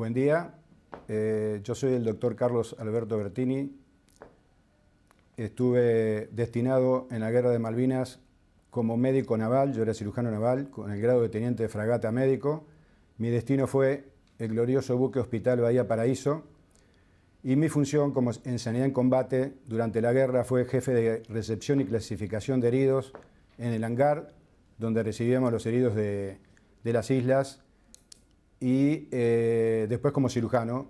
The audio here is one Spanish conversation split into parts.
Buen día, eh, yo soy el doctor Carlos Alberto Bertini. Estuve destinado en la Guerra de Malvinas como médico naval, yo era cirujano naval, con el grado de teniente de fragata médico. Mi destino fue el glorioso buque Hospital Bahía Paraíso y mi función como en sanidad en combate durante la guerra fue jefe de recepción y clasificación de heridos en el hangar, donde recibíamos los heridos de las islas y eh, después como cirujano.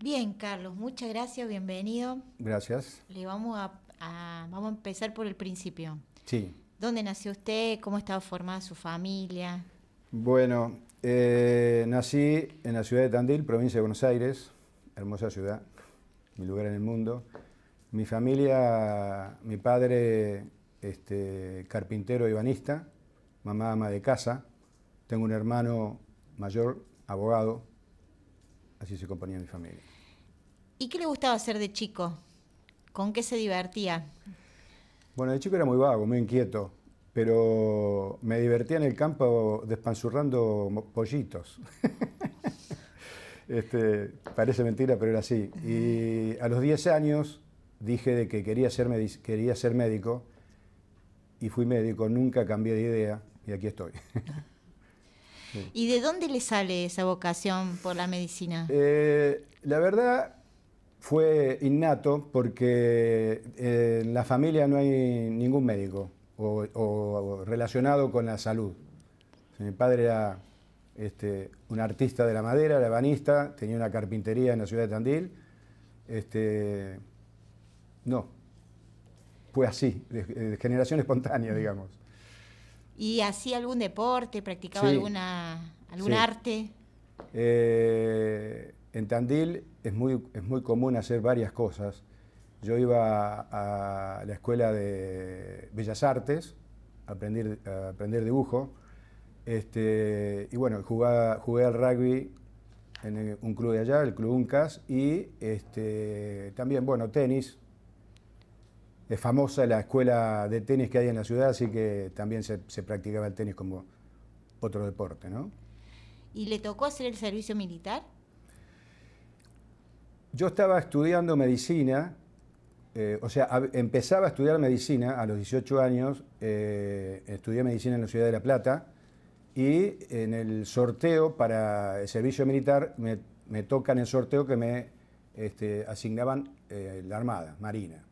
Bien, Carlos, muchas gracias, bienvenido. Gracias. Le vamos a, vamos a empezar por el principio. Sí. ¿Dónde nació usted? ¿Cómo estaba formada su familia? Bueno, eh, nací en la ciudad de Tandil, provincia de Buenos Aires, hermosa ciudad, mi lugar en el mundo. Mi familia, mi padre, este, carpintero y banista, mamá ama de casa, tengo un hermano mayor, abogado, así se componía mi familia. ¿Y qué le gustaba hacer de chico? ¿Con qué se divertía? Bueno, de chico era muy vago, muy inquieto, pero me divertía en el campo despanzurrando pollitos. Este, parece mentira, pero era así. Y a los 10 años dije de que quería ser, quería ser médico y fui médico, nunca cambié de idea y aquí estoy. ¿Y de dónde le sale esa vocación por la medicina? Eh, la verdad fue innato porque eh, en la familia no hay ningún médico o, relacionado con la salud. Mi padre era este, un artista de la madera, era ebanista, tenía una carpintería en la ciudad de Tandil. Este, no, fue así, de generación espontánea, digamos. ¿Y hacía algún deporte? ¿Practicaba alguna, algún arte? Eh, en Tandil es muy, es muy común hacer varias cosas. Yo iba a, la escuela de Bellas Artes a aprender, aprender dibujo. Este, y bueno, jugaba, jugué al rugby en un club de allá, el Club Uncas, y este, también, bueno, tenis, es famosa la escuela de tenis que hay en la ciudad, así que también se, practicaba el tenis como otro deporte, ¿no? ¿Y le tocó hacer el servicio militar? Yo estaba estudiando medicina, eh, o sea, empezaba a estudiar medicina a los 18 años, eh, estudié medicina en la ciudad de La Plata y en el sorteo para el servicio militar me, tocan el sorteo que me este, asignaban eh, la Armada, Marina.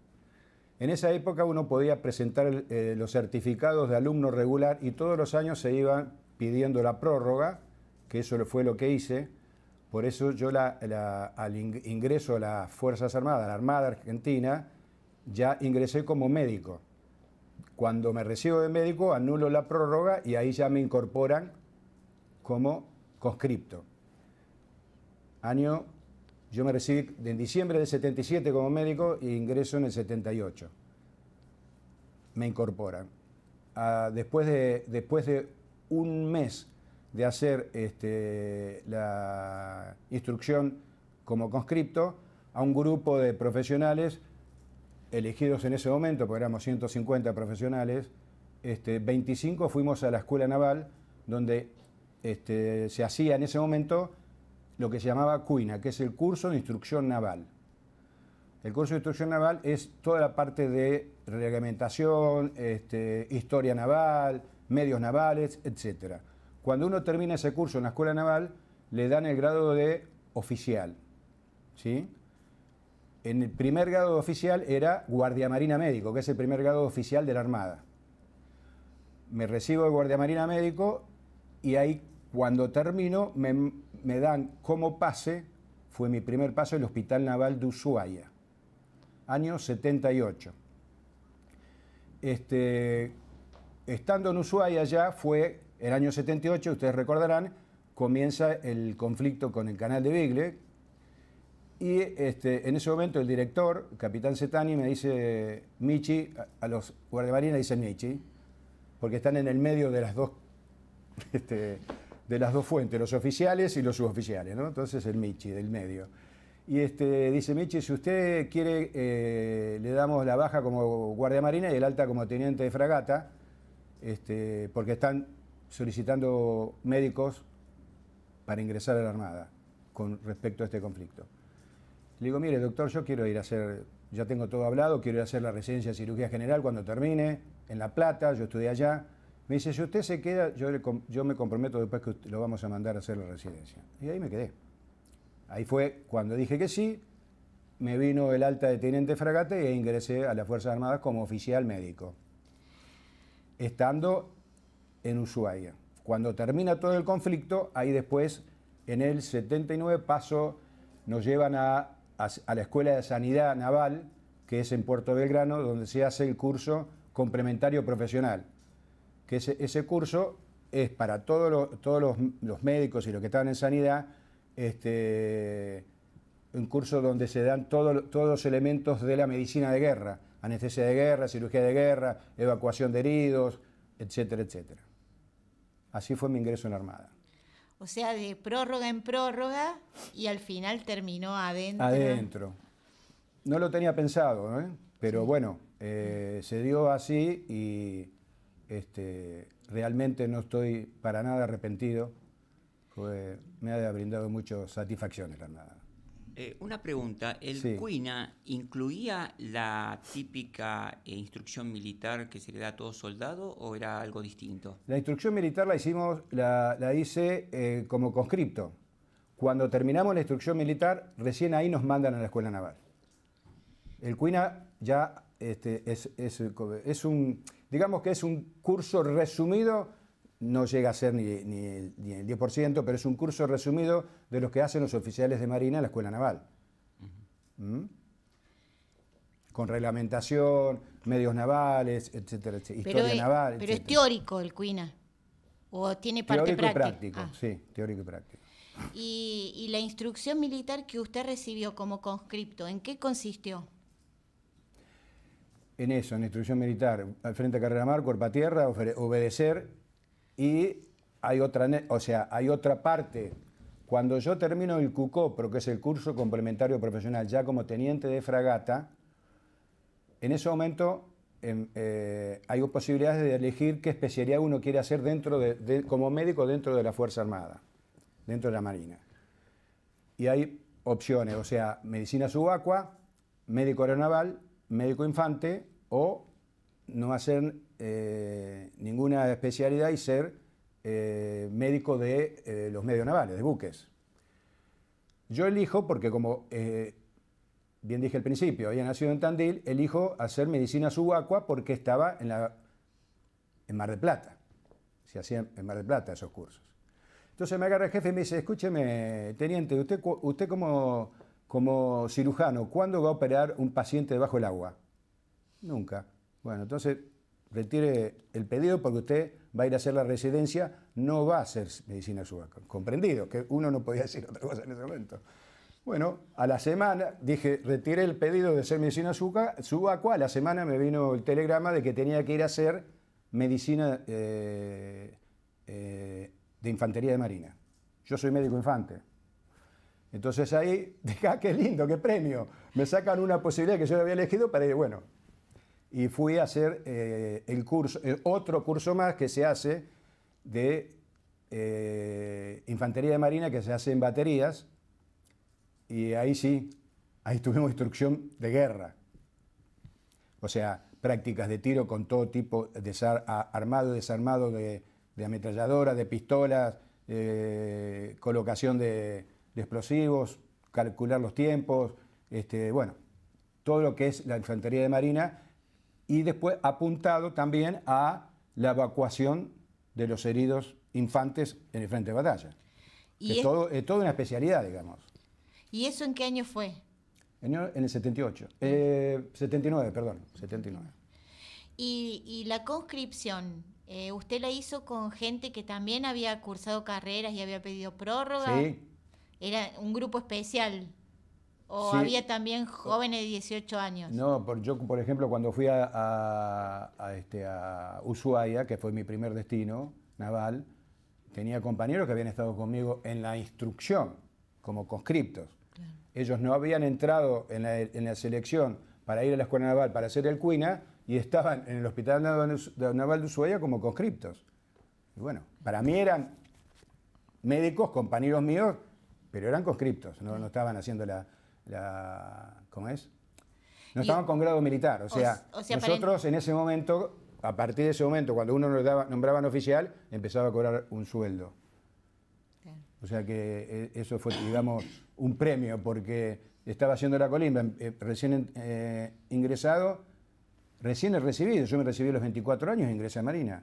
En esa época uno podía presentar eh, los certificados de alumno regular y todos los años se iban pidiendo la prórroga, que eso fue lo que hice. Por eso yo al ingreso a las Fuerzas Armadas, a la Armada Argentina, ya ingresé como médico. Cuando me recibo de médico, anulo la prórroga y ahí ya me incorporan como conscripto. Año yo me recibí en diciembre del 77 como médico e ingreso en el 78. Me incorporan. Ah, después, de, después de un mes de hacer este, la instrucción como conscripto, a un grupo de profesionales elegidos en ese momento, porque éramos 150 profesionales, 25 este, fuimos a la escuela naval, donde este, se hacía en ese momento lo que se llamaba CUINA, que es el curso de instrucción naval. El curso de instrucción naval es toda la parte de reglamentación, este, historia naval, medios navales, etc. Cuando uno termina ese curso en la escuela naval, le dan el grado de oficial. En el primer grado de oficial era guardia marina médico, que es el primer grado oficial de la Armada. Me recibo de guardia marina médico y ahí cuando termino, me, dan como pase, fue mi primer paso, el Hospital Naval de Ushuaia, año 78. Este, estando en Ushuaia ya fue el año 78, ustedes recordarán, comienza el conflicto con el canal de Beagle. Y este, en ese momento el director, capitán Setani me dice, Michi, a los guardiamarinas dicen Michi, porque están en el medio de las dos este, de las dos fuentes, los oficiales y los suboficiales, ¿no? Entonces el Michi del medio. Y este, dice Michi, si usted quiere, eh, le damos la baja como guardia marina y el alta como teniente de fragata, este, porque están solicitando médicos para ingresar a la Armada con respecto a este conflicto. Le digo, mire, doctor, yo quiero ir a hacer, ya tengo todo hablado, quiero ir a hacer la residencia de cirugía general cuando termine, en La Plata, yo estudié allá, me dice, si usted se queda, yo, yo me comprometo después que lo vamos a mandar a hacer la residencia. Y ahí me quedé. Ahí fue cuando dije que sí, me vino el alta de teniente fragate e ingresé a las Fuerzas Armadas como oficial médico, estando en Ushuaia. Cuando termina todo el conflicto, ahí después, en el 79 paso, nos llevan a la Escuela de Sanidad Naval, que es en Puerto Belgrano, donde se hace el curso complementario profesional que ese, curso es para todos todos los, médicos y los que estaban en sanidad, este, un curso donde se dan todos los elementos de la medicina de guerra, anestesia de guerra, cirugía de guerra, evacuación de heridos, etcétera, etcétera. Así fue mi ingreso en la Armada. O sea, de prórroga en prórroga y al final terminó adentro. Adentro. No lo tenía pensado, ¿eh? pero bueno, eh, mm. se dio así y este, realmente no estoy para nada arrepentido. me ha brindado muchas satisfacciones la nada. Eh, una pregunta, ¿el CUINA incluía la típica eh, instrucción militar que se le da a todo soldado o era algo distinto? La instrucción militar la hicimos, la, hice eh, como conscripto. Cuando terminamos la instrucción militar, recién ahí nos mandan a la escuela naval. El CUINA ya este, es, es un digamos que es un curso resumido, no llega a ser ni, el, 10%, pero es un curso resumido de los que hacen los oficiales de Marina en la Escuela Naval. ¿Mm? Con reglamentación, medios navales, etcétera, historia es, naval. Pero es teórico el CUINA. ¿O tiene parte teórico práctica? Y práctico, ah. sí, teórico y práctico. y la instrucción militar que usted recibió como conscripto, ¿en qué consistió? en eso, en instrucción militar, al frente a carrera mar, cuerpo a tierra, obedecer y hay otra, o sea, hay otra parte. Cuando yo termino el pero que es el curso complementario profesional, ya como teniente de fragata, en ese momento em, eh, hay posibilidades de elegir qué especialidad uno quiere hacer dentro de, como médico dentro de la Fuerza Armada, dentro de la Marina. Y hay opciones, o sea, medicina subacua, médico aeronaval médico infante o no hacer eh, ninguna especialidad y ser eh, médico de eh, los medios navales, de buques. Yo elijo, porque como bien dije al principio, había nacido en Tandil, elijo hacer medicina subacua porque estaba en, la, en Mar del Plata. Se hacían en Mar de Plata esos cursos. Entonces me agarra el jefe y me dice, escúcheme, teniente, ¿usted, usted cómo como cirujano, ¿cuándo va a operar un paciente debajo del agua? Nunca. Bueno, entonces retire el pedido porque usted va a ir a hacer la residencia, no va a hacer medicina subacuática. Comprendido, que uno no podía decir otra cosa en ese momento. Bueno, a la semana dije, retire el pedido de hacer medicina subacua, a la semana me vino el telegrama de que tenía que ir a hacer medicina eh, eh, de infantería de marina. Yo soy médico infante, entonces ahí, dije, ah, qué lindo, qué premio. Me sacan una posibilidad que yo había elegido para ir, bueno. Y fui a hacer eh, el curso, eh, otro curso más que se hace de eh, Infantería de Marina, que se hace en baterías. Y ahí sí, ahí tuvimos instrucción de guerra. O sea, prácticas de tiro con todo tipo, de armado, desarmado, de, de ametralladora, de pistolas, colocación de, explosivos, calcular los tiempos, este, bueno, todo lo que es la infantería de marina y después apuntado también a la evacuación de los heridos infantes en el frente de batalla. Y es, todo, toda una especialidad, digamos. ¿Y eso en qué año fue? En, el 78, 79, mm. eh, perdón, 79. Y, la conscripción, eh, ¿usted la hizo con gente que también había cursado carreras y había pedido prórroga? Sí, era un grupo especial. ¿O había también jóvenes de 18 años? No, por, yo, por ejemplo, cuando fui a, este, a Ushuaia, que fue mi primer destino naval, tenía compañeros que habían estado conmigo en la instrucción, como conscriptos. Ellos no habían entrado en la, en la, selección para ir a la escuela naval para hacer el cuina y estaban en el hospital naval de Ushuaia como conscriptos. Y bueno, para mí eran médicos, compañeros míos, pero eran conscriptos, no, estaban haciendo la, la, ¿Cómo es? No estaban con grado militar. O sea, nosotros en ese momento, a partir de ese momento, cuando uno nombraban oficial, empezaba a cobrar un sueldo. O sea que eh, eso fue, digamos, un premio, porque estaba haciendo la colimba, em, eh, recién eh, ingresado, recién recibido, yo me recibí a los 24 años, ingresé a Marina.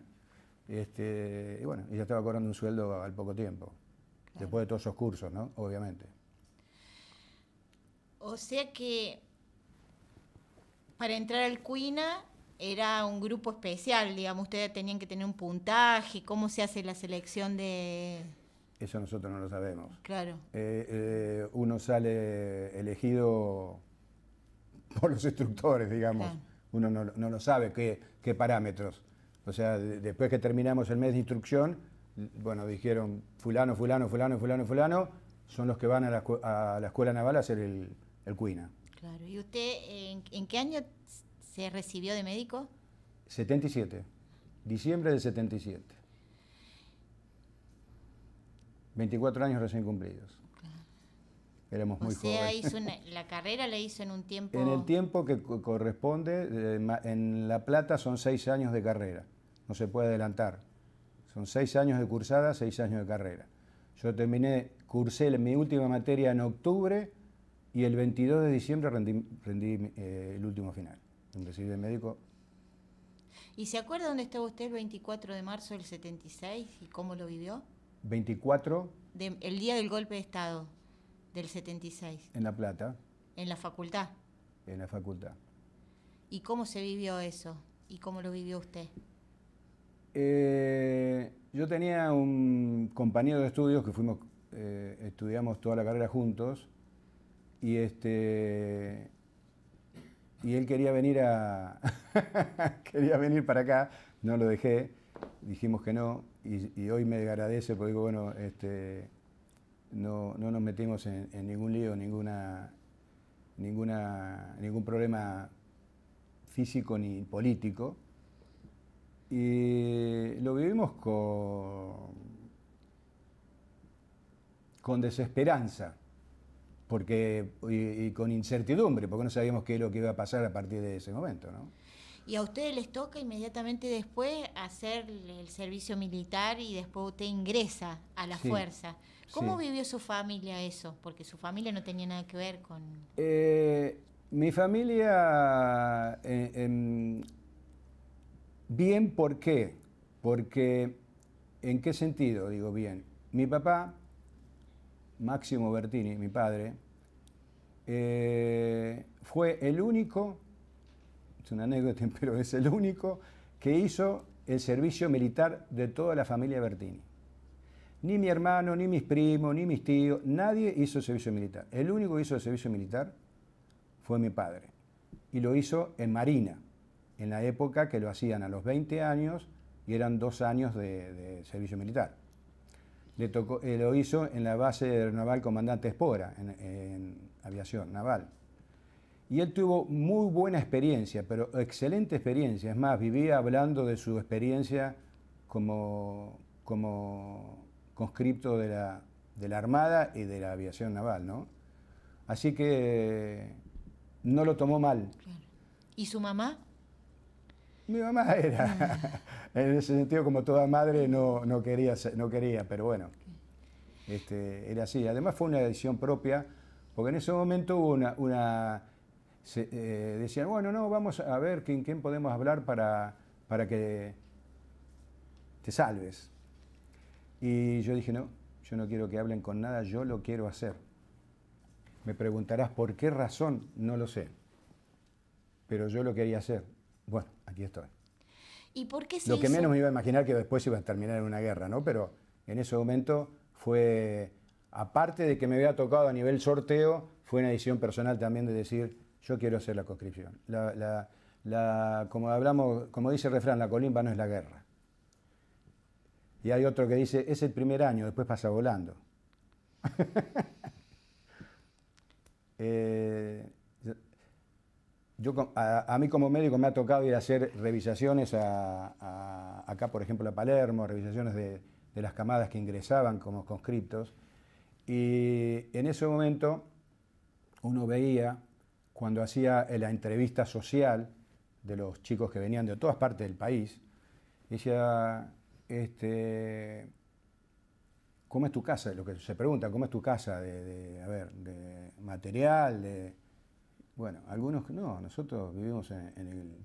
Este, y bueno, ya estaba cobrando un sueldo al poco tiempo. Después de todos esos cursos, ¿no? Obviamente. O sea que para entrar al Cuina era un grupo especial, digamos, ustedes tenían que tener un puntaje, ¿cómo se hace la selección de...? Eso nosotros no lo sabemos. Claro. Eh, eh, uno sale elegido por los instructores, digamos. Uno no, lo sabe qué, parámetros. O sea, después que terminamos el mes de instrucción, bueno, dijeron fulano, fulano, fulano, fulano, fulano, son los que van a la, escuela naval a hacer el, cuina. Claro, ¿y usted en, qué año se recibió de médico? 77, diciembre del 77. 24 años recién cumplidos. Éramos muy o Hizo la carrera la hizo en un tiempo... En el tiempo que corresponde, eh, en La Plata son seis años de carrera, no se puede adelantar son seis años de cursada, seis años de carrera. Yo terminé, cursé mi última materia en octubre y el 22 de diciembre rendí, eh, el último final. donde recibí de médico. ¿Y se acuerda dónde estaba usted el 24 de marzo del 76 y cómo lo vivió? 24. el día del golpe de Estado del 76. En La Plata. En la facultad. En la facultad. ¿Y cómo se vivió eso? ¿Y cómo lo vivió usted? Eh, yo tenía un compañero de estudios que fuimos, eh, estudiamos toda la carrera juntos y este y él quería venir a quería venir para acá, no lo dejé, dijimos que no y, hoy me agradece porque digo bueno este, no, nos metimos en, en, ningún lío, ninguna ninguna ningún problema físico ni político y lo vivimos con, con desesperanza porque, y, con incertidumbre, porque no sabíamos qué es lo que iba a pasar a partir de ese momento. ¿Y a ustedes les toca inmediatamente después hacer el servicio militar y después usted ingresa a la fuerza? ¿Cómo vivió su familia eso? Porque su familia no tenía nada que ver con... Eh, mi familia... Eh, em, Bien, ¿por qué? Porque, ¿en qué sentido digo bien? Mi papá, Máximo Bertini, mi padre, eh, fue el único, es una anécdota, pero es el único, que hizo el servicio militar de toda la familia Bertini. Ni mi hermano, ni mis primos, ni mis tíos, nadie hizo servicio militar. El único que hizo el servicio militar fue mi padre. Y lo hizo en Marina, en la época que lo hacían a los 20 años y eran dos años de, servicio militar. Le tocó, eh, lo hizo en la base naval Comandante Espora, en, aviación naval. Y él tuvo muy buena experiencia, pero excelente experiencia. Es más, vivía hablando de su experiencia como, como conscripto de la, de la Armada y de la aviación naval, ¿no? Así que no lo tomó mal. ¿Y su mamá? Mi mamá era, en ese sentido, como toda madre, no, no, quería, no quería, pero bueno, este, era así. Además fue una decisión propia, porque en ese momento hubo una... Eh, decían, bueno, no, vamos a ver quién, quién podemos hablar para, para que te salves. Y yo dije, no, yo no quiero que hablen con nada, yo lo quiero hacer. Me preguntarás por qué razón, no lo sé, pero yo lo quería hacer. Bueno, aquí estoy. Lo que menos me iba a imaginar que después iba a terminar en una guerra, ¿no? Pero en ese momento fue, aparte de que me había tocado a nivel sorteo, fue una decisión personal también de decir, yo quiero hacer la conscripción. La, como hablamos, como dice el refrán, la colimba no es la guerra. Y hay otro que dice, es el primer año, después pasa volando. eh, yo, a, mí como médico me ha tocado ir a hacer revisaciones acá, por ejemplo, a Palermo, revisaciones de, las camadas que ingresaban como conscriptos. Y en ese momento uno veía, cuando hacía la entrevista social de los chicos que venían de todas partes del país, decía, este, ¿cómo es tu casa? Lo que se pregunta, ¿cómo es tu casa? De, de a ver, de material, de bueno, algunos no, nosotros vivimos en,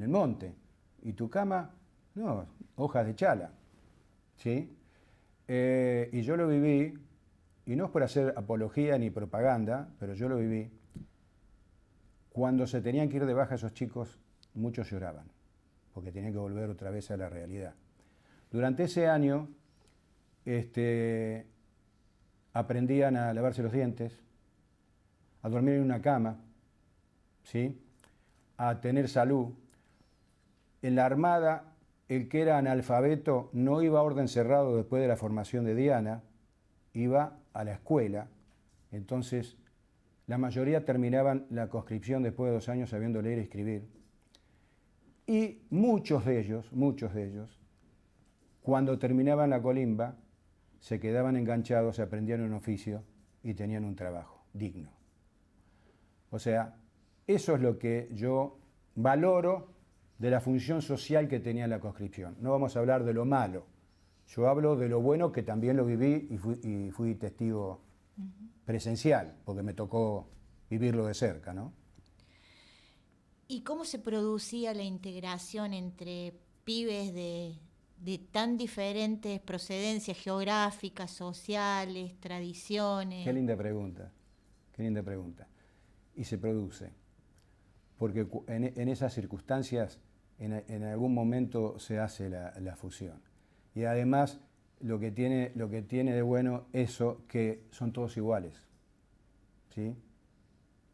el, monte y tu cama, no, hojas de chala. ¿sí? Eh, y yo lo viví, y no es por hacer apología ni propaganda, pero yo lo viví, cuando se tenían que ir de baja esos chicos, muchos lloraban, porque tenían que volver otra vez a la realidad. Durante ese año, este, aprendían a lavarse los dientes, a dormir en una cama, ¿sí? a tener salud. En la Armada, el que era analfabeto no iba a orden cerrado después de la formación de Diana, iba a la escuela. Entonces, la mayoría terminaban la conscripción después de dos años sabiendo leer y escribir. Y muchos de ellos, muchos de ellos, cuando terminaban la colimba, se quedaban enganchados, se aprendían un oficio y tenían un trabajo digno. O sea, eso es lo que yo valoro de la función social que tenía la conscripción. No vamos a hablar de lo malo. Yo hablo de lo bueno que también lo viví y fui, testigo presencial, porque me tocó vivirlo de cerca, ¿no? ¿Y cómo se producía la integración entre pibes de, de tan diferentes procedencias geográficas, sociales, tradiciones? Qué linda pregunta, qué linda pregunta y se produce. Porque en, esas circunstancias en, algún momento se hace la, fusión. Y además lo que, tiene, lo que tiene de bueno eso que son todos iguales. ¿Sí?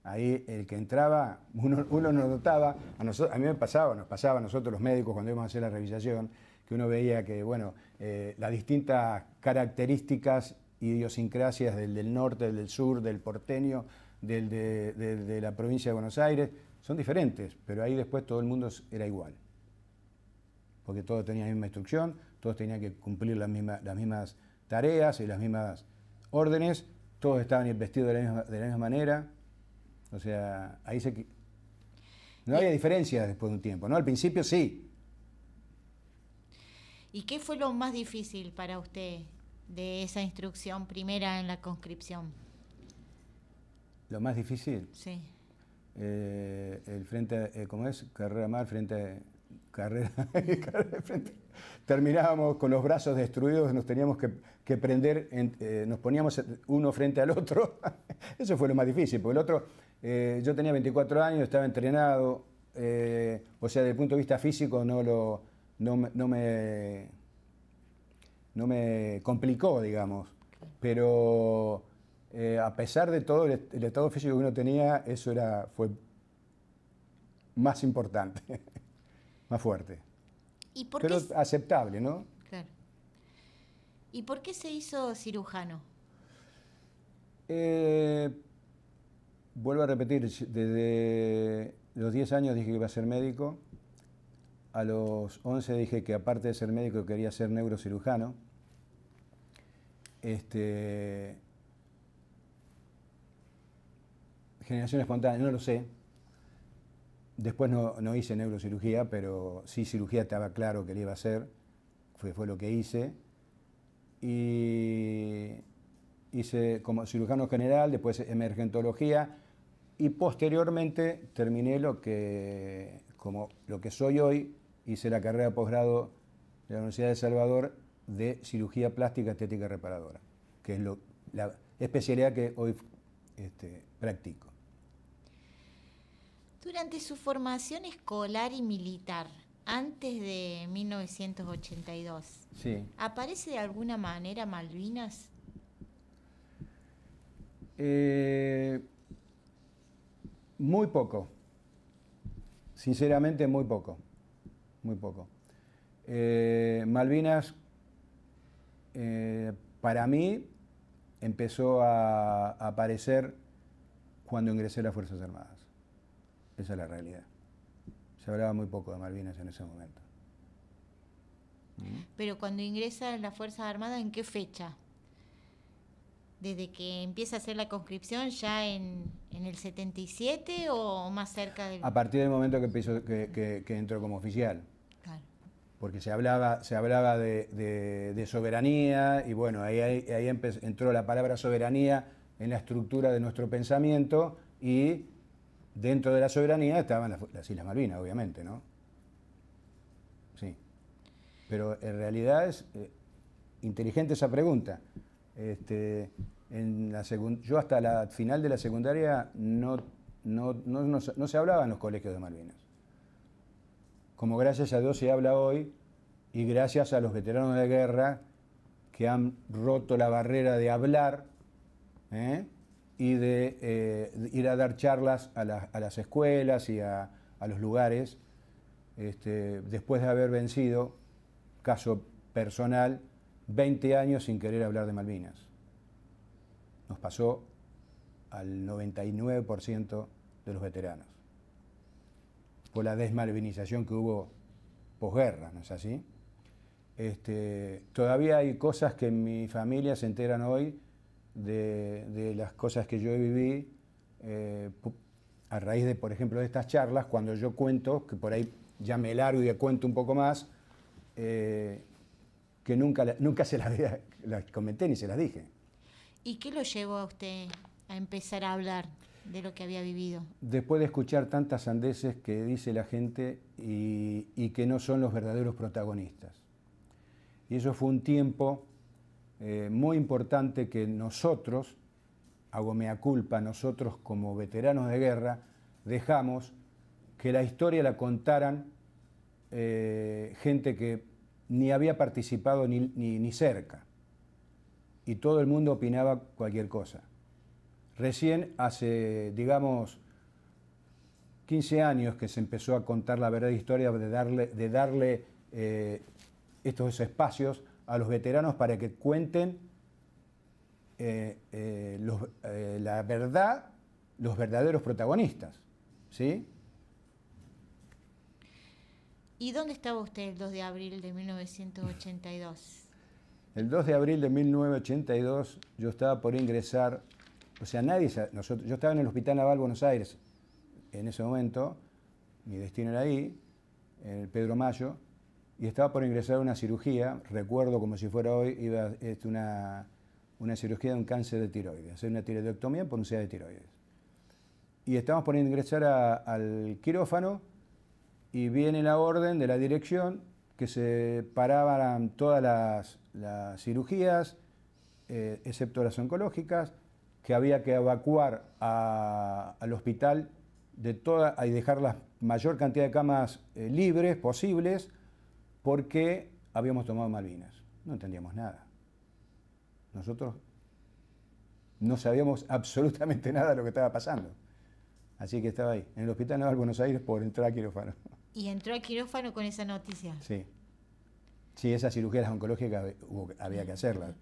Ahí el que entraba, uno, uno nos notaba, a, a mí me pasaba, nos pasaba a nosotros los médicos cuando íbamos a hacer la revisación, que uno veía que, bueno, eh, las distintas características idiosincrasias del, del norte, del sur, del porteño, del de, la provincia de Buenos Aires, son diferentes, pero ahí después todo el mundo era igual. Porque todos tenían la misma instrucción, todos tenían que cumplir las mismas, las mismas tareas y las mismas órdenes, todos estaban vestidos de la misma, manera. O sea, ahí se... No había diferencias después de un tiempo, ¿no? Al principio sí. ¿Y qué fue lo más difícil para usted de esa instrucción primera en la conscripción? Lo más difícil. Sí. Eh, el frente, eh, ¿cómo es? Carrera mal, frente, carrera, carrera Terminábamos con los brazos destruidos, nos teníamos que, prender, eh, nos poníamos uno frente al otro. Eso fue lo más difícil, porque el otro, yo tenía 24 años, estaba entrenado, o sea, desde el punto de vista físico no lo, no me, no me complicó, digamos, pero eh, a pesar de todo el, estado físico que uno tenía, eso era, fue más importante, más fuerte. Pero aceptable, ¿no? Claro. ¿Y por qué se hizo cirujano? Eh, vuelvo a repetir, desde los 10 años dije que iba a ser médico, a los 11 dije que aparte de ser médico quería ser neurocirujano. Este, generación espontánea, no lo sé. Después no, hice neurocirugía, pero sí cirugía estaba claro que le iba a hacer, fue, fue lo que hice. Y hice como cirujano general, después emergentología y posteriormente terminé lo que, como lo que soy hoy, hice la carrera de posgrado de la Universidad de Salvador de cirugía plástica estética reparadora, que es la especialidad que hoy este, practico. Durante su formación escolar y militar, antes de 1982, ¿aparece de alguna manera Malvinas? Eh, muy poco. Sinceramente, muy poco. Muy poco. Eh, Malvinas, eh, para mí, empezó a aparecer cuando ingresé a las Fuerzas Armadas. Esa es la realidad. Se hablaba muy poco de Malvinas en ese momento. ¿Mm? Pero cuando ingresa a las Fuerzas Armadas, ¿en qué fecha? ¿Desde que empieza a hacer la conscripción ya en, el 77 o más cerca del...? A partir del momento que, empezó, que, entró como oficial. Porque se hablaba, se hablaba de, soberanía y bueno, ahí, ahí, ahí entró la palabra soberanía en la estructura de nuestro pensamiento y dentro de la soberanía estaban las, Islas Malvinas, obviamente, ¿no? Sí. Pero en realidad es eh, inteligente esa pregunta. Este, yo hasta la final de la secundaria no, no, se hablaba en los colegios de Malvinas. Como gracias a Dios se habla hoy y gracias a los veteranos de guerra que han roto la barrera de hablar, ¿eh? y de, eh, ir a dar charlas a, las escuelas y a, los lugares, este, después de haber vencido, caso personal, 20 años sin querer hablar de Malvinas. Nos pasó al 99% de los veteranos. Por la desmalvinización que hubo posguerra, ¿no es así? Este, todavía hay cosas que en mi familia se enteran hoy de, las cosas que yo viví eh, a raíz de, por ejemplo, de estas charlas, cuando yo cuento, que por ahí ya me largo y cuento un poco más, eh, que nunca, nunca se las, las comenté ni se las dije. ¿Y qué lo llevó a usted a empezar a hablar de lo que había vivido? Después de escuchar tantas sandeces que dice la gente y que no son los verdaderos protagonistas. Y eso fue un tiempo eh, muy importante que nosotros, hago mea culpa, nosotros como veteranos de guerra, dejamos que la historia la contaran eh, gente que ni había participado ni, cerca. Y todo el mundo opinaba cualquier cosa. Recién hace, digamos, 15 años que se empezó a contar la verdadera historia de darle, de darle eh, estos espacios a los veteranos para que cuenten eh, eh, eh, la verdad, los verdaderos protagonistas. ¿Sí? ¿Y dónde estaba usted el 2 de abril de 1982? El 2 de abril de 1982 yo estaba por ingresar, o sea, nadie, yo estaba en el Hospital Naval Buenos Aires en ese momento, mi destino era ahí, en el Pedro Mayo, y estaba por ingresar a una cirugía, recuerdo como si fuera hoy, iba este, a una, cirugía de un cáncer de tiroides, hacer una tiroidectomía por un de tiroides. Y estábamos por ingresar al quirófano y viene la orden de la dirección que se paraban todas las, cirugías, eh, excepto las oncológicas, que había que evacuar al hospital y dejar la mayor cantidad de camas eh, libres posibles porque habíamos tomado Malvinas. No entendíamos nada. Nosotros no sabíamos absolutamente nada de lo que estaba pasando. Así que estaba ahí, en el Hospital Naval Buenos Aires por entrar a quirófano. ¿Y entró a quirófano con esa noticia? Sí. Sí, esa cirugía oncológicas había que hacerla.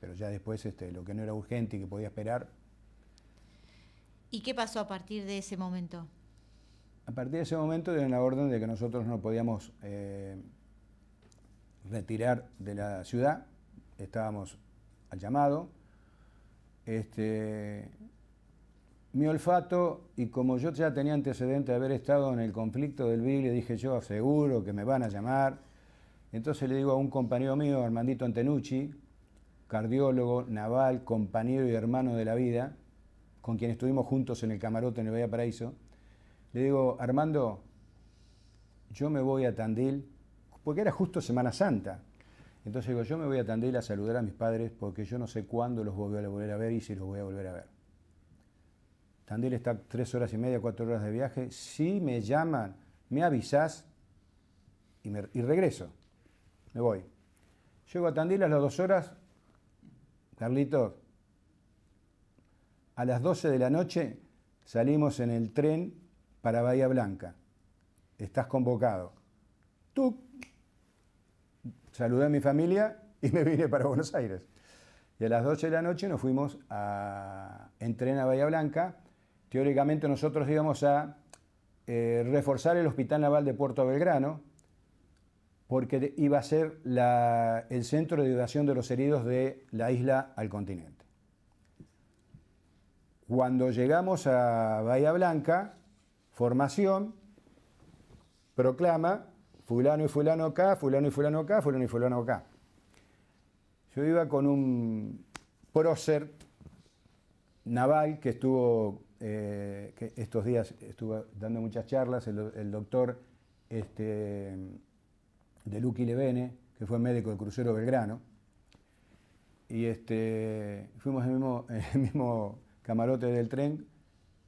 Pero ya después este, lo que no era urgente y que podía esperar. ¿Y qué pasó a partir de ese momento? A partir de ese momento dieron la orden de que nosotros no podíamos eh, retirar de la ciudad, estábamos al llamado. Este, mi olfato, y como yo ya tenía antecedente de haber estado en el conflicto del Biblio, dije yo, aseguro que me van a llamar. Entonces le digo a un compañero mío, Armandito Antenucci, cardiólogo, naval, compañero y hermano de la vida, con quien estuvimos juntos en el camarote en el Bahía Paraíso, le digo, Armando, yo me voy a Tandil porque era justo Semana Santa. Entonces digo, yo me voy a Tandil a saludar a mis padres porque yo no sé cuándo los voy a volver a ver y si los voy a volver a ver. Tandil está tres horas y media, cuatro horas de viaje. Si me llaman, me avisas y, regreso. Me voy. Llego a Tandil a las dos horas. Carlitos, a las 12 de la noche salimos en el tren para Bahía Blanca. Estás convocado. Tú saludé a mi familia y me vine para Buenos Aires. Y a las 12 de la noche nos fuimos a entrenar a Bahía Blanca. Teóricamente nosotros íbamos a eh, reforzar el Hospital Naval de Puerto Belgrano, porque iba a ser el centro de evacuación de los heridos de la isla al continente. Cuando llegamos a Bahía Blanca, formación proclama fulano y fulano acá, fulano y fulano acá, fulano y fulano acá. Yo iba con un prócer naval que estuvo, eh, que estos días estuvo dando muchas charlas, el, doctor este, de Lucky Levene, que fue médico del crucero Belgrano. Y este, fuimos en el mismo, el mismo camarote del tren.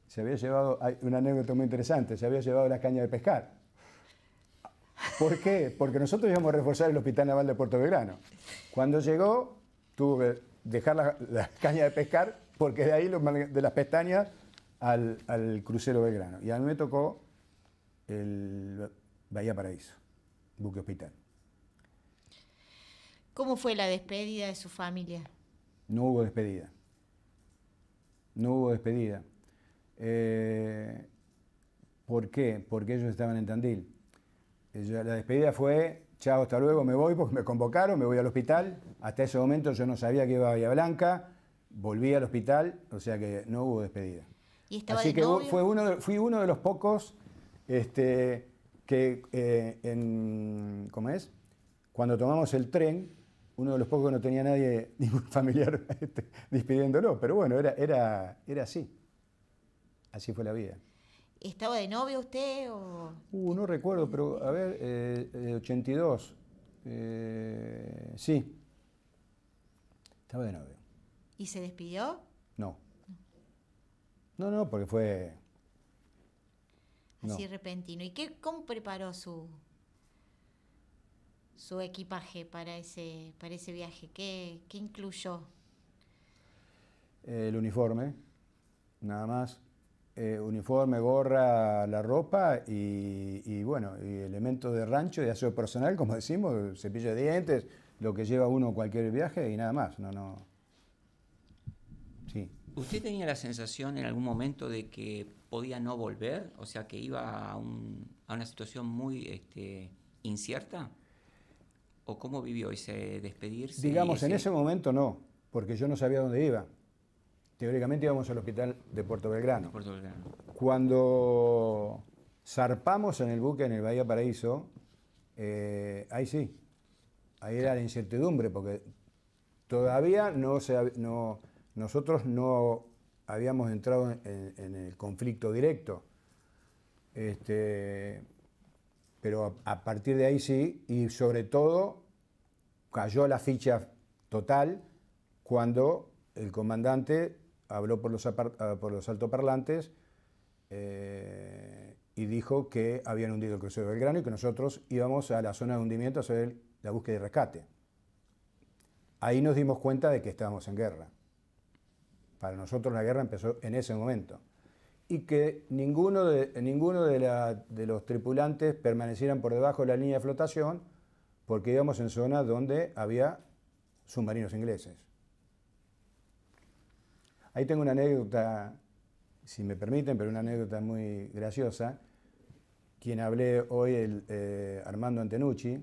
Se había llevado, hay una anécdota muy interesante, se había llevado la caña de pescar ¿Por qué? Porque nosotros íbamos a reforzar el Hospital Naval de Puerto Belgrano. Cuando llegó, tuvo que dejar la caña de pescar, porque de ahí, de las pestañas, al, crucero Belgrano. Y a mí me tocó el Bahía Paraíso, buque hospital. ¿Cómo fue la despedida de su familia? No hubo despedida. No hubo despedida. Eh, ¿Por qué? Porque ellos estaban en Tandil. Eh, la despedida fue, chao, hasta luego, me voy porque me convocaron, me voy al hospital. Hasta ese momento yo no sabía que iba a Bahía Blanca, volví al hospital, o sea que no hubo despedida. Así que fui uno de los pocos este, que, eh, en, ¿cómo es? Cuando tomamos el tren, uno de los pocos que no tenía nadie, ningún familiar este, despidiéndolo, pero bueno, era, era, era así. Así fue la vida. ¿Estaba de novio usted? O... Uh, no recuerdo, pero a ver, 82. Eh, eh, eh, sí. Estaba de novio. ¿Y se despidió? No. No, no, porque fue. Así repentino. ¿Y qué, cómo preparó su, su equipaje para ese, para ese viaje? ¿Qué, qué incluyó? El uniforme, nada más. Eh, uniforme, gorra, la ropa y, bueno, elementos de rancho, y aseo personal, como decimos, cepillo de dientes, lo que lleva uno cualquier viaje y nada más. No, no. Sí. ¿Usted tenía la sensación en algún momento de que podía no volver? O sea, que iba a, una situación muy este, incierta? ¿O cómo vivió ese despedirse? Digamos, en ese momento no, porque yo no sabía dónde iba teóricamente íbamos al hospital de Puerto Belgrano. Cuando zarpamos en el buque en el Bahía Paraíso, eh, ahí sí, ahí era la incertidumbre, porque todavía no se, no, nosotros no habíamos entrado en, el conflicto directo. Este, pero a, partir de ahí sí, y sobre todo cayó la ficha total cuando el comandante habló por los, ah, altoparlantes eh, y dijo que habían hundido el crucero Grano y que nosotros íbamos a la zona de hundimiento a hacer la búsqueda y rescate. Ahí nos dimos cuenta de que estábamos en guerra. Para nosotros la guerra empezó en ese momento. Y que ninguno de, ninguno de, los tripulantes permanecieran por debajo de la línea de flotación porque íbamos en zona donde había submarinos ingleses. Ahí tengo una anécdota, si me permiten, pero una anécdota muy graciosa. Quien hablé hoy, eh, Armando Antenucci,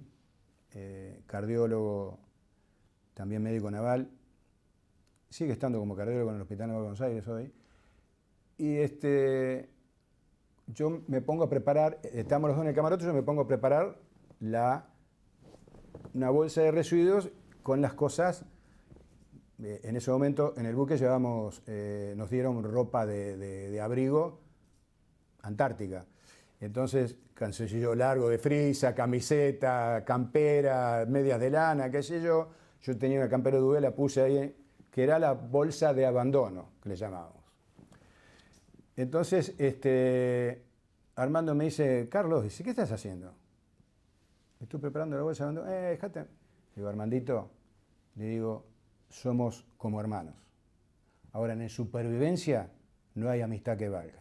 eh, cardiólogo, también médico naval, sigue estando como cardiólogo en el Hospital Nuevo Buenos Aires hoy. Y este, yo me pongo a preparar, estamos los dos en el camarote, yo me pongo a preparar la, una bolsa de residuos con las cosas eh, en ese momento en el buque llevamos, eh, nos dieron ropa de, abrigo antártica. Entonces, cancillo largo de frisa, camiseta, campera, medias de lana, qué sé yo. Yo tenía una campera de UV, la puse ahí, que era la bolsa de abandono, que le llamábamos. Entonces, este, Armando me dice, Carlos, ¿qué estás haciendo? Estoy preparando la bolsa de abandono. Eh, déjate. Digo, Armandito, le digo, somos como hermanos. Ahora, en supervivencia no hay amistad que valga.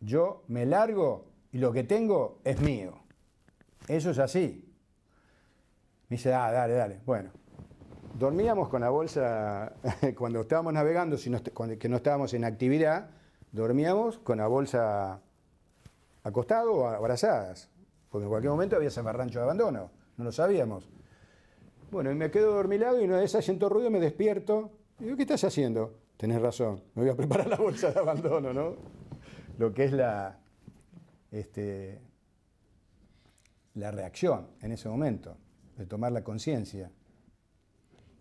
Yo me largo y lo que tengo es mío. Eso es así. Me dice, ah, dale, dale. Bueno, dormíamos con la bolsa, cuando estábamos navegando, que no estábamos en actividad, dormíamos con la bolsa acostado o abrazadas, porque en cualquier momento había ese marrancho de abandono, no lo sabíamos. Bueno, y me quedo dormilado y una vez siento ruido, me despierto. Y digo, ¿qué estás haciendo? Tenés razón, me voy a preparar la bolsa de abandono, ¿no? Lo que es la, este, la reacción en ese momento, de tomar la conciencia.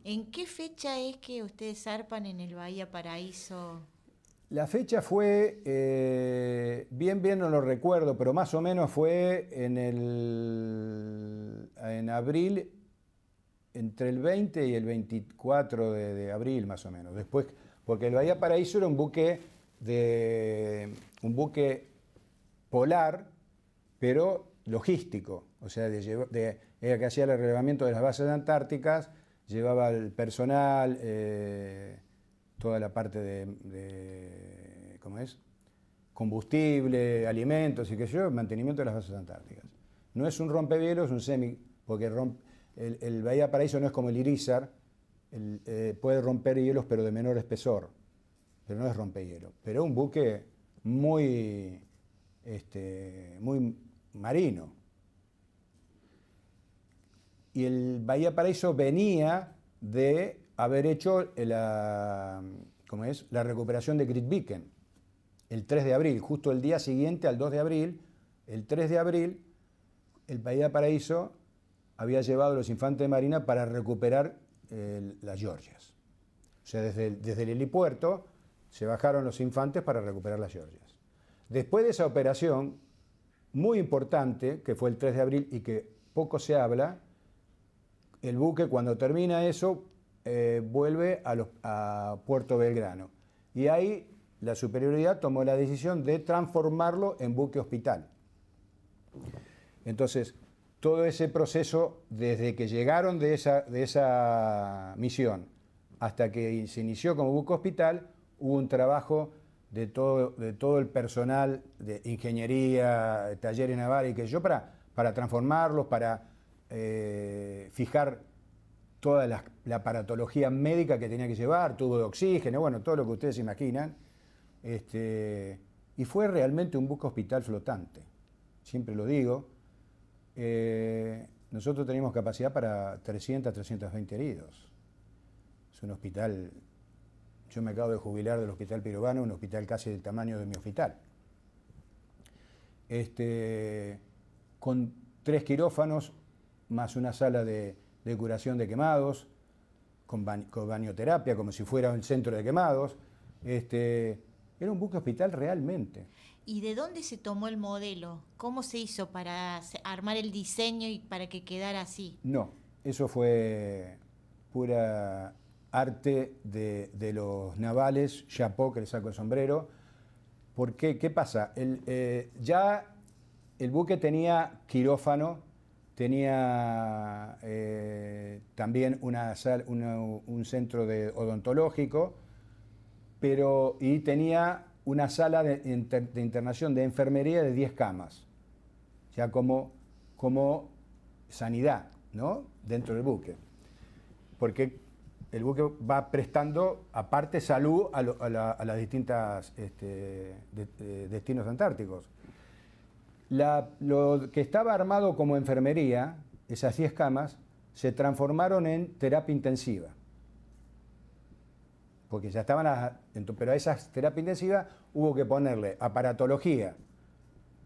¿En qué fecha es que ustedes zarpan en el Bahía Paraíso? La fecha fue, eh, bien, bien no lo recuerdo, pero más o menos fue en, en abril entre el 20 y el 24 de, abril más o menos. Después, porque el Bahía Paraíso era un buque de un buque polar, pero logístico, o sea, de, de, era que hacía el relevamiento de las bases antárticas, llevaba el personal, eh, toda la parte de, ¿cómo es? Combustible, alimentos y qué yo, mantenimiento de las bases antárticas. No es un rompehielos, es un semi, porque rompe el, el Bahía Paraíso no es como el Irizar, eh, puede romper hielos pero de menor espesor, pero no es rompehielos, Pero es un buque muy, este, muy marino. Y el Bahía Paraíso venía de haber hecho la, es? la recuperación de Gritviken el 3 de abril, justo el día siguiente al 2 de abril, el 3 de abril, el Bahía Paraíso había llevado a los infantes de Marina para recuperar eh, las Georgias. O sea, desde el, desde el helipuerto se bajaron los infantes para recuperar las Georgias. Después de esa operación, muy importante, que fue el 3 de abril y que poco se habla, el buque cuando termina eso eh, vuelve a, a Puerto Belgrano. Y ahí la superioridad tomó la decisión de transformarlo en buque hospital. Entonces, todo ese proceso desde que llegaron de esa, misión hasta que se inició como buco hospital, hubo un trabajo de todo, el personal de ingeniería, talleres navales y que yo, para, para transformarlos, para eh, fijar toda la, aparatología médica que tenía que llevar, tubo de oxígeno, bueno, todo lo que ustedes se imaginan. Este, y fue realmente un buco hospital flotante, siempre lo digo eh, nosotros tenemos capacidad para 300, 320 heridos. Es un hospital, yo me acabo de jubilar del hospital peruano, un hospital casi del tamaño de mi hospital. Este, con tres quirófanos, más una sala de, curación de quemados, con, banioterapia, como si fuera un centro de quemados. Este, era un buque hospital realmente. ¿Y de dónde se tomó el modelo? ¿Cómo se hizo para armar el diseño y para que quedara así? No, eso fue pura arte de, los navales, chapó, que le saco el sombrero. ¿Por ¿qué ¿Qué pasa? Eh, ya el buque tenía quirófano, tenía eh, también una un centro de odontológico, pero, y tenía una sala de, internación de enfermería de 10 camas, ya como, como sanidad, ¿no? Dentro del buque. Porque el buque va prestando, aparte, salud a, las distintas este, eh, destinos antárticos. lo que estaba armado como enfermería, esas 10 camas, se transformaron en terapia intensiva porque ya estaban, las pero a esa terapia intensiva hubo que ponerle aparatología,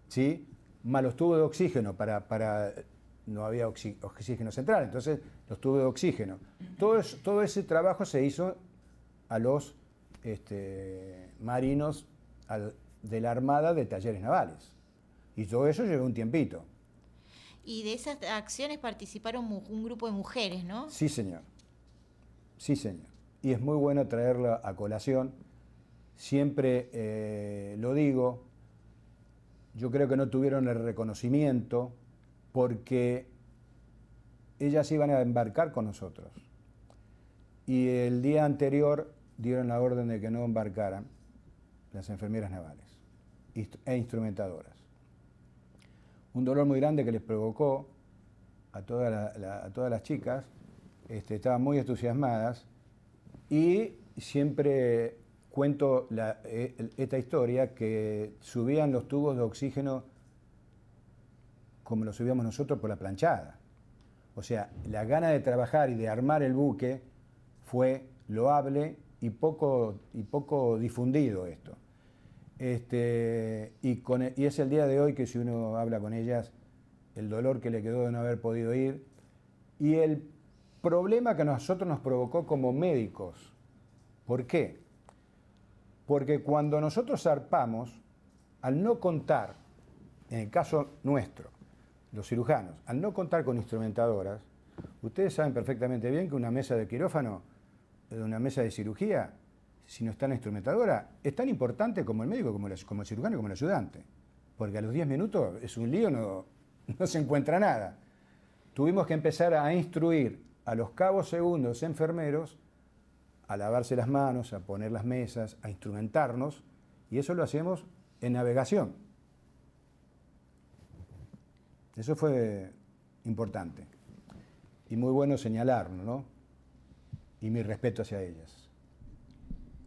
¿sí? malos tubos de oxígeno para, para no había oxígeno central, entonces los tubos de oxígeno. Todo, ese trabajo se hizo a los este, marinos de la Armada de Talleres Navales. Y todo eso llevó un tiempito. Y de esas acciones participaron un grupo de mujeres, ¿no? Sí, señor. Sí, señor y es muy bueno traerla a colación. Siempre eh, lo digo, yo creo que no tuvieron el reconocimiento porque ellas iban a embarcar con nosotros. Y el día anterior dieron la orden de que no embarcaran las enfermeras navales e instrumentadoras. Un dolor muy grande que les provocó a, todas las chicas, este, estaban muy entusiasmadas y siempre cuento e, esta historia que subían los tubos de oxígeno como los subíamos nosotros por la planchada. O sea, la gana de trabajar y de armar el buque fue loable y poco, y poco difundido esto. Este, y, con, e, y es el día de hoy que si uno habla con ellas, el dolor que le quedó de no haber podido ir y el Problema que a nosotros nos provocó como médicos. ¿Por qué? Porque cuando nosotros zarpamos, al no contar, en el caso nuestro, los cirujanos, al no contar con instrumentadoras, ustedes saben perfectamente bien que una mesa de quirófano, eh, una mesa de cirugía, si no está la instrumentadora, es tan importante como el médico, como, el, como cirujano, como el ayudante. Porque a los 10 minutos es un lío, no se encuentra nada. Tuvimos que empezar a instruir a los cabos segundos enfermeros a lavarse las manos, a poner las mesas, a instrumentarnos, y eso lo hacemos en navegación. Eso fue importante y muy bueno señalarlo, ¿no? Y mi respeto hacia ellas.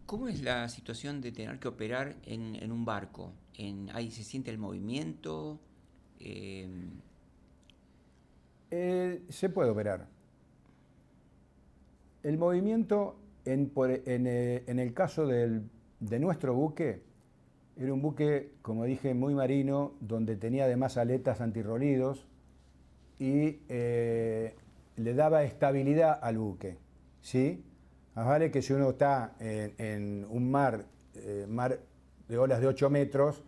¿Cómo es la situación de tener que operar en, un barco? ¿Ahí se siente el movimiento? Eh, eh, se puede operar el movimiento, en, eh, el caso de nuestro buque, era un buque, como dije, muy marino, donde tenía además aletas antirrolidos y eh, le daba estabilidad al buque. ¿sí? Más vale que si uno está en, un mar, eh, mar de olas de 8 metros,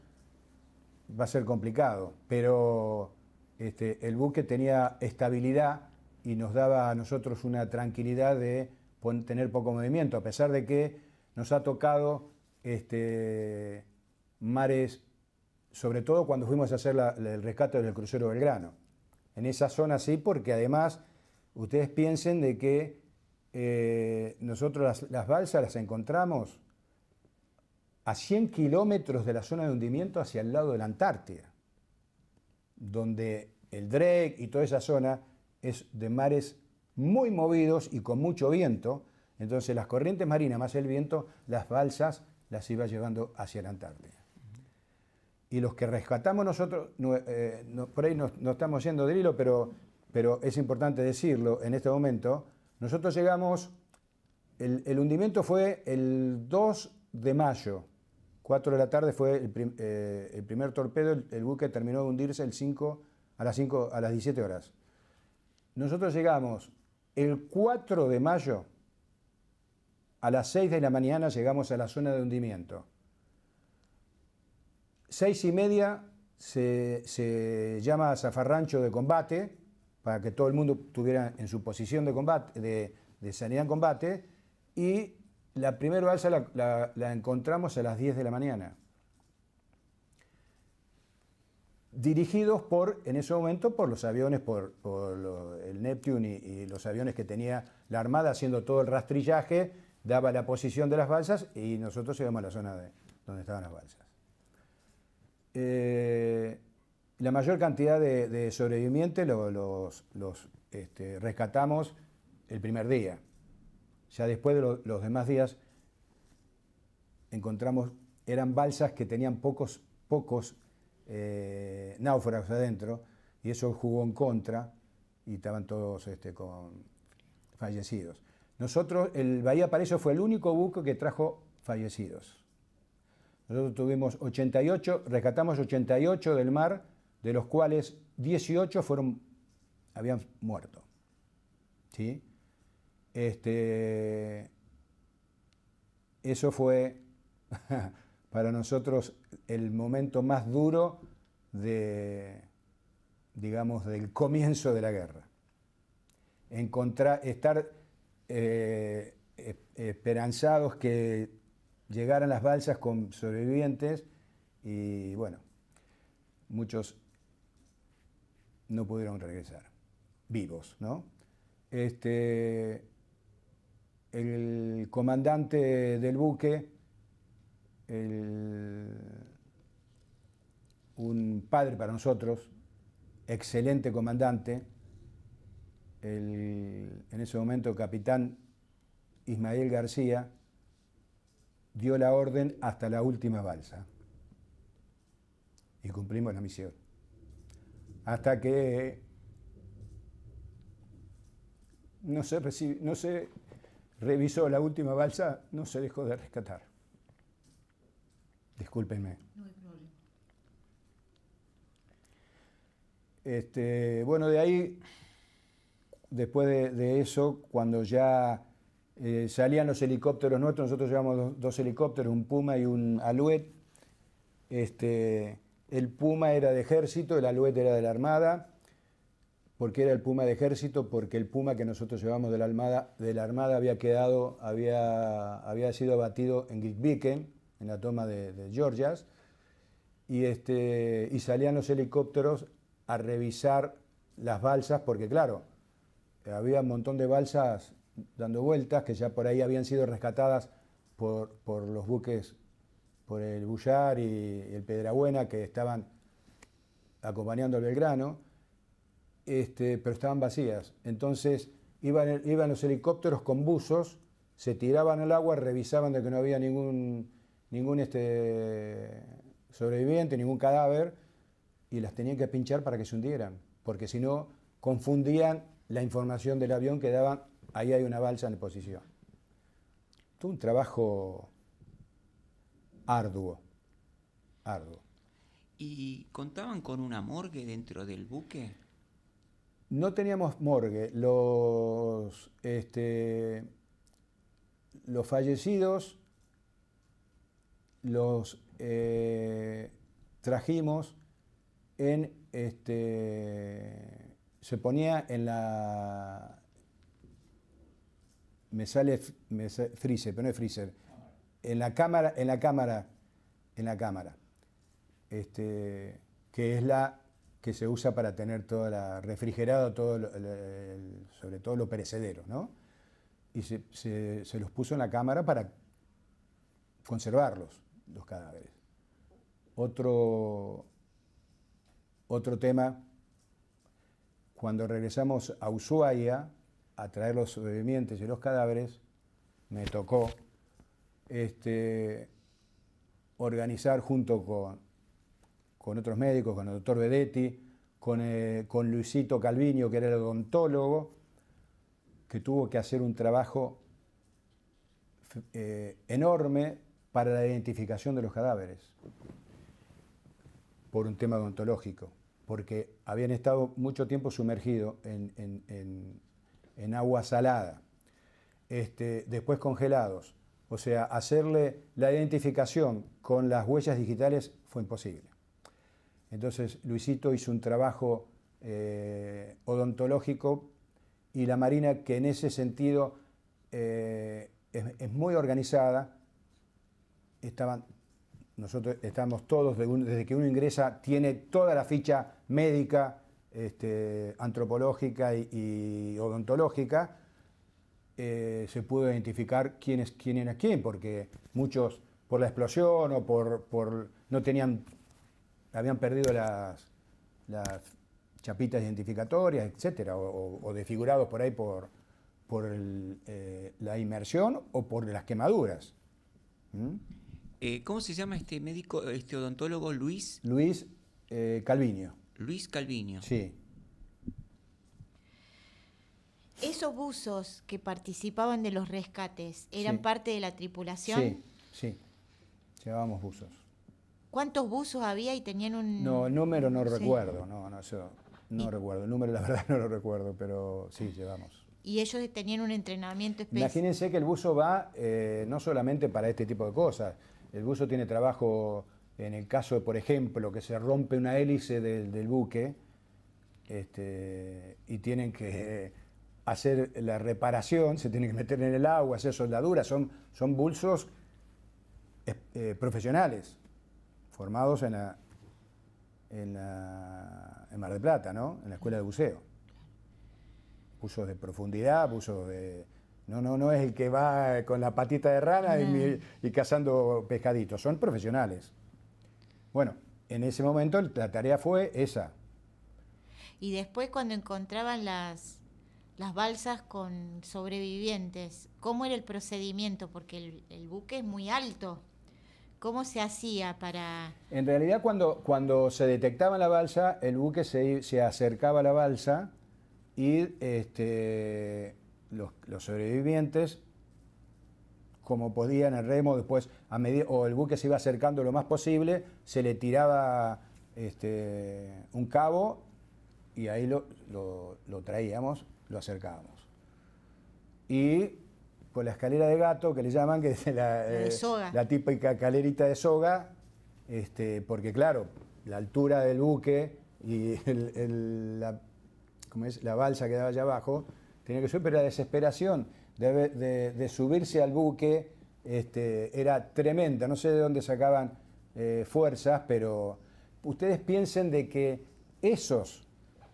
va a ser complicado, pero este, el buque tenía estabilidad y nos daba a nosotros una tranquilidad de tener poco movimiento, a pesar de que nos ha tocado este, mares, sobre todo cuando fuimos a hacer el rescate del crucero Belgrano. En esa zona sí, porque además ustedes piensen de que eh, nosotros las, las, balsas las encontramos a 100 kilómetros de la zona de hundimiento hacia el lado de la Antártida, donde el Drake y toda esa zona es de mares muy movidos y con mucho viento, entonces las corrientes marinas más el viento, las balsas las iba llevando hacia la Antártida. Y los que rescatamos nosotros, eh, por ahí no estamos yendo del hilo, pero, es importante decirlo en este momento, nosotros llegamos, el, hundimiento fue el 2 de mayo, 4 de la tarde fue el, eh, primer torpedo, el, buque terminó de hundirse el 5, a, las 5, a las 17 horas. Nosotros llegamos el 4 de mayo, a las 6 de la mañana llegamos a la zona de hundimiento. Seis y media se, llama zafarrancho de combate, para que todo el mundo estuviera en su posición de, combate, de, sanidad en combate, y la primera balsa la, la encontramos a las 10 de la mañana. dirigidos por, en ese momento, por los aviones, por, el Neptune y, los aviones que tenía la Armada haciendo todo el rastrillaje, daba la posición de las balsas y nosotros íbamos a la zona de, donde estaban las balsas. Eh, la mayor cantidad de, sobrevivientes los, este, rescatamos el primer día. Ya después de los demás días encontramos, eran balsas que tenían pocos, pocos eh, náufragos adentro, y eso jugó en contra y estaban todos este, con fallecidos. Nosotros, el Bahía Paraíso fue el único buque que trajo fallecidos. Nosotros tuvimos 88, rescatamos 88 del mar, de los cuales 18 fueron, habían muerto. Este, eso fue para nosotros el momento más duro de, digamos, del comienzo de la guerra. Encontrar, estar eh, esperanzados que llegaran las balsas con sobrevivientes y bueno, muchos no pudieron regresar, vivos, ¿no? Este, el comandante del buque un padre para nosotros, excelente comandante, en ese momento capitán Ismael García, dio la orden hasta la última balsa. Y cumplimos la misión. Hasta que no se revisó la última balsa, no se dejó de rescatar. Discúlpenme. Este, bueno, de ahí, después de, eso, cuando ya eh, salían los helicópteros nuestros, nosotros llevamos dos, helicópteros, un Puma y un Alouette. Este, el Puma era de ejército, el Alouette era de la Armada. ¿Por qué era el Puma de ejército? Porque el Puma que nosotros llevamos de la Armada, de la armada había quedado, había, había sido abatido en Gitbiken en la toma de, de Georgias, y, este, y salían los helicópteros a revisar las balsas, porque claro, había un montón de balsas dando vueltas que ya por ahí habían sido rescatadas por, por los buques, por el Bullar y el Pedrabuena, que estaban acompañando al Belgrano, este, pero estaban vacías. Entonces iban, iban los helicópteros con buzos, se tiraban al agua, revisaban de que no había ningún ningún este, sobreviviente, ningún cadáver, y las tenían que pinchar para que se hundieran, porque si no, confundían la información del avión que daban, ahí hay una balsa en posición. un trabajo arduo, arduo. ¿Y contaban con una morgue dentro del buque? No teníamos morgue. Los, este, los fallecidos los eh, trajimos en este se ponía en la me sale, freezer, pero no es freezer. En la cámara, en la cámara, en la cámara. Este, que es la que se usa para tener toda la refrigerado todo sobre todo lo perecedero, ¿no? Y se los puso en la cámara para conservarlos los cadáveres. Otro, otro tema, cuando regresamos a Ushuaia a traer los sobrevivientes y los cadáveres, me tocó este, organizar junto con, otros médicos, con el doctor Bedetti, eh, con, Luisito Calviño, que era el odontólogo, que tuvo que hacer un trabajo eh, enorme para la identificación de los cadáveres, por un tema odontológico, porque habían estado mucho tiempo sumergidos en, agua salada, este, después congelados. O sea, hacerle la identificación con las huellas digitales fue imposible. Entonces, Luisito hizo un trabajo eh, odontológico y la Marina, que en ese sentido eh, es muy organizada, estaban, nosotros estamos todos, desde que uno ingresa, tiene toda la ficha médica, este, antropológica y, odontológica, eh, se pudo identificar quién es quién era quién, porque muchos por la explosión o por, no tenían, habían perdido las, chapitas identificatorias, etcétera, o, desfigurados por ahí por, por eh, la inmersión o por las quemaduras. Eh, ¿Cómo se llama este médico, este odontólogo Luis? Luis eh, Calviño. Luis Calviño. Sí. Esos buzos que participaban de los rescates, ¿eran parte de la tripulación? Sí, sí. Llevábamos buzos. ¿Cuántos buzos había y tenían un...? No, el número no recuerdo, no, no, no recuerdo. El número la verdad no lo recuerdo, pero sí, llevamos y ellos tenían un entrenamiento especial. Imagínense que el buzo va eh, no solamente para este tipo de cosas, el buzo tiene trabajo en el caso, por ejemplo, que se rompe una hélice del, buque este, y tienen que hacer la reparación, se tienen que meter en el agua, hacer soldadura, son, son eh, profesionales, formados en en, Mar del Plata, En la escuela de buceo. Buzos de profundidad, buzos de no, no, no es el que va con la patita de rana y, cazando pescaditos, son profesionales. Bueno, en ese momento la tarea fue esa. Y después cuando encontraban las, las balsas con sobrevivientes, ¿cómo era el procedimiento? Porque el, buque es muy alto. ¿Cómo se hacía para...? En realidad cuando, cuando se detectaba la balsa, el buque se, se acercaba a la balsa y este, los, sobrevivientes como podían el remo después a o el buque se iba acercando lo más posible se le tiraba este, un cabo y ahí lo, lo, traíamos lo acercábamos y por la escalera de gato que le llaman que es la, eh, típica calerita de soga este, porque claro la altura del buque y el, la, la balsa quedaba daba allá abajo tenía que subir, pero la desesperación de, subirse al buque este, era tremenda. No sé de dónde sacaban eh, fuerzas, pero ustedes piensen de que esos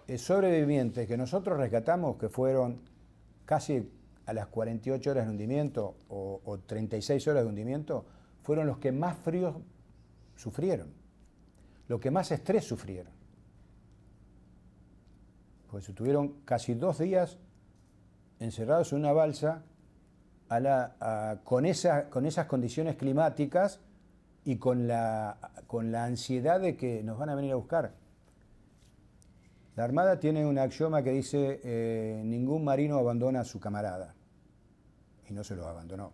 eh, sobrevivientes que nosotros rescatamos, que fueron casi a las 48 horas de hundimiento o, 36 horas de hundimiento, fueron los que más fríos sufrieron, los que más estrés sufrieron. pues estuvieron tuvieron casi dos días encerrados en una balsa con, esas condiciones climáticas y con la, ansiedad de que nos van a venir a buscar. La Armada tiene un axioma que dice, eh, ningún marino abandona a su camarada. Y no se lo abandonó.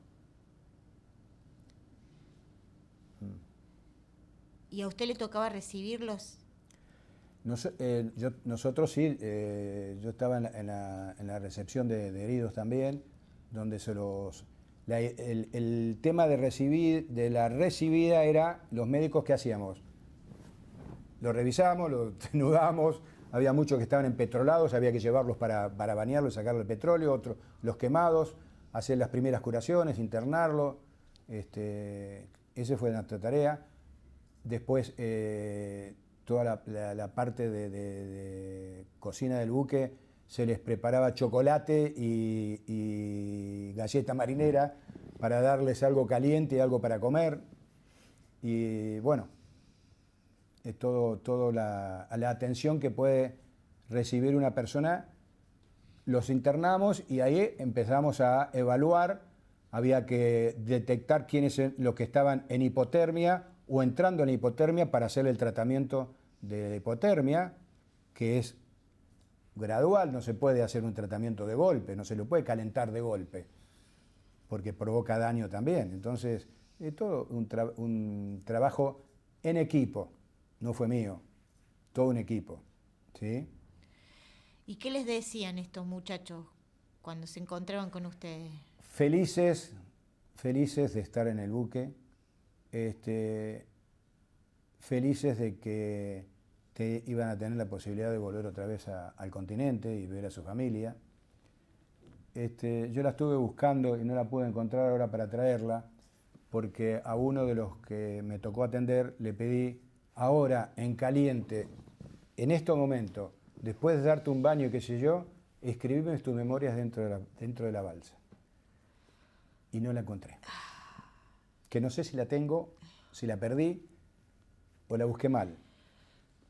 ¿Y a usted le tocaba recibirlos eh, nosotros sí, eh, yo estaba en la, recepción de, heridos también, donde se los... el, tema de recibir, de la recibida era los médicos que hacíamos. Lo revisábamos, lo desnudábamos, había muchos que estaban empetrolados, había que llevarlos para, para bañarlos, sacarle el petróleo, otros los quemados, hacer las primeras curaciones, internarlo Este, esa fue nuestra tarea. Después... Eh, toda la, parte de, cocina del buque, se les preparaba chocolate y, galleta marinera para darles algo caliente y algo para comer. Y bueno, es todo, la, atención que puede recibir una persona. Los internamos y ahí empezamos a evaluar. Había que detectar quiénes los que estaban en hipotermia o entrando en hipotermia para hacer el tratamiento de hipotermia, que es gradual, no se puede hacer un tratamiento de golpe, no se lo puede calentar de golpe, porque provoca daño también. Entonces, todo un, trabajo en equipo, no fue mío, todo un equipo. ¿sí? ¿Y qué les decían estos muchachos cuando se encontraban con ustedes? Felices, felices de estar en el buque, este, felices de que te iban a tener la posibilidad de volver otra vez al continente y ver a su familia. Este, yo la estuve buscando y no la pude encontrar ahora para traerla, porque a uno de los que me tocó atender le pedí ahora, en caliente, en este momento, después de darte un baño, qué sé yo, escribirme tus memorias dentro de, la, dentro de la balsa. Y no la encontré. Que no sé si la tengo, si la perdí, o la busqué mal.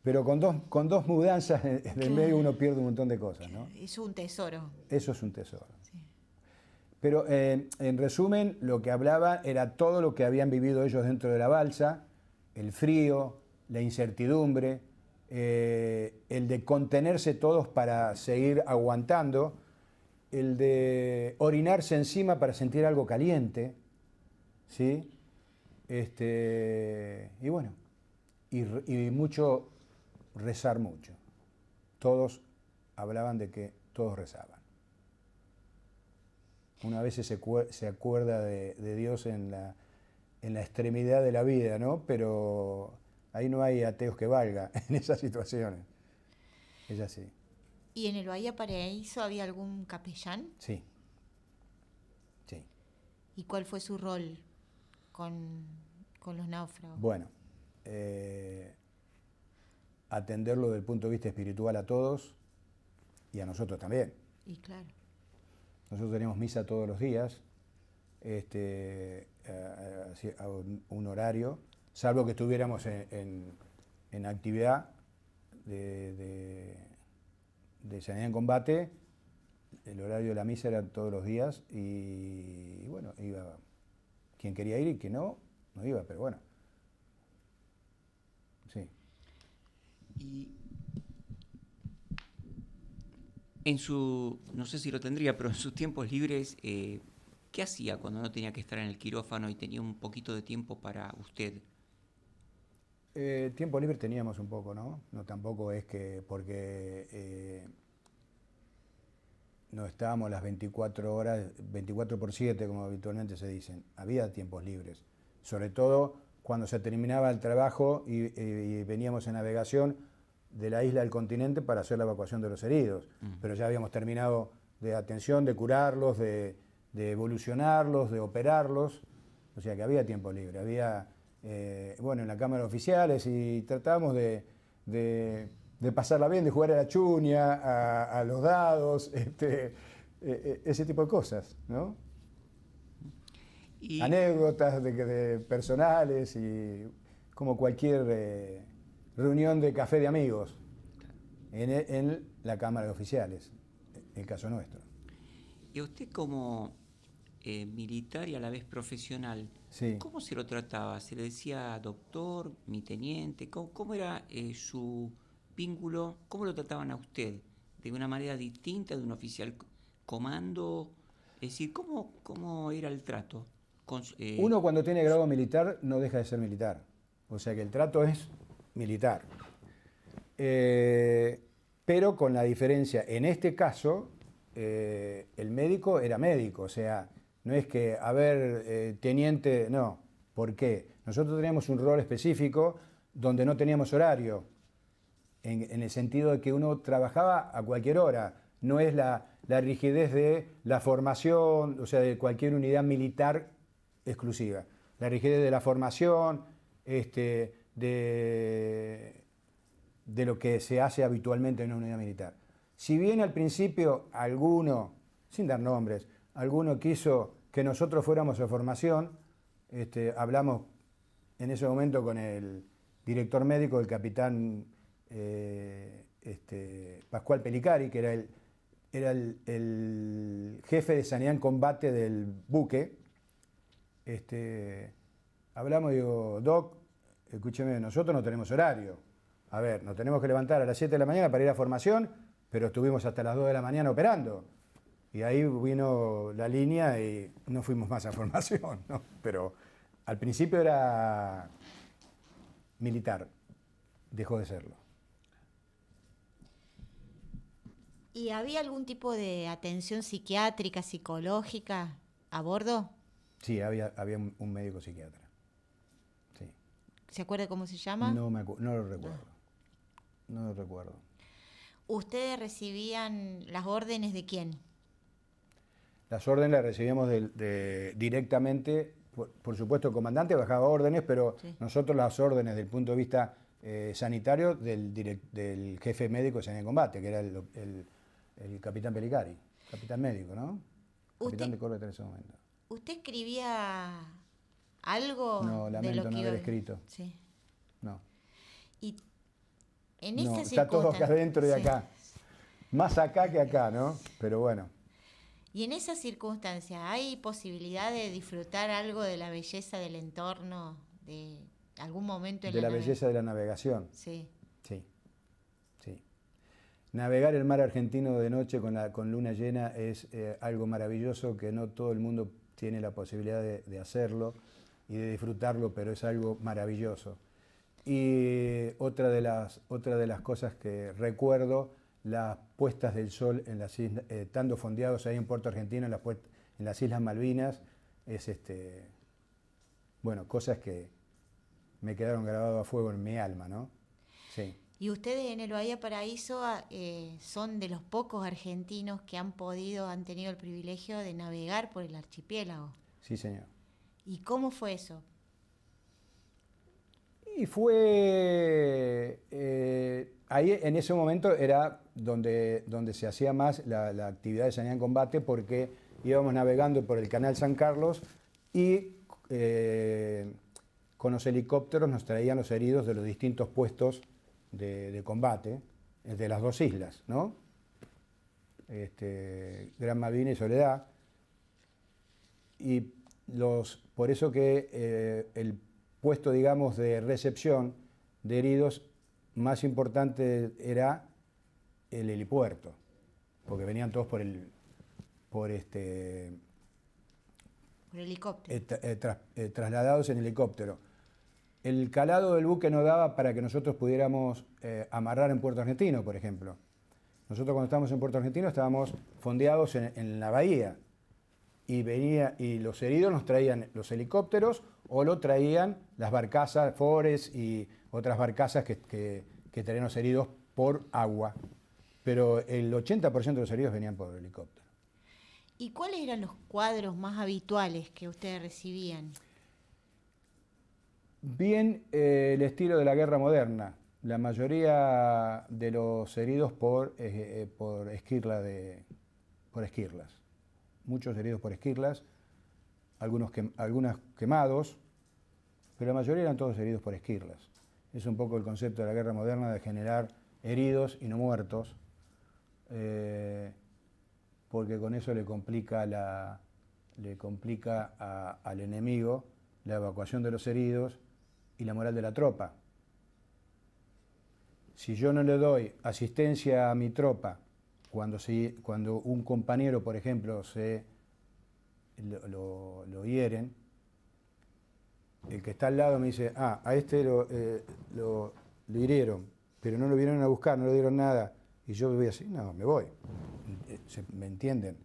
Pero con dos, con dos mudanzas en medio uno pierde un montón de cosas, ¿no? Es un tesoro. Eso es un tesoro. Pero eh, en resumen, lo que hablaba era todo lo que habían vivido ellos dentro de la balsa, el frío, la incertidumbre, eh, el de contenerse todos para seguir aguantando, el de orinarse encima para sentir algo caliente, ¿sí? Este, y bueno, y, mucho rezar mucho. Todos hablaban de que todos rezaban. Una vez se, se acuerda de, Dios en la, en la extremidad de la vida, ¿no? Pero ahí no hay ateos que valga en esas situaciones. Es así. ¿Y en el Bahía Paraíso había algún capellán? Sí. ¿Y cuál fue su rol con, con los náufragos? Bueno, eh, atenderlo desde el punto de vista espiritual a todos y a nosotros también. Y claro. Nosotros tenemos misa todos los días, este, eh, a, un, horario, salvo que estuviéramos en, actividad de, de, sanidad en combate, el horario de la misa era todos los días y, y bueno, iba quien quería ir y quien no, no iba, pero bueno, Y en su, no sé si lo tendría, pero en sus tiempos libres, eh, ¿qué hacía cuando no tenía que estar en el quirófano y tenía un poquito de tiempo para usted? Eh, tiempo libre teníamos un poco, ¿no? No tampoco es que porque eh, no estábamos las 24 horas, 24 por 7 como habitualmente se dicen. Había tiempos libres, sobre todo cuando se terminaba el trabajo y eh, veníamos en navegación de la isla al continente para hacer la evacuación de los heridos. Mm. Pero ya habíamos terminado de atención, de curarlos, de, evolucionarlos, de operarlos. O sea que había tiempo libre. Había, eh, bueno, en la Cámara de Oficiales y tratábamos de, de, pasarla bien, de jugar a la chuña, a, los dados, este, e, e, ese tipo de cosas, ¿no? Anécdotas de, personales y como cualquier... Eh, reunión de café de amigos en, la Cámara de Oficiales, el caso nuestro. ¿Y usted como eh, militar y a la vez profesional, cómo se lo trataba? ¿Se le decía doctor, mi teniente? ¿Cómo, era eh, su vínculo? ¿Cómo lo trataban a usted? ¿De una manera distinta de un oficial comando? Es decir, ¿cómo, cómo era el trato? Eh, Uno cuando tiene grado militar no deja de ser militar. O sea que el trato es militar. Eh, pero con la diferencia, en este caso, eh, el médico era médico, o sea, no es que, a ver, eh, teniente, no, ¿por qué? Nosotros teníamos un rol específico donde no teníamos horario, en, el sentido de que uno trabajaba a cualquier hora, no es la, la, rigidez de la formación, o sea, de cualquier unidad militar exclusiva, la rigidez de la formación, este, de, lo que se hace habitualmente en una unidad militar. Si bien al principio alguno, sin dar nombres, alguno quiso que nosotros fuéramos a formación, este, hablamos en ese momento con el director médico, el capitán eh, este, Pascual Pelicari, que era el, era el, jefe de sanidad en combate del buque. Este, hablamos, digo, Doc, escúcheme, nosotros no tenemos horario. A ver, nos tenemos que levantar a las 7 de la mañana para ir a formación, pero estuvimos hasta las 2 de la mañana operando. Y ahí vino la línea y no fuimos más a formación, Pero al principio era militar, dejó de serlo. ¿Y había algún tipo de atención psiquiátrica, psicológica a bordo? Sí, había, había un médico psiquiatra. ¿Se acuerda cómo se llama? No, me no lo recuerdo. No lo recuerdo. ¿Ustedes recibían las órdenes de quién? Las órdenes las recibíamos directamente, por, supuesto el comandante bajaba órdenes, pero nosotros las órdenes del punto de vista eh, sanitario del, del jefe médico en el combate, que era el, capitán Pelicari, capitán médico, ¿no? capitán de en ese momento. ¿Usted escribía algo no, lamento de lo que no haber escrito. Sí. No. Y en esa circunstancia. está todo acá acá. Más acá que acá, ¿no? Pero bueno. Y en esas circunstancias, ¿hay posibilidad de disfrutar algo de la belleza del entorno, de algún momento en de la, la belleza de la navegación? Sí. Sí. Sí. Navegar el mar argentino de noche con, la, con luna llena es eh, algo maravilloso que no todo el mundo tiene la posibilidad de hacerlo y de disfrutarlo, pero es algo maravilloso. Y otra de las, de las cosas que recuerdo, las puestas del sol en las eh, estando fondeados ahí en Puerto Argentino, en las, en las Islas Malvinas, es este, bueno, cosas que me quedaron grabadas a fuego en mi alma, ¿no? Sí. Y ustedes en el Bahía Paraíso ah, eh, son de los pocos argentinos que han podido, han tenido el privilegio de navegar por el archipiélago. Sí, señor. ¿Y cómo fue eso? Y fue. Eh, ahí en ese momento era donde, donde se hacía más la, actividad de sanidad en combate porque íbamos navegando por el canal San Carlos y eh, con los helicópteros nos traían los heridos de los distintos puestos de, combate eh, de las dos islas, ¿no? Este, Gran Mavina y Soledad. Y por eso que eh, el puesto, digamos, de recepción de heridos más importante era el helipuerto, porque venían todos por el, por este, helicóptero. Eh, eh, trasladados en helicóptero. El calado del buque no daba para que nosotros pudiéramos amarrar en Puerto Argentino, por ejemplo. Nosotros cuando estábamos en Puerto Argentino estábamos fondeados en la bahía y, venía, y los heridos nos traían los helicópteros o lo traían las barcazas, Fores y otras barcazas que, traían los heridos por agua. Pero el 80% de los heridos venían por helicóptero. ¿Y cuáles eran los cuadros más habituales que ustedes recibían? Bien eh, el estilo de la guerra moderna. La mayoría de los heridos por, eh, eh, por, esquirla de, por esquirlas muchos heridos por esquirlas, algunos, que, quemados, pero la mayoría eran todos heridos por esquirlas. Es un poco el concepto de la guerra moderna de generar heridos y no muertos, eh, porque con eso le complica, la, le complica al enemigo la evacuación de los heridos y la moral de la tropa. Si yo no le doy asistencia a mi tropa cuando, cuando un compañero, por ejemplo, se lo, lo, hieren, el que está al lado me dice, ah, a este lo, eh, hirieron, pero no lo vieron a buscar, no le dieron nada, y yo voy así, no, me voy. Eh, ¿Me entienden?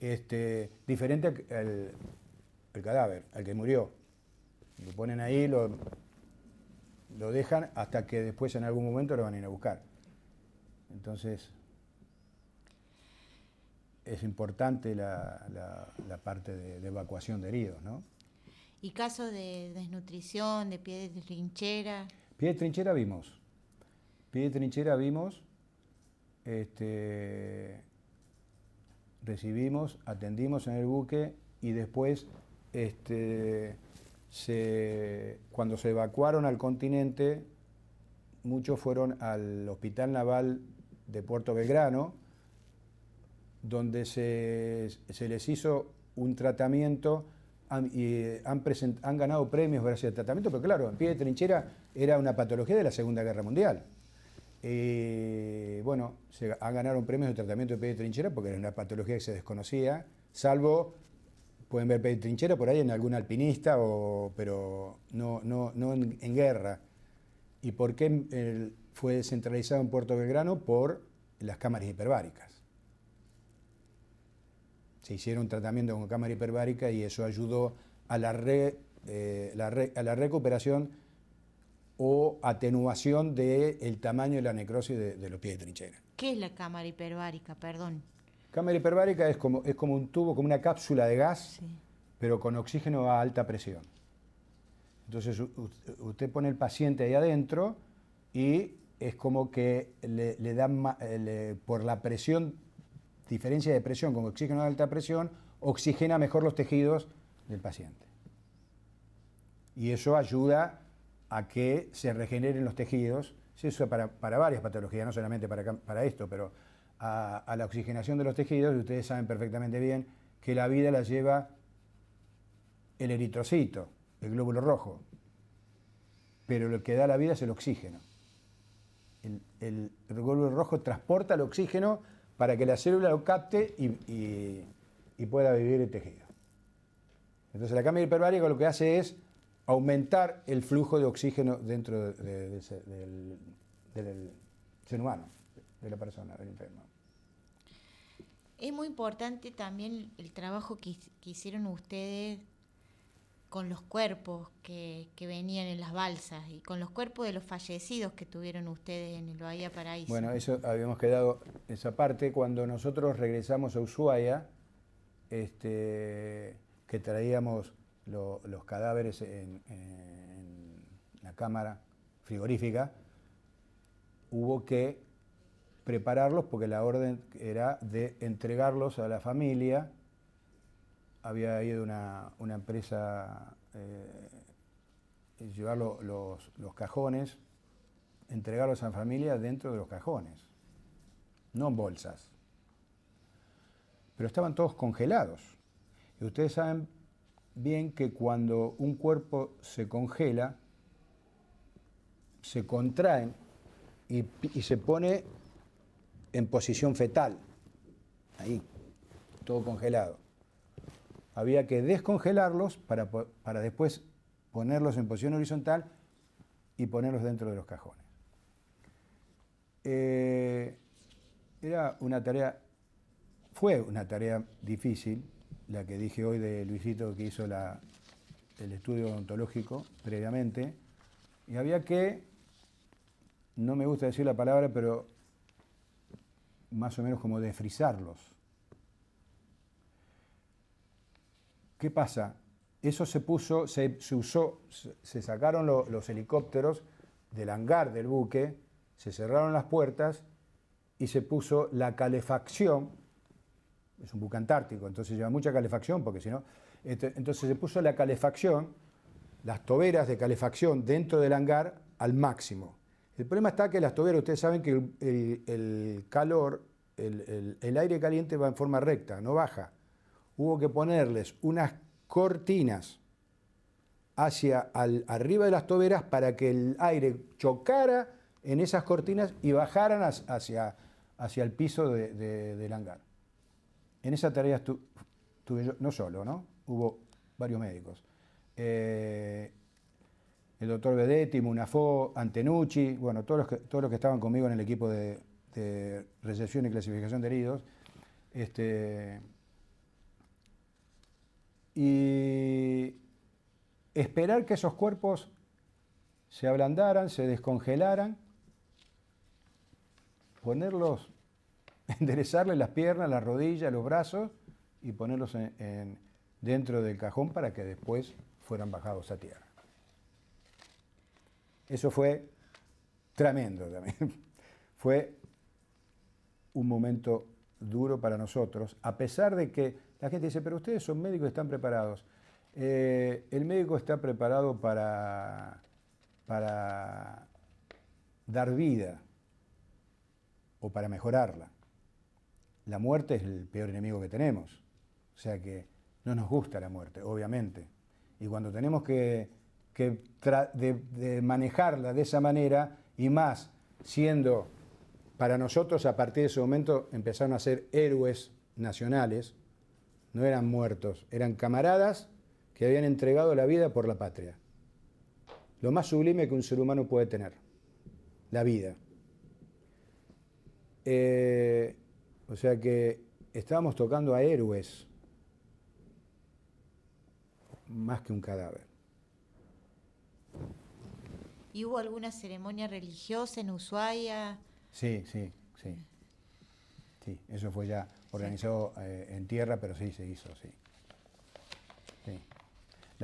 Este, diferente al, cadáver, al que murió. Lo ponen ahí, lo, lo dejan hasta que después en algún momento lo van a ir a buscar. Entonces, es importante la, la, parte de, evacuación de heridos, ¿no? ¿Y casos de desnutrición, de pie de trinchera? Pie de trinchera vimos. Pie de trinchera vimos. Este, recibimos, atendimos en el buque y después, este, cuando se evacuaron al continente, muchos fueron al Hospital Naval de Puerto Belgrano, donde se, les hizo un tratamiento y eh, han, ganado premios gracias al tratamiento, pero claro, el pie de trinchera era una patología de la Segunda Guerra Mundial. Eh, bueno, se han ganado premios de tratamiento de pie de trinchera porque era una patología que se desconocía, salvo, pueden ver pie de trinchera por ahí en algún alpinista, pero no, en, guerra. ¿Y por qué eh, fue descentralizado en Puerto Belgrano? Por las cámaras hiperbáricas se hicieron tratamiento con cámara hiperbárica y eso ayudó a la, eh, a la recuperación o atenuación del tamaño de la necrosis de, los pies de trinchera. ¿Qué es la cámara hiperbárica, perdón? Cámara hiperbárica es como, es como un tubo, como una cápsula de gas, pero con oxígeno a alta presión. Entonces usted pone el paciente ahí adentro y es como que le, dan eh, por la presión diferencia de presión con oxígeno de alta presión oxigena mejor los tejidos del paciente. Y eso ayuda a que se regeneren los tejidos, se usa para, varias patologías, no solamente para, esto, pero a, la oxigenación de los tejidos, y ustedes saben perfectamente bien que la vida la lleva el eritrocito, el glóbulo rojo, pero lo que da la vida es el oxígeno. el glóbulo rojo transporta el oxígeno para que la célula lo capte y, pueda vivir el tejido. Entonces la cámara hiperbárica lo que hace es aumentar el flujo de oxígeno dentro del, ser humano, de la persona, del enfermo. Es muy importante también el trabajo que hicieron ustedes con los cuerpos que, venían en las balsas y con los cuerpos de los fallecidos que tuvieron ustedes en el Bahía Paraíso. Bueno, eso habíamos quedado, esa parte, cuando nosotros regresamos a Ushuaia, este, que traíamos los cadáveres en la cámara frigorífica, hubo que prepararlos porque la orden era de entregarlos a la familia había ido una, empresa eh, llevar los, cajones, entregarlos a la familia dentro de los cajones, no en bolsas. Pero estaban todos congelados. Y ustedes saben bien que cuando un cuerpo se congela, se contrae y se pone en posición fetal, ahí, todo congelado había que descongelarlos para, para después ponerlos en posición horizontal y ponerlos dentro de los cajones. Eh, era una tarea, fue una tarea difícil, la que dije hoy de Luisito que hizo el estudio ontológico previamente, y había que, no me gusta decir la palabra, pero más o menos como desfrizarlos, ¿Qué pasa? Eso se puso, se, usó, se sacaron los helicópteros del hangar del buque, se cerraron las puertas y se puso la calefacción. Es un buque antártico, entonces lleva mucha calefacción, porque si no. Este, entonces se puso la calefacción, las toberas de calefacción dentro del hangar al máximo. El problema está que las toberas, ustedes saben que el, calor, el aire caliente va en forma recta, no baja hubo que ponerles unas cortinas hacia al, arriba de las toberas para que el aire chocara en esas cortinas y bajaran hacia, hacia, el piso del hangar. En esa tarea estuve yo, no solo, ¿no? Hubo varios médicos. Eh, el doctor Vedetti, Munafó, Antenucci, bueno, todos los que, todos los que estaban conmigo en el equipo de, recepción y clasificación de heridos. Este, y esperar que esos cuerpos se ablandaran, se descongelaran, ponerlos, enderezarles las piernas, las rodillas, los brazos y ponerlos dentro del cajón para que después fueran bajados a tierra. Eso fue tremendo también. fue un momento duro para nosotros, a pesar de que la gente dice, pero ustedes son médicos y están preparados. Eh, el médico está preparado para, dar vida o para mejorarla. La muerte es el peor enemigo que tenemos. O sea que no nos gusta la muerte, obviamente. Y cuando tenemos que, manejarla de esa manera, y más siendo para nosotros a partir de ese momento empezaron a ser héroes nacionales, no eran muertos, eran camaradas que habían entregado la vida por la patria. Lo más sublime que un ser humano puede tener, la vida. Eh, o sea que estábamos tocando a héroes más que un cadáver. ¿Y hubo alguna ceremonia religiosa en Ushuaia? Sí, sí, sí. Sí, eso fue ya organizado eh, en tierra, pero sí se hizo, sí.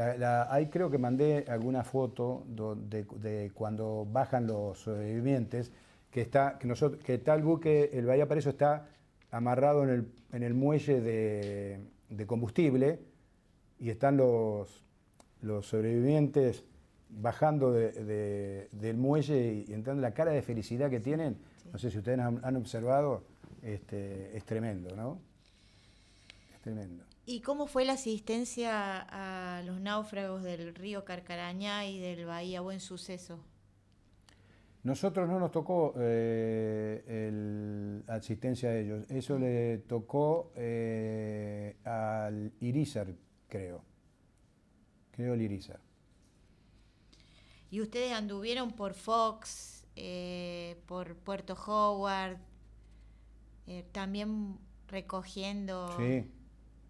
ahí creo que mandé alguna foto de, cuando bajan los sobrevivientes, que, está, que, nosotros, que tal buque, el Bahía Parejo está amarrado en el, muelle de, combustible y están los, los sobrevivientes bajando del muelle y, entrando la cara de felicidad que tienen. No sé si ustedes han observado este, es tremendo, ¿no? Es tremendo. ¿Y cómo fue la asistencia a los náufragos del río Carcarañá y del Bahía Buen Suceso? Nosotros no nos tocó eh, la asistencia a ellos, eso le tocó eh, al Irizar, creo, creo el Irizar. ¿Y ustedes anduvieron por Fox, eh, por Puerto Howard, eh, también recogiendo, sí.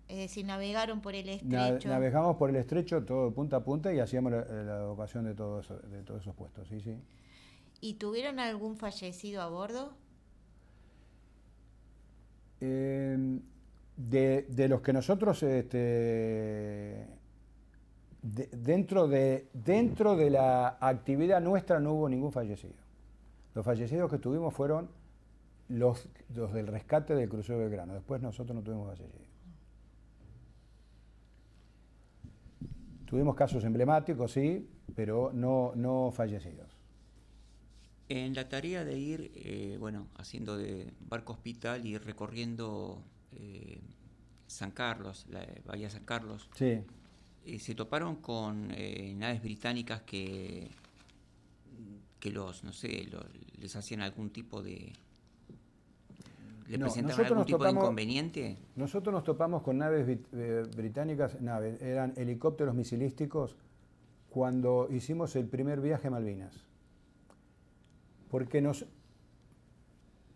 es decir, navegaron por el estrecho. navegamos por el estrecho todo punta a punta y hacíamos la, educación de todos, de todos esos puestos, sí, sí. ¿Y tuvieron algún fallecido a bordo? Em, de, de, los que nosotros este, dentro, de, dentro de la actividad nuestra no hubo ningún fallecido. Los fallecidos que tuvimos fueron los, del rescate del crucero Belgrano. Después nosotros no tuvimos fallecidos Tuvimos casos emblemáticos, sí, pero no, no fallecidos. En la tarea de ir, eh, bueno, haciendo de barco hospital y recorriendo eh, San Carlos, la Bahía San Carlos, sí. Eh, se toparon con naves británicas que, que los, no sé, les hacían algún tipo de, ¿Le no, algún tipo de inconveniente? Nosotros nos topamos con naves eh, británicas, naves, eran helicópteros misilísticos cuando hicimos el primer viaje a Malvinas. Porque nos.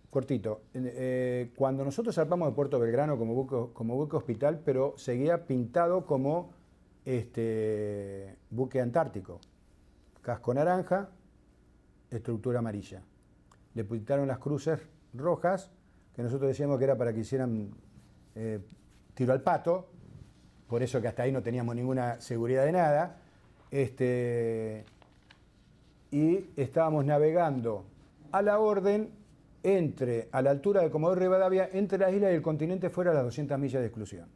Cortito, eh, cuando nosotros zarpamos de Puerto Belgrano como buque, como buque hospital, pero seguía pintado como este, buque antártico. Casco naranja, estructura amarilla. Le pintaron las cruces rojas que nosotros decíamos que era para que hicieran eh, tiro al pato, por eso que hasta ahí no teníamos ninguna seguridad de nada. Este, y estábamos navegando a la orden entre, a la altura de Comodoro Rivadavia, entre las islas y el continente fuera de las 200 millas de exclusión.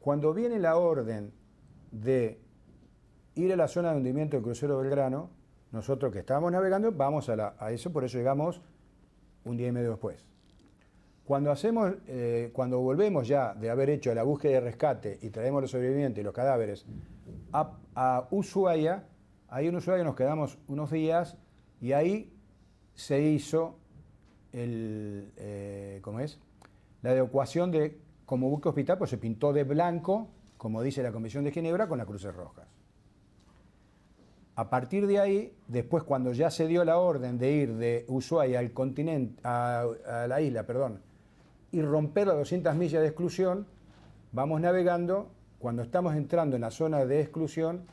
Cuando viene la orden de ir a la zona de hundimiento del crucero Belgrano, nosotros que estábamos navegando, vamos a eso, por eso llegamos un día y medio después. Cuando, hacemos, eh, cuando volvemos ya de haber hecho la búsqueda de rescate y traemos los sobrevivientes y los cadáveres a, Ushuaia, ahí en Ushuaia nos quedamos unos días y ahí se hizo el, eh, es? la adecuación de como buque hospital, pues se pintó de blanco, como dice la Comisión de Ginebra, con las cruces rojas. A partir de ahí, después cuando ya se dio la orden de ir de Ushuaia al continente, a la isla, perdón, y romper las 200 millas de exclusión, vamos navegando, cuando estamos entrando en la zona de exclusión,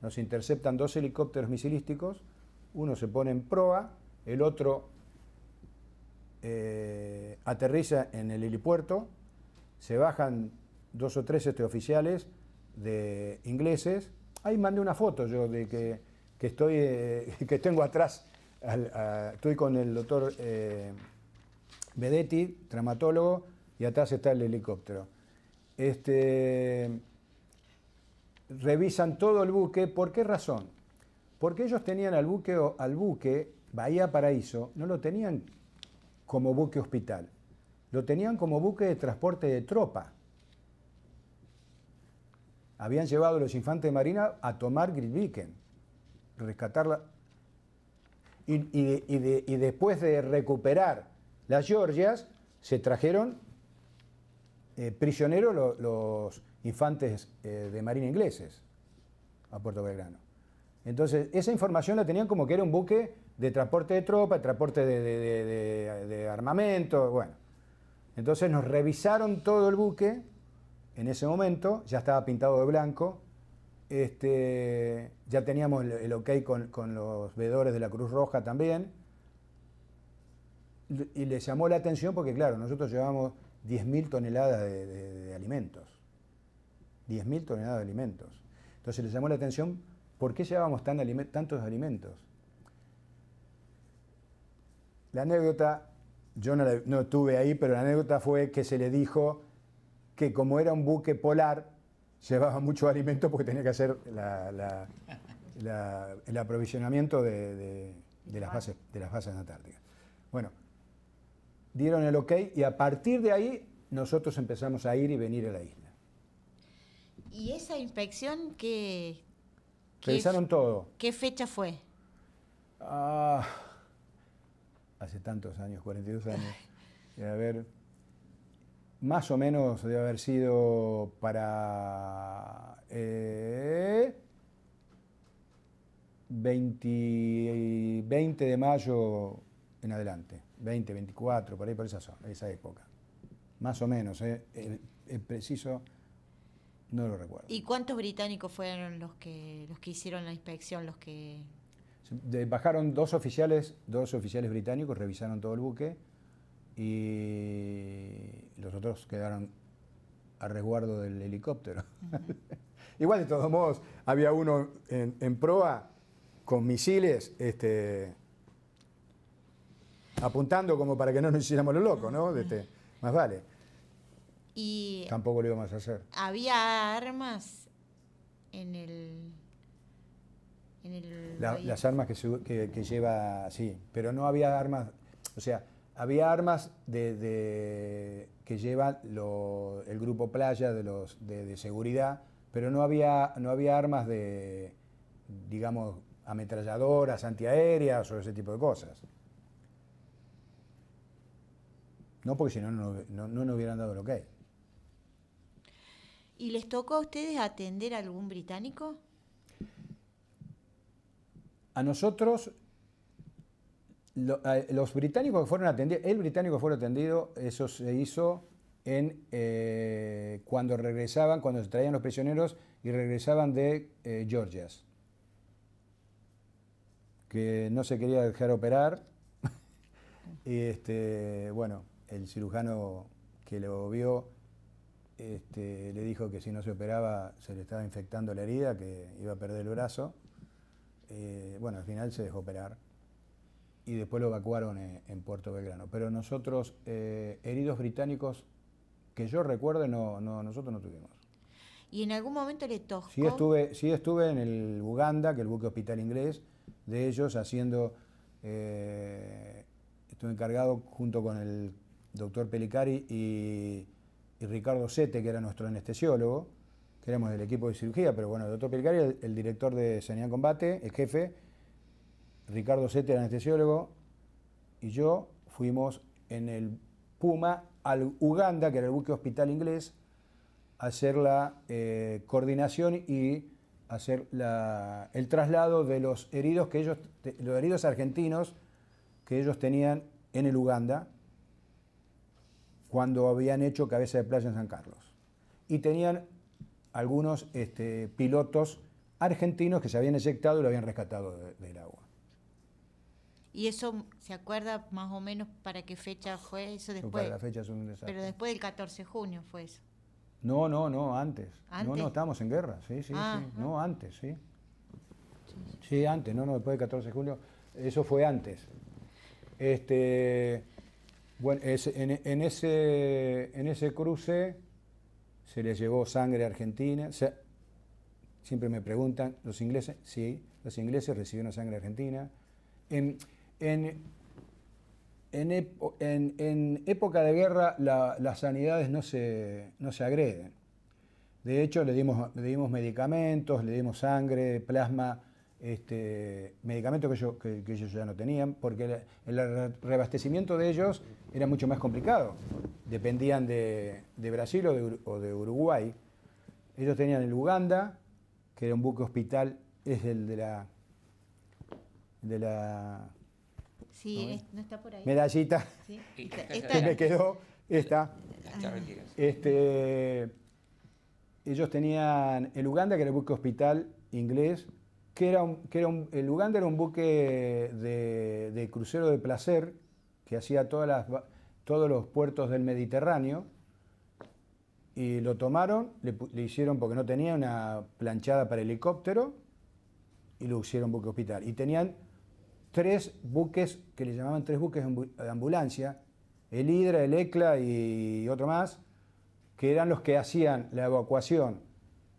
nos interceptan dos helicópteros misilísticos, uno se pone en proa, el otro eh, aterriza en el helipuerto, se bajan dos o tres este, oficiales de ingleses, ahí mandé una foto yo de que, estoy, eh, que tengo atrás, estoy con el doctor... Eh, Bedetti, traumatólogo, y atrás está el helicóptero. Este, revisan todo el buque, ¿por qué razón? Porque ellos tenían al buque, al buque Bahía Paraíso, no lo tenían como buque hospital, lo tenían como buque de transporte de tropa. Habían llevado a los infantes de Marina a tomar Gridviken, rescatarla. y después de recuperar las Georgias se trajeron eh, prisioneros los infantes eh, de marina ingleses a Puerto Belgrano. Entonces, esa información la tenían como que era un buque de transporte de tropas, transporte de, transporte de, armamento, bueno. Entonces nos revisaron todo el buque en ese momento, ya estaba pintado de blanco, este, ya teníamos el, ok con, con los veedores de la Cruz Roja también, y le llamó la atención porque, claro, nosotros llevamos 10.000 toneladas de, alimentos. 10.000 toneladas de alimentos. Entonces le llamó la atención por qué llevábamos tan tantos alimentos. La anécdota, yo no, la, tuve ahí, pero la anécdota fue que se le dijo que como era un buque polar, llevaba mucho alimento porque tenía que hacer el aprovisionamiento de, de, las bases, de las bases antárticas. Bueno, dieron el ok y a partir de ahí nosotros empezamos a ir y venir a la isla. ¿Y esa inspección qué? qué todo. ¿Qué fecha fue? Ah, hace tantos años, 42 años. Debe haber, más o menos debe haber sido para eh, 20 de mayo en adelante. 20, 24, por ahí, por esa, época. Más o menos, es eh, preciso no lo recuerdo. ¿Y cuántos británicos fueron los que, los que hicieron la inspección, los que...? Bajaron dos oficiales, dos oficiales británicos, revisaron todo el buque y los otros quedaron a resguardo del helicóptero. Igual de todos modos, había uno en, en proa con misiles, este, apuntando como para que no nos hiciéramos lo locos, ¿no? Este, más vale. Y Tampoco lo íbamos a hacer. Había armas en el... En las armas que, lleva, sí, pero no había armas, o sea, había armas de, que lleva el grupo playa de, los, de, seguridad, pero no había, no había armas de, digamos, ametralladoras, antiaéreas o ese tipo de cosas. No, porque si no, no, nos hubieran dado lo que hay. ¿Y les tocó a ustedes atender a algún británico? A nosotros, los británicos que fueron atendidos, el británico que fue atendido, eso se hizo en eh, cuando regresaban, cuando se traían los prisioneros y regresaban de eh, Georgia. Que no se quería dejar operar. y este, bueno, el cirujano que lo vio este, le dijo que si no se operaba se le estaba infectando la herida, que iba a perder el brazo. Eh, bueno, al final se dejó operar y después lo evacuaron en, Puerto Belgrano. Pero nosotros, eh, heridos británicos, que yo recuerde, no, no, nosotros no tuvimos. ¿Y en algún momento le tocó? Sí estuve, en el Uganda, que es el buque hospital inglés, de ellos haciendo... Eh, estuve encargado junto con el doctor Pelicari y, Ricardo Sete, que era nuestro anestesiólogo, que éramos del equipo de cirugía, pero bueno, el doctor Pelicari, el, director de Sanidad Combate, el jefe, Ricardo Sete, el anestesiólogo, y yo fuimos en el Puma al Uganda, que era el buque hospital inglés, a hacer la eh, coordinación y hacer el traslado de los heridos que ellos, los heridos argentinos que ellos tenían en el Uganda cuando habían hecho cabeza de playa en San Carlos. Y tenían algunos este, pilotos argentinos que se habían eyectado y lo habían rescatado del agua. ¿Y eso se acuerda más o menos para qué fecha fue eso después? Para la fecha Pero después del 14 de junio fue eso. No, no, no, antes. No, no, estábamos en guerra, sí, sí, ah, sí. No, antes, sí. sí. antes, no, no, después del 14 de junio Eso fue antes. Este, bueno, en, ese, cruce se le llevó sangre Argentina. siempre me preguntan, ¿los ingleses? Sí, los ingleses recibieron sangre argentina. En, época de guerra las sanidades no se, no se agreden. De hecho, le dimos, le dimos medicamentos, le dimos sangre, plasma este, medicamentos que, ellos ya no tenían, porque el, reabastecimiento de ellos era mucho más complicado. Dependían de, de Brasil o de, Uruguay. Ellos tenían el Uganda, que era un buque hospital, es el de la... De la sí, ¿no, está por ahí. Medallita que me quedó, esta. Ah. Este, ellos tenían el Uganda, que era el buque hospital inglés, que era, el Uganda era un buque de, crucero de placer que hacía todas todos los puertos del Mediterráneo y lo tomaron, le, hicieron, porque no tenía una planchada para helicóptero, y lo hicieron buque hospital. Y tenían tres buques, que le llamaban tres buques de ambulancia, el Hidra, el ECLA y otro más, que eran los que hacían la evacuación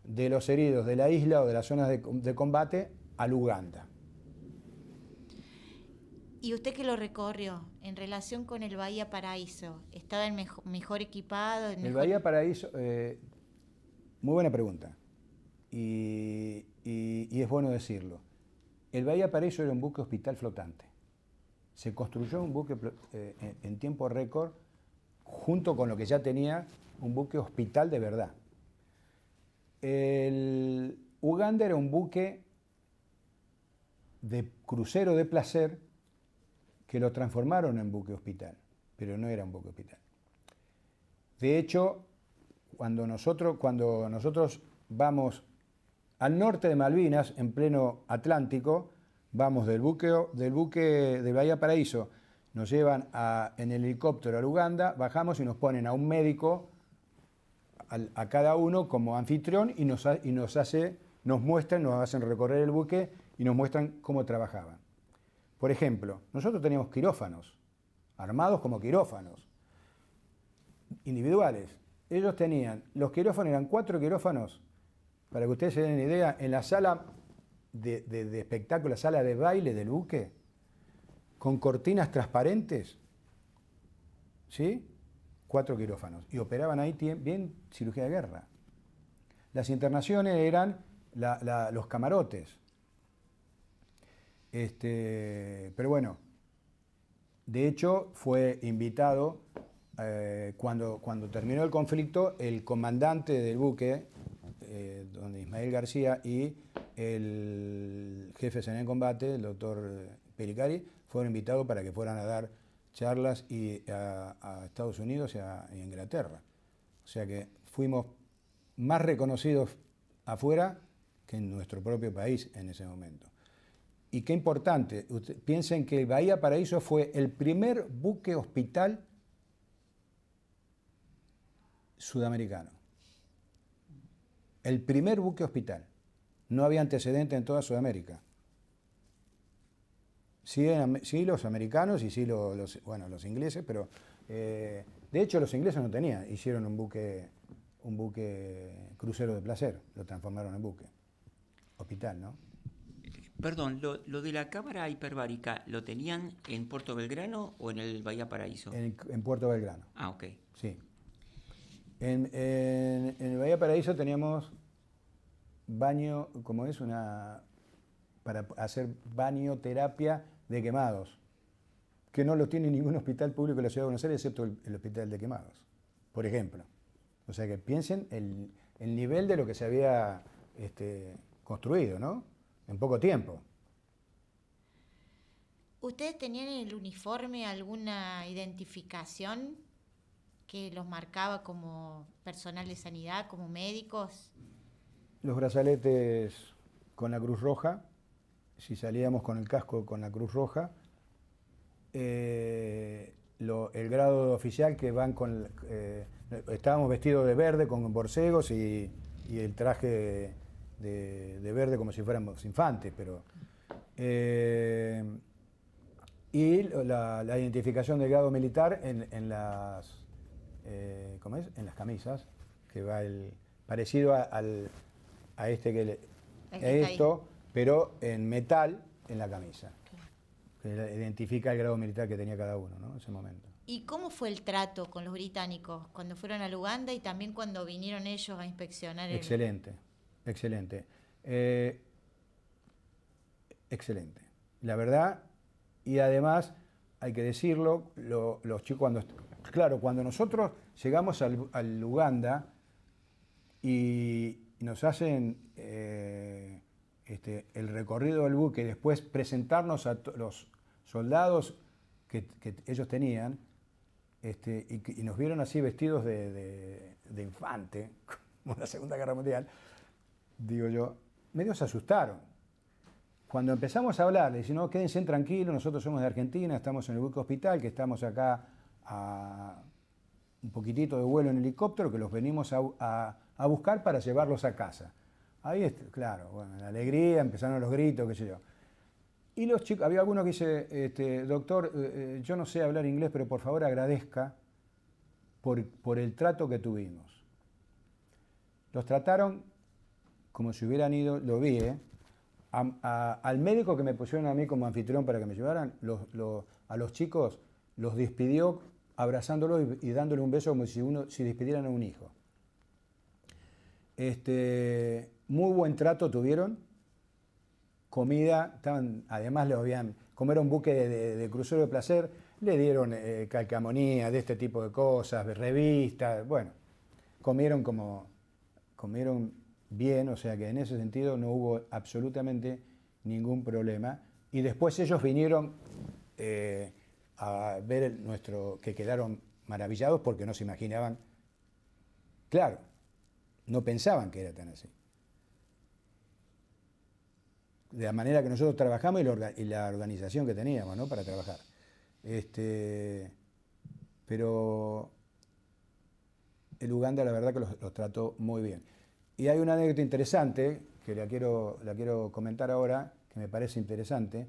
de los heridos de la isla o de las zonas de, combate al Uganda. ¿Y usted que lo recorrió en relación con el Bahía Paraíso? ¿Estaba mejor, equipado? El, Bahía Paraíso, eh, muy buena pregunta. Y, es bueno decirlo. El Bahía Paraíso era un buque hospital flotante. Se construyó un buque eh, en tiempo récord junto con lo que ya tenía un buque hospital de verdad. El Uganda era un buque de crucero de placer que lo transformaron en buque hospital, pero no era un buque hospital. De hecho, cuando nosotros, cuando nosotros vamos al norte de Malvinas, en pleno Atlántico, vamos del buque, del buque de Bahía Paraíso, nos llevan en el helicóptero a Uganda, bajamos y nos ponen a un médico a, cada uno como anfitrión y nos, hace, nos muestran, nos hacen recorrer el buque y nos muestran cómo trabajaban. Por ejemplo, nosotros teníamos quirófanos, armados como quirófanos, individuales. Ellos tenían, los quirófanos eran cuatro quirófanos, para que ustedes se den idea, en la sala de, de espectáculo, la sala de baile del buque, con cortinas transparentes, ¿sí? cuatro quirófanos, y operaban ahí bien cirugía de guerra. Las internaciones eran los camarotes. Este, pero bueno, de hecho fue invitado eh, cuando, cuando terminó el conflicto el comandante del buque, eh, don Ismael García, y el jefe de en combate, el doctor eh, Pericari, fueron invitados para que fueran a dar charlas y a, Estados Unidos y a, Inglaterra. O sea que fuimos más reconocidos afuera que en nuestro propio país en ese momento. Y qué importante, piensen que Bahía Paraíso fue el primer buque hospital sudamericano. El primer buque hospital. No había antecedente en toda Sudamérica. Sí, los americanos y sí los, bueno, los ingleses, pero eh, de hecho los ingleses no tenían, hicieron un buque, un buque crucero de placer, lo transformaron en buque, hospital, ¿no? Perdón, lo, de la cámara hiperbárica, ¿lo tenían en Puerto Belgrano o en el Bahía Paraíso? En, Puerto Belgrano. Ah, ok. Sí. En, el Bahía Paraíso teníamos baño, como es una, para hacer baño, terapia de quemados, que no lo tiene ningún hospital público de la Ciudad de Buenos Aires excepto el, hospital de quemados, por ejemplo. O sea que piensen el, el nivel de lo que se había este, construido, ¿no? En poco tiempo. ¿Ustedes tenían en el uniforme alguna identificación que los marcaba como personal de sanidad, como médicos? Los brazaletes con la Cruz Roja, si salíamos con el casco con la Cruz Roja, eh, el grado de oficial que van con... Eh, estábamos vestidos de verde con borcegos y, el traje de, verde como si fuéramos infantes, pero... Eh, y la, identificación del grado militar en, las... ¿Cómo es? En las camisas, que va el... parecido al, a este que A esto pero en metal en la camisa. identifica el grado militar que tenía cada uno ¿no? en ese momento. ¿Y cómo fue el trato con los británicos cuando fueron a Luganda y también cuando vinieron ellos a inspeccionar? El... Excelente, excelente. Eh, excelente. La verdad, y además, hay que decirlo, los chicos cuando... Claro, cuando nosotros llegamos al, Uganda Luganda y nos hacen... Eh, este, el recorrido del buque, después presentarnos a los soldados que, ellos tenían, este, y, nos vieron así vestidos de, infante, como la Segunda Guerra Mundial, digo yo, medio se asustaron. Cuando empezamos a hablar, le dicen, no, quédense tranquilos, nosotros somos de Argentina, estamos en el buque hospital, que estamos acá a un poquitito de vuelo en helicóptero, que los venimos a buscar para llevarlos a casa. Ahí, está, claro, bueno, la alegría, empezaron los gritos, qué sé yo. Y los chicos, había alguno que dice, este, doctor, eh, eh, yo no sé hablar inglés, pero por favor agradezca por, el trato que tuvimos. Los trataron como si hubieran ido, lo vi, ¿eh? al médico que me pusieron a mí como anfitrión para que me llevaran, a los chicos los despidió abrazándolos y, dándole un beso como si uno si despidieran a un hijo. Este, muy buen trato tuvieron, comida, además les habían, comieron buque de, crucero de placer, le dieron eh, calcamonía de este tipo de cosas, revistas, bueno, comieron como, comieron bien, o sea que en ese sentido no hubo absolutamente ningún problema. Y después ellos vinieron eh, a ver nuestro, que quedaron maravillados porque no se imaginaban, claro, no pensaban que era tan así de la manera que nosotros trabajamos y la, organización que teníamos para trabajar. Este, pero el Uganda la verdad que los, trató muy bien. Y hay una anécdota interesante que la quiero, la quiero comentar ahora, que me parece interesante,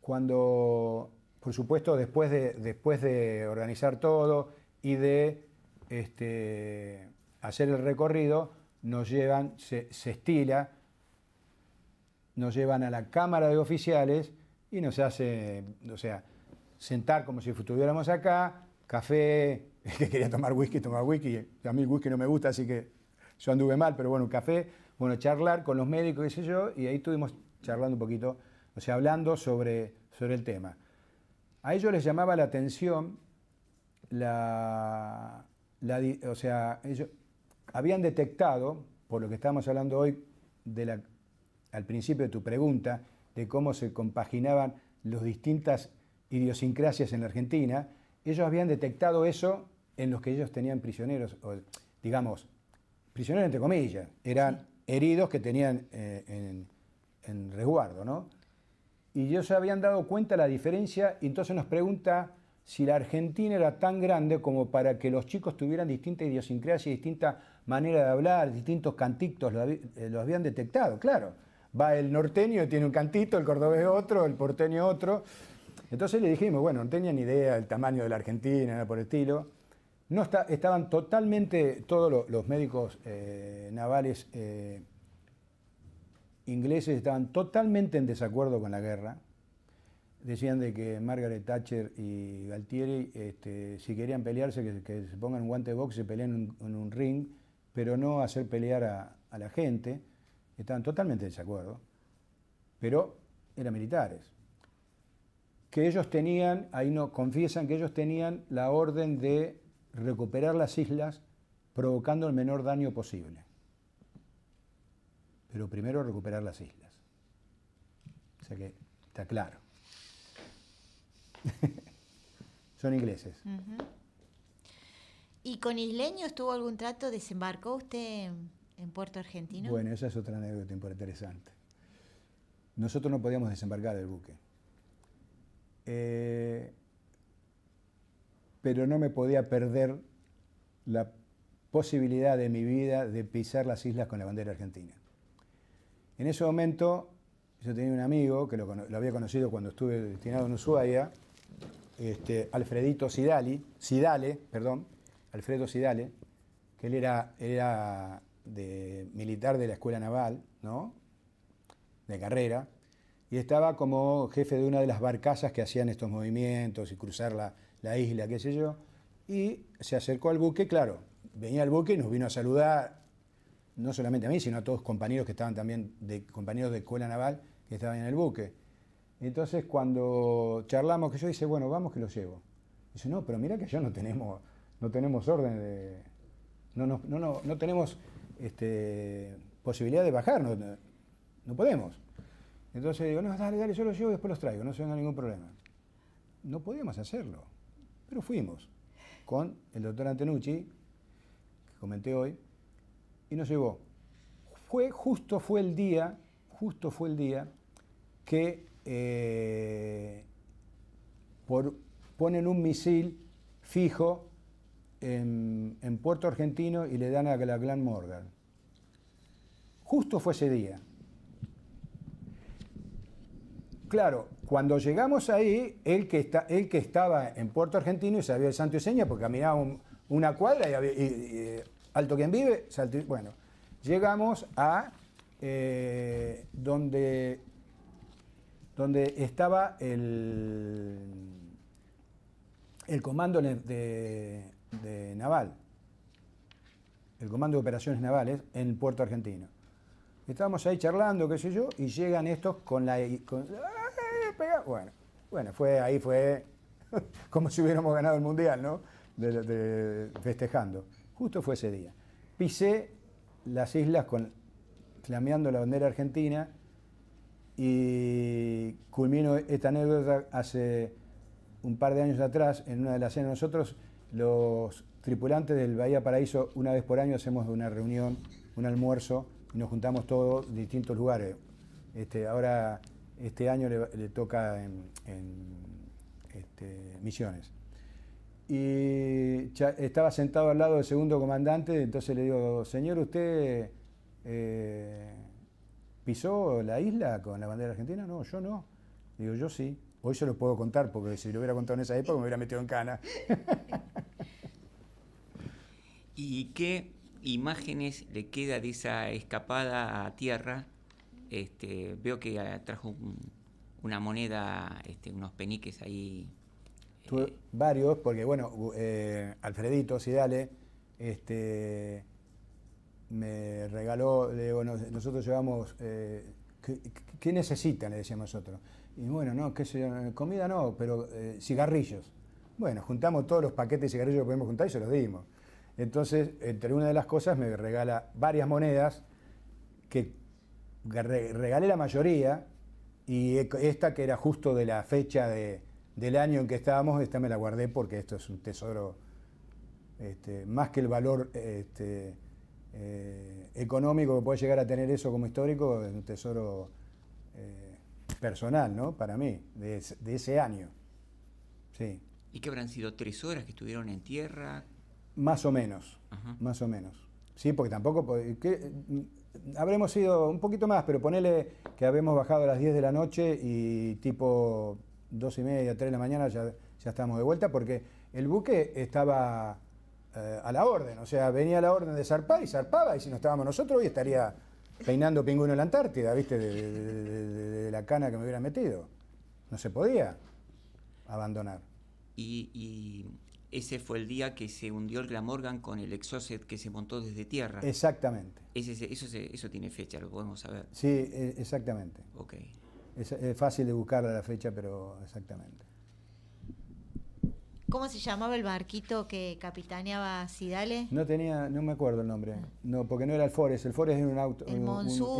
cuando, por supuesto, después de, después de organizar todo y de este, hacer el recorrido, nos llevan, se estila nos llevan a la Cámara de Oficiales y nos hace, o sea, sentar como si estuviéramos acá, café, que quería tomar whisky, tomar whisky, a mí el whisky no me gusta, así que yo anduve mal, pero bueno, café, bueno, charlar con los médicos, qué sé yo, y ahí estuvimos charlando un poquito, o sea, hablando sobre, sobre el tema. A ellos les llamaba la atención la, o sea, ellos habían detectado, por lo que estamos hablando hoy de la al principio de tu pregunta de cómo se compaginaban las distintas idiosincrasias en la Argentina, ellos habían detectado eso en los que ellos tenían prisioneros, digamos, prisioneros entre comillas, eran heridos que tenían eh, en, resguardo, ¿no? Y ellos se habían dado cuenta de la diferencia y entonces nos pregunta si la Argentina era tan grande como para que los chicos tuvieran distinta idiosincrasia, distinta manera de hablar, distintos cantictos, los eh, lo habían detectado, claro va el norteño, tiene un cantito, el cordobés otro, el porteño otro. Entonces le dijimos, bueno, no tenían ni idea del tamaño de la Argentina, era por el estilo. No estaban totalmente todos los, médicos eh, navales eh, ingleses estaban totalmente en desacuerdo con la guerra. Decían de que Margaret Thatcher y Galtieri, este, si querían pelearse, que, se pongan un guante de box y se peleen en un, ring, pero no hacer pelear a la gente estaban totalmente de desacuerdo, pero eran militares. Que ellos tenían, ahí no confiesan que ellos tenían la orden de recuperar las islas provocando el menor daño posible. Pero primero recuperar las islas. O sea que está claro. Son ingleses. ¿Y con isleños tuvo algún trato? ¿Desembarcó usted? ¿En Puerto Argentino? Bueno, esa es otra anécdota interesante. Nosotros no podíamos desembarcar el buque. Eh, pero no me podía perder la posibilidad de mi vida de pisar las islas con la bandera argentina. En ese momento yo tenía un amigo que lo, había conocido cuando estuve destinado en Ushuaia, este, Alfredito Sidali, Sidale, perdón, Alfredo Sidale, que él era, era de militar de la Escuela Naval, ¿no? de carrera, y estaba como jefe de una de las barcazas que hacían estos movimientos y cruzar la, isla, qué sé yo, y se acercó al buque, claro, venía al buque y nos vino a saludar, no solamente a mí, sino a todos los compañeros que estaban también, compañeros de Escuela Naval que estaban en el buque. entonces cuando charlamos, que yo dice, bueno, vamos que lo llevo. dice, no, pero mira que yo no tenemos, no tenemos orden de... no, no, no tenemos este, posibilidad de bajar, no, podemos. Entonces digo, no, dale, dale, yo los llevo y después los traigo, no se venga ningún problema. No podíamos hacerlo, pero fuimos con el doctor Antenucci, que comenté hoy, y nos llegó. Fue, justo fue el día, justo fue el día que eh, ponen un misil fijo en, Puerto Argentino y le dan a la Clan Morgan. Justo fue ese día. Claro, cuando llegamos ahí, él que, está, que estaba en Puerto Argentino y sabía el santo y seña, porque caminaba una cuadra y, había, eh, alto quien vive, bueno, llegamos a eh, donde, donde estaba el, el comando de, de naval, el Comando de Operaciones Navales, en el puerto argentino. Estábamos ahí charlando, qué sé yo, y llegan estos con la... bueno, bueno, fue ahí fue como si hubiéramos ganado el Mundial, ¿no? festejando. Justo fue ese día. Pisé las islas con, flameando la bandera argentina y culminó esta anécdota hace un par de años atrás en una de las cenas. Nosotros los tripulantes del Bahía Paraíso, una vez por año, hacemos una reunión, un almuerzo, y nos juntamos todos de distintos lugares. Este, ahora, este año le, toca en, este, Misiones. Y estaba sentado al lado del segundo comandante, entonces le digo, señor, ¿usted eh, pisó la isla con la bandera argentina? No, yo no. Digo, yo sí. Hoy se los puedo contar, porque si lo hubiera contado en esa época me hubiera metido en cana. ¿Y qué imágenes le queda de esa escapada a tierra? Este, veo que trajo una moneda, este, unos peniques ahí. Eh. Tuve varios, porque bueno, eh, Alfredito si este, me regaló, le nosotros llevamos, eh, ¿qué, ¿qué, necesitan? Le decíamos nosotros. Y bueno, no, qué sé yo, eh, comida no, pero eh, cigarrillos. Bueno, juntamos todos los paquetes de cigarrillos que podemos juntar y se los dimos. Entonces, entre una de las cosas me regala varias monedas que regalé la mayoría y e, esta que era justo de la fecha del año en que estábamos, esta me la guardé porque esto es un tesoro este, más que el valor este, eh, económico que puede llegar a tener eso como histórico, es un tesoro personal, ¿no? Para mí, de, ese año. Sí. ¿Y qué habrán sido tres horas que estuvieron en tierra? Más o menos, más o menos. Sí, porque tampoco... Mm, habremos sido un poquito más, pero ponele que habíamos bajado a las 10 de la noche y tipo dos y media, tres de la mañana ya, ya estamos de vuelta, porque el buque estaba eh, a la orden, o sea, venía a la orden de zarpar y zarpaba, y si no estábamos nosotros hoy estaría peinando pingüino en la Antártida, ¿viste? De, la cana que me hubiera metido. No se podía abandonar. Y, ese fue el día que se hundió el Glamorgan con el exocet que se montó desde tierra. Exactamente. eso, eso, tiene fecha, lo podemos saber. Sí, e, exactamente. Ok. es fácil de buscar la fecha, pero exactamente. ¿Cómo se llamaba el barquito que capitaneaba Sidale? No tenía, no me acuerdo el nombre. Ah. No, porque no era el Forest. El Forest era un auto. El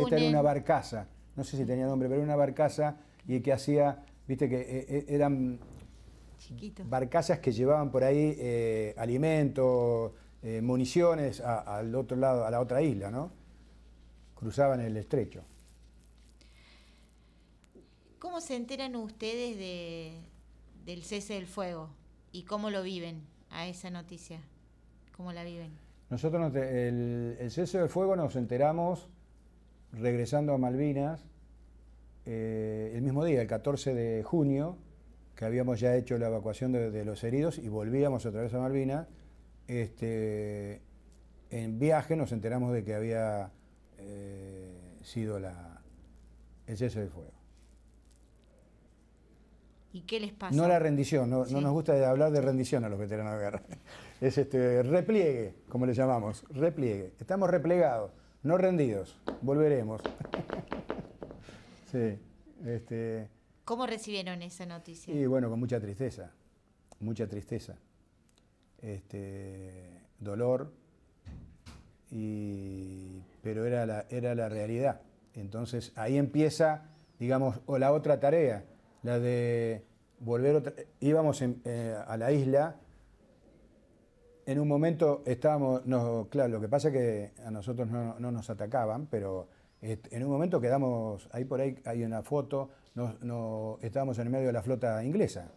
esta era una barcaza. No sé si tenía nombre, pero era una barcaza y que hacía, viste que eh, eh, eran barcazas que llevaban por ahí eh, alimentos, municiones al otro lado, a la otra isla, ¿no? Cruzaban el estrecho. ¿Cómo se enteran ustedes de, del cese del fuego? ¿Y cómo lo viven a esa noticia? ¿Cómo la viven? Nosotros, el, cese del fuego nos enteramos regresando a Malvinas eh, el mismo día, el 14 de junio, que habíamos ya hecho la evacuación de, los heridos y volvíamos otra vez a Malvinas. Este, en viaje nos enteramos de que había eh, sido la, el cese del fuego. ¿Y qué les pasa? No la rendición, no, nos gusta hablar de rendición a los veteranos de guerra. Es este repliegue, como le llamamos, repliegue. Estamos replegados, no rendidos, volveremos. Este. ¿Cómo recibieron esa noticia? Y bueno, con mucha tristeza, mucha tristeza, este, dolor, pero era la, era la realidad. Entonces ahí empieza, digamos, o la otra tarea la de volver otra, íbamos eh, a la isla. En un momento estábamos, claro, lo que pasa es que a nosotros no, nos atacaban, pero este, en un momento quedamos, ahí por ahí hay una foto, estábamos en el medio de la flota inglesa,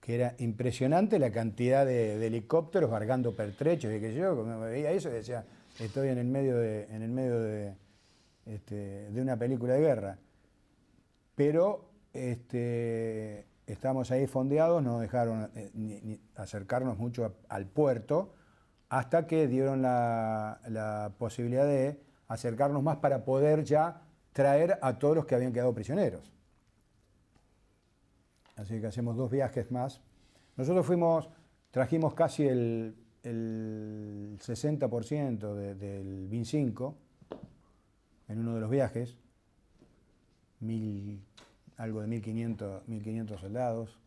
que era impresionante la cantidad de, helicópteros cargando pertrechos y que yo, me veía eso, decía, estoy en el medio de, en el medio de, este, de una película de guerra. Pero este, ahí fondeados, no dejaron eh, acercarnos mucho al puerto, hasta que dieron la, posibilidad de acercarnos más para poder ya traer a todos los que habían quedado prisioneros. Así que hacemos dos viajes más. Nosotros fuimos, trajimos casi el, 60% del BIN 5 en uno de los viajes, mil algo de 1.500, 1500 soldados.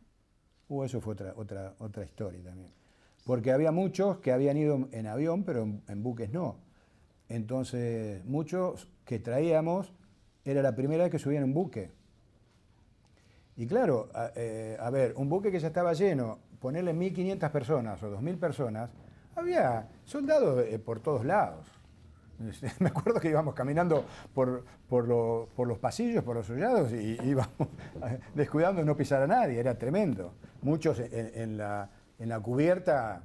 o uh, eso fue otra, otra, otra historia también. Porque había muchos que habían ido en avión, pero en, buques no. Entonces, muchos que traíamos, era la primera vez que subían un buque. Y claro, a, eh, ver, un buque que ya estaba lleno, ponerle 1.500 personas o 2.000 personas, había soldados eh, por todos lados. Me acuerdo que íbamos caminando por, por, los pasillos, por los hollados, y íbamos eh, descuidando no pisar a nadie, era tremendo. Muchos en, la, en la, cubierta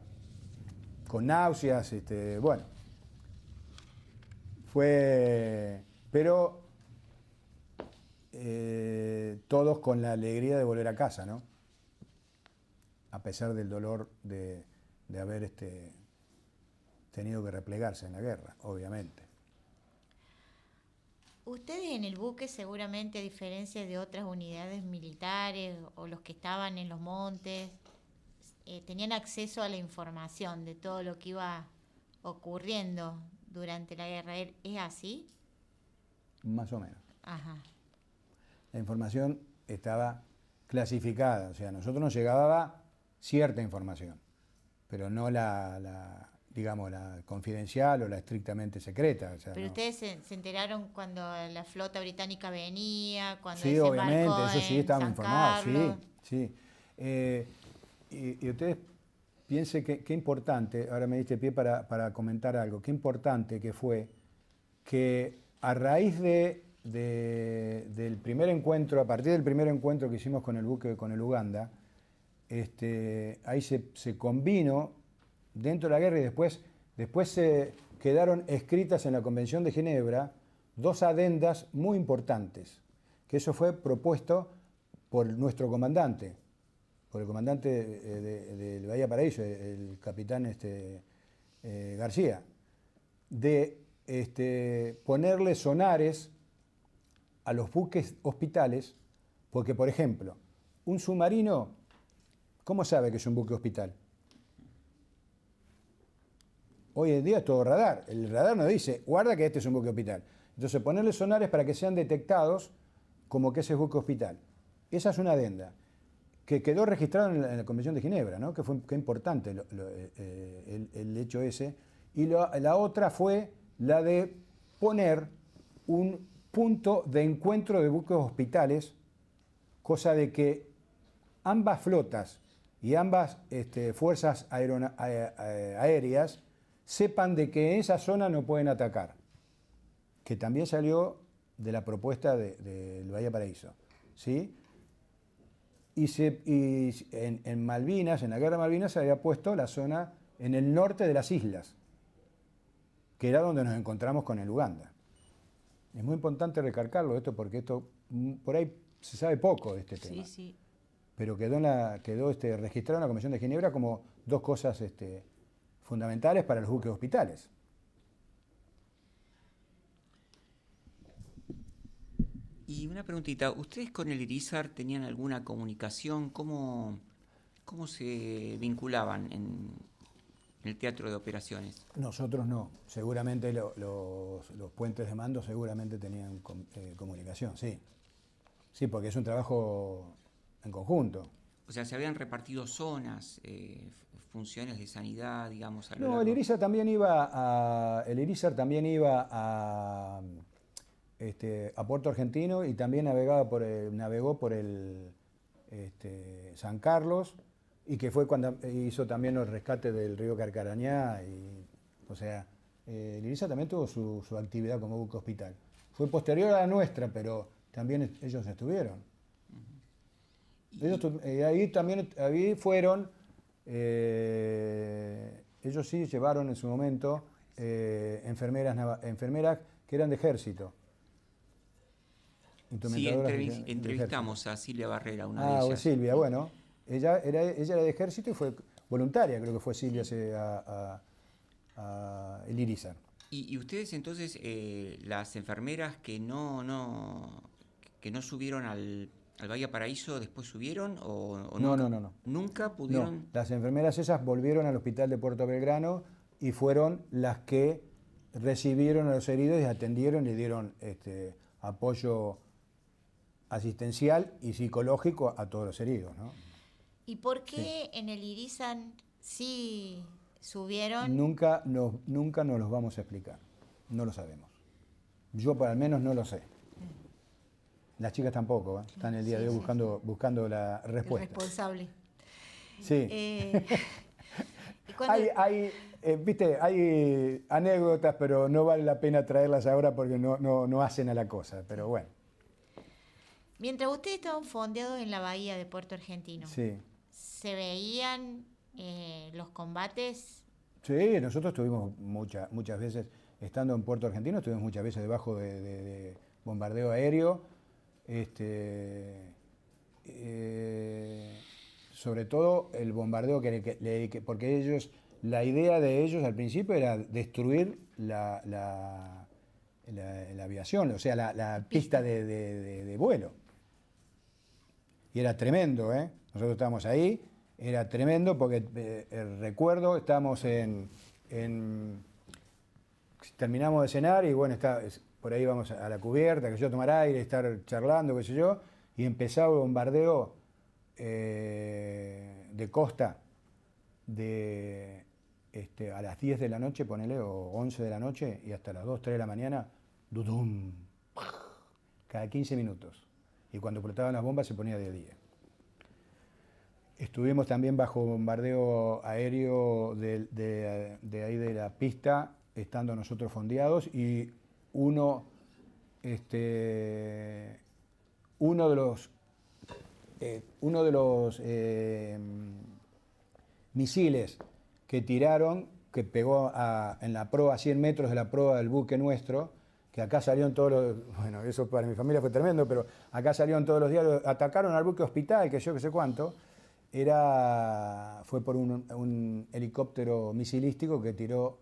con náuseas, este, bueno. Fue. Pero eh, todos con la alegría de volver a casa, ¿no? A pesar del dolor de, de haber este, tenido que replegarse en la guerra, obviamente. Ustedes en el buque seguramente, a diferencia de otras unidades militares o los que estaban en los montes, eh, tenían acceso a la información de todo lo que iba ocurriendo durante la guerra. ¿Es así? Más o menos. Ajá. La información estaba clasificada, o sea, a nosotros nos llegaba cierta información, pero no la digamos, la confidencial o la estrictamente secreta. Pero ustedes se, enteraron cuando la flota británica venía, cuando... Sí, obviamente, eso sí, estábamos informados, sí, sí. Eh, y, ustedes piensen que qué importante, ahora me diste pie para, comentar algo, qué importante que fue que a raíz de, del primer encuentro, a partir del primer encuentro que hicimos con el buque, con el Uganda, este, ahí se, se combinó dentro de la guerra y después, después se quedaron escritas en la Convención de Ginebra dos adendas muy importantes, que eso fue propuesto por nuestro comandante, por el comandante eh, de, Bahía Paraíso, el capitán este, eh, García, de este, ponerle sonares a los buques hospitales, porque por ejemplo, un submarino, ¿cómo sabe que es un buque hospital? Hoy en día es todo radar. El radar nos dice, guarda que este es un buque hospital. Entonces, ponerle sonares para que sean detectados como que ese es buque hospital. Esa es una adenda que quedó registrada en la, Convención de Ginebra, ¿no? que fue importante eh, eh, el, hecho ese. Y la otra fue la de poner un punto de encuentro de buques hospitales, cosa de que ambas flotas y ambas este, fuerzas aéreas sepan de que en esa zona no pueden atacar, que también salió de la propuesta del de, de Paraíso. ¿sí? Y, y en, Malvinas, en la guerra de Malvinas, se había puesto la zona en el norte de las islas, que era donde nos encontramos con el Uganda. Es muy importante recalcarlo esto porque esto mm, por ahí se sabe poco de este tema. Pero quedó, quedó este, registrado en la Comisión de Ginebra como dos cosas este, fundamentales para los buques hospitales. Y una preguntita, ¿ustedes con el Irizar tenían alguna comunicación? ¿Cómo, cómo se vinculaban en, el teatro de operaciones? Nosotros no, seguramente los, puentes de mando seguramente tenían eh, comunicación, sí. Sí, porque es un trabajo en conjunto. O sea, se habían repartido zonas, eh, funciones de sanidad, digamos. no, el IRISA también iba a, el también iba este, a, Puerto Argentino y también navegaba por el, navegó por el este, San Carlos y que fue cuando hizo también los rescates del río Carcarañá. Y, o sea, eh, el IRISA también tuvo su, su actividad como buque hospital. Fue posterior a la nuestra, pero también ellos estuvieron. Ellos, eh, ahí también fueron, eh, ellos sí llevaron en su momento eh, enfermeras, enfermeras que eran de ejército. Sí, entrevistamos a Silvia Barrera, una ah, de ellas. Silvia, bueno, ella era, ella era de ejército y fue voluntaria, creo que fue Silvia a, a, ¿Y, ¿Y, ustedes entonces, las enfermeras que no, no, que no subieron al ¿Al Valle Paraíso después subieron o, no, no, no, no, ¿Nunca pudieron? Las enfermeras esas volvieron al hospital de Puerto Belgrano y fueron las que recibieron a los heridos y atendieron y dieron este, apoyo asistencial y psicológico a todos los heridos. ¿Y por qué en el Irizan sí subieron? Nunca nos, nunca nos los vamos a explicar, no lo sabemos. Yo por al menos no lo sé. Las chicas tampoco, ¿eh? están el día de hoy buscando, buscando la respuesta. El responsable. Sí. Eh, hay, eh, viste, hay anécdotas, pero no vale la pena traerlas ahora porque no, no, no hacen a la cosa, pero bueno. Mientras ustedes estaban fondeados en la bahía de Puerto Argentino, sí. ¿se veían los combates? Sí, nosotros estuvimos muchas muchas veces, estando en Puerto Argentino, estuvimos muchas veces debajo de, de bombardeo aéreo este, eh, sobre todo el bombardeo que le, porque ellos, la idea de ellos al principio era destruir la, la, aviación, o sea, la, pista de, vuelo. Y era tremendo, ¿eh? Nosotros estábamos ahí, era tremendo porque eh, eh, recuerdo, estábamos en, en, Terminamos de cenar y bueno, está, por ahí vamos a la cubierta, que yo tomar aire, estar charlando, qué sé yo, y empezaba el bombardeo eh, de costa de este, a las 10 de la noche, ponele, o 11 de la noche, y hasta las 2, 3 de la mañana, dudum, cada 15 minutos. Y cuando explotaban las bombas se ponía de día. Estuvimos también bajo bombardeo aéreo de, de ahí de la pista, estando nosotros fondeados, y uno, este, uno de los, eh, uno de los eh, misiles que tiraron, que pegó a, en la proa, a 100 metros de la proa del buque nuestro, que acá salieron todos los, bueno, eso para mi familia fue tremendo, pero acá salieron todos los días, atacaron al buque hospital, que yo que sé cuánto, era, fue por un, un helicóptero misilístico que tiró,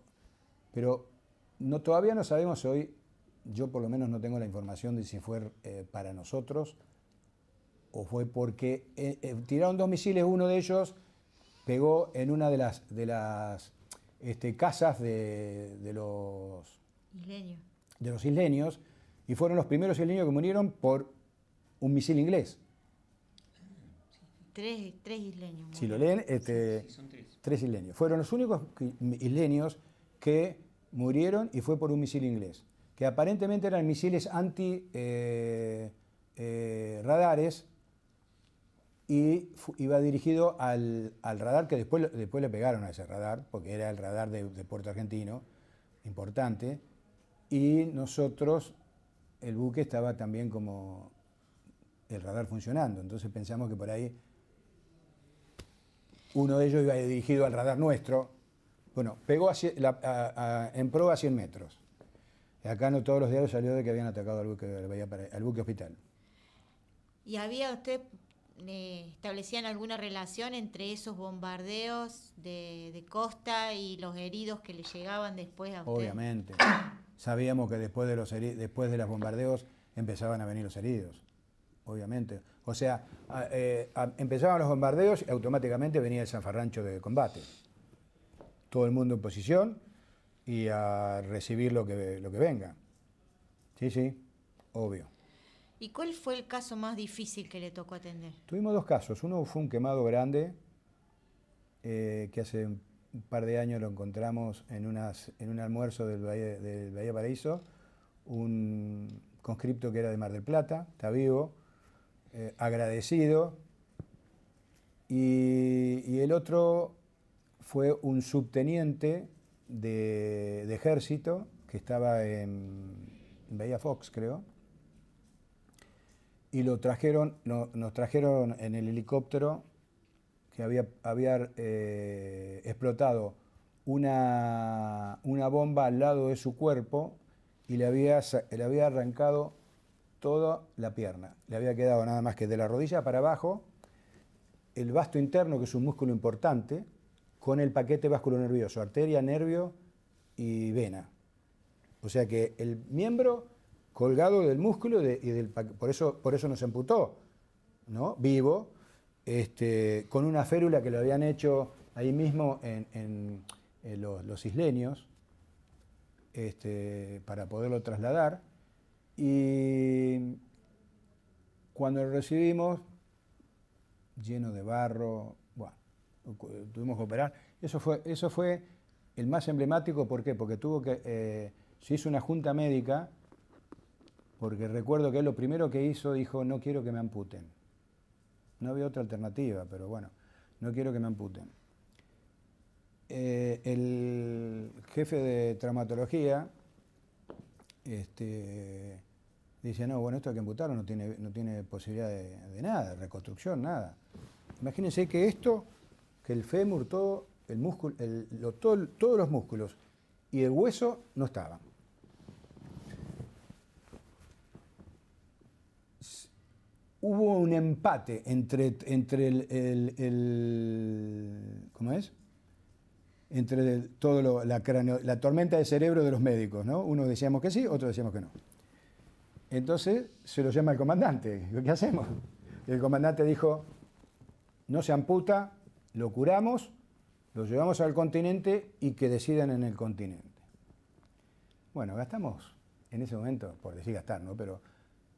pero no, todavía no sabemos hoy yo por lo menos no tengo la información de si fue eh, para nosotros o fue porque eh, eh, tiraron dos misiles, uno de ellos pegó en una de las, de las este, casas de, los de los isleños y fueron los primeros isleños que murieron por un misil inglés. Tres, isleños. Si lo leen, este, tres isleños. Fueron los únicos isleños que murieron y fue por un misil inglés que aparentemente eran misiles anti eh, eh, radares y iba dirigido al, radar que después, le pegaron a ese radar, porque era el radar de, Puerto Argentino, importante, y nosotros, el buque estaba también como el radar funcionando, entonces pensamos que por ahí uno de ellos iba dirigido al radar nuestro, bueno, pegó en proa a 100 metros. Acá no todos los diarios salió de que habían atacado al buque, al buque hospital. ¿Y había usted eh, establecían alguna relación entre esos bombardeos de, costa y los heridos que le llegaban después a usted? Obviamente. Sabíamos que después de los después de los bombardeos empezaban a venir los heridos. Obviamente. O sea, eh, empezaban los bombardeos y automáticamente venía el zafarrancho de combate. Todo el mundo en posición y a recibir lo que, lo que venga. Sí, sí, obvio. ¿Y cuál fue el caso más difícil que le tocó atender? Tuvimos dos casos. Uno fue un quemado grande, eh, que hace un par de años lo encontramos en, en un almuerzo del Bahía, del Paraíso, un conscripto que era de Mar del Plata, está vivo, eh, agradecido. Y, y el otro fue un subteniente de, ejército que estaba en, en Bahía Fox, creo, y lo trajeron, nos trajeron en el helicóptero que había, eh, explotado una, bomba al lado de su cuerpo y le había, le había arrancado toda la pierna. Le había quedado nada más que de la rodilla para abajo el vasto interno, que es un músculo importante, con el paquete vasculonervioso, arteria, nervio y vena. O sea que el miembro colgado del músculo y del, por eso, por eso nos amputó, ¿no? Vivo, este, con una férula que lo habían hecho ahí mismo en, los, isleños, este, para poderlo trasladar. Y cuando lo recibimos, lleno de barro, tuvimos que operar. Eso fue, eso fue el más emblemático, ¿por qué? Porque tuvo que, eh, se hizo una junta médica, porque recuerdo que lo primero que hizo dijo, no quiero que me amputen. No había otra alternativa, pero bueno, no quiero que me amputen. Eh, el jefe de traumatología este, dice, no, bueno, esto hay que amputarlo, no tiene, no tiene posibilidad de, de nada, de reconstrucción, nada. Imagínense que esto que el fémur, todo, el músculo, todos los músculos y el hueso no estaban. Hubo un empate entre, entre el, el, ¿Cómo es? Entre todo la, la tormenta de cerebro de los médicos, ¿no? Uno decíamos que sí, otro decíamos que no. Entonces se lo llama el comandante. ¿Qué hacemos? El comandante dijo, no se amputa, lo curamos, lo llevamos al continente y que decidan en el continente. Bueno, gastamos en ese momento, por decir gastar, ¿no? Pero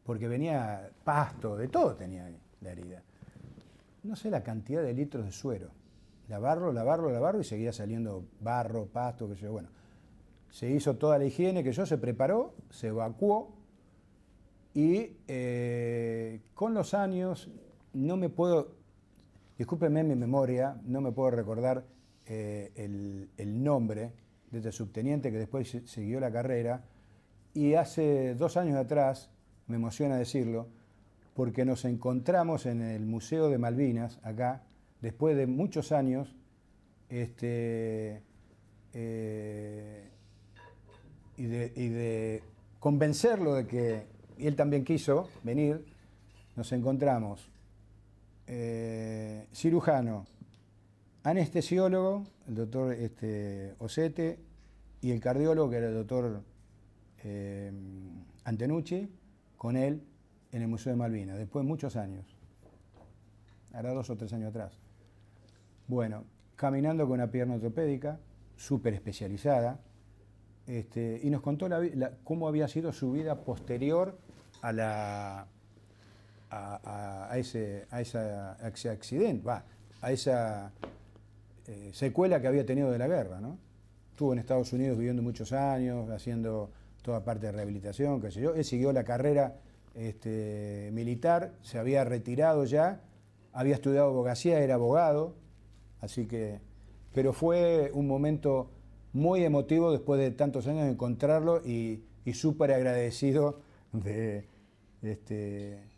porque venía pasto, de todo tenía la herida. No sé la cantidad de litros de suero. Lavarlo, lavarlo, lavarlo y seguía saliendo barro, pasto, que yo. Bueno, se hizo toda la higiene que yo, se preparó, se evacuó y eh, con los años no me puedo Discúlpeme mi memoria, no me puedo recordar eh, el, nombre de este subteniente que después siguió la carrera. Y hace dos años atrás, me emociona decirlo, porque nos encontramos en el Museo de Malvinas, acá, después de muchos años, este, eh, y de convencerlo de que él también quiso venir, nos encontramos eh, cirujano, anestesiólogo, el doctor este, Osete, y el cardiólogo, que era el doctor eh, Antenucci, con él en el Museo de Malvinas, después de muchos años, ahora dos o tres años atrás. Bueno, caminando con una pierna ortopédica, súper especializada, este, y nos contó cómo había sido su vida posterior a la, a, ese, a, esa, accidente, va, a esa eh, secuela que había tenido de la guerra, ¿no? Estuvo en Estados Unidos viviendo muchos años, haciendo toda parte de rehabilitación, qué sé yo. Él siguió la carrera este, militar, se había retirado ya, había estudiado abogacía, era abogado, así que... Pero fue un momento muy emotivo después de tantos años encontrarlo y, súper agradecido de... Este,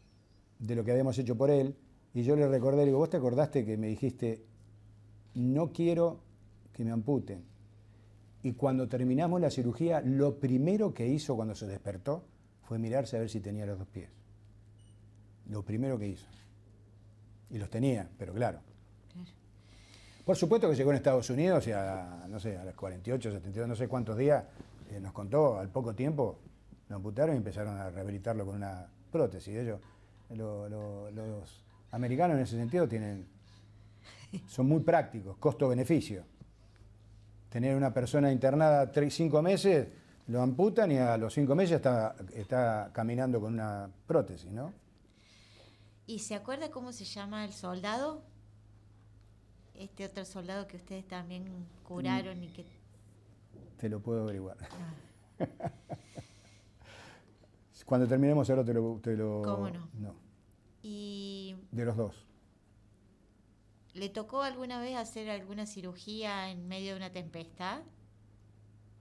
de lo que habíamos hecho por él, y yo le recordé, le digo, vos te acordaste que me dijiste, no quiero que me amputen. Y cuando terminamos la cirugía, lo primero que hizo cuando se despertó fue mirarse a ver si tenía los dos pies. Lo primero que hizo. Y los tenía, pero claro. Por supuesto que llegó en Estados Unidos y a, no sé, a las 48, 72, no sé cuántos días, eh, nos contó, al poco tiempo, lo amputaron y empezaron a rehabilitarlo con una prótesis. Ellos los americanos en ese sentido tienen, son muy prácticos, costo-beneficio. Tener una persona internada tres, cinco meses, lo amputan y a los cinco meses está, está caminando con una prótesis, ¿no? ¿Y se acuerda cómo se llama el soldado? Este otro soldado que ustedes también curaron y que... Te lo puedo averiguar. Ah. Cuando terminemos ahora te lo... ¿Cómo no? No. De los dos. ¿Le tocó alguna vez hacer alguna cirugía en medio de una tempestad?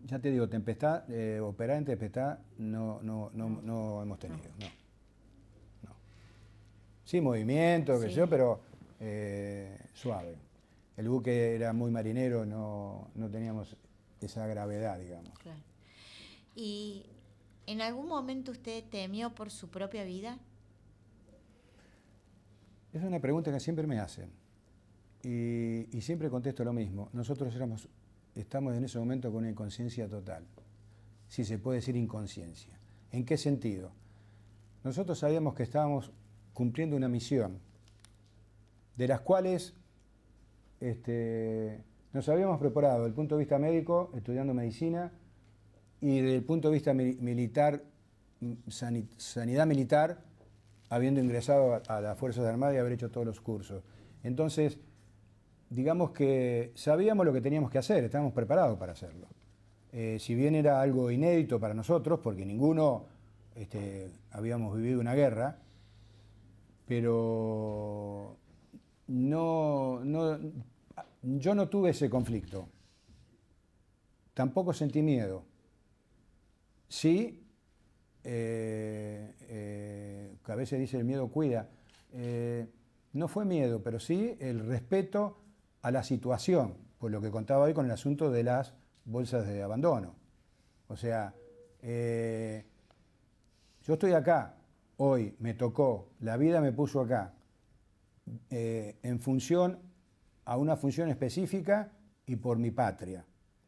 Ya te digo, tempestad, eh, operar en tempestad no, no, hemos tenido, no. Sí, movimiento, qué sé yo, pero eh, suave. El buque era muy marinero, no, no teníamos esa gravedad, digamos. Claro. Y ¿En algún momento usted temió por su propia vida? Es una pregunta que siempre me hacen y, siempre contesto lo mismo. Nosotros estamos en ese momento con una inconsciencia total, si se puede decir inconsciencia. ¿En qué sentido? Nosotros sabíamos que estábamos cumpliendo una misión, de las cuales este, nos habíamos preparado desde el punto de vista médico, estudiando medicina, y desde el punto de vista militar, sanidad militar, habiendo ingresado a, las Fuerzas Armadas y haber hecho todos los cursos. Entonces, digamos que sabíamos lo que teníamos que hacer, estábamos preparados para hacerlo. Eh, si bien era algo inédito para nosotros, porque ninguno este, habíamos vivido una guerra, pero no, yo no tuve ese conflicto. Tampoco sentí miedo. Sí, eh, eh, que a veces dice el miedo cuida. Eh, no fue miedo, pero sí el respeto a la situación, por lo que contaba hoy con el asunto de las bolsas de abandono. O sea, yo estoy acá, hoy me tocó, la vida me puso acá, en función a una función específica y por mi patria.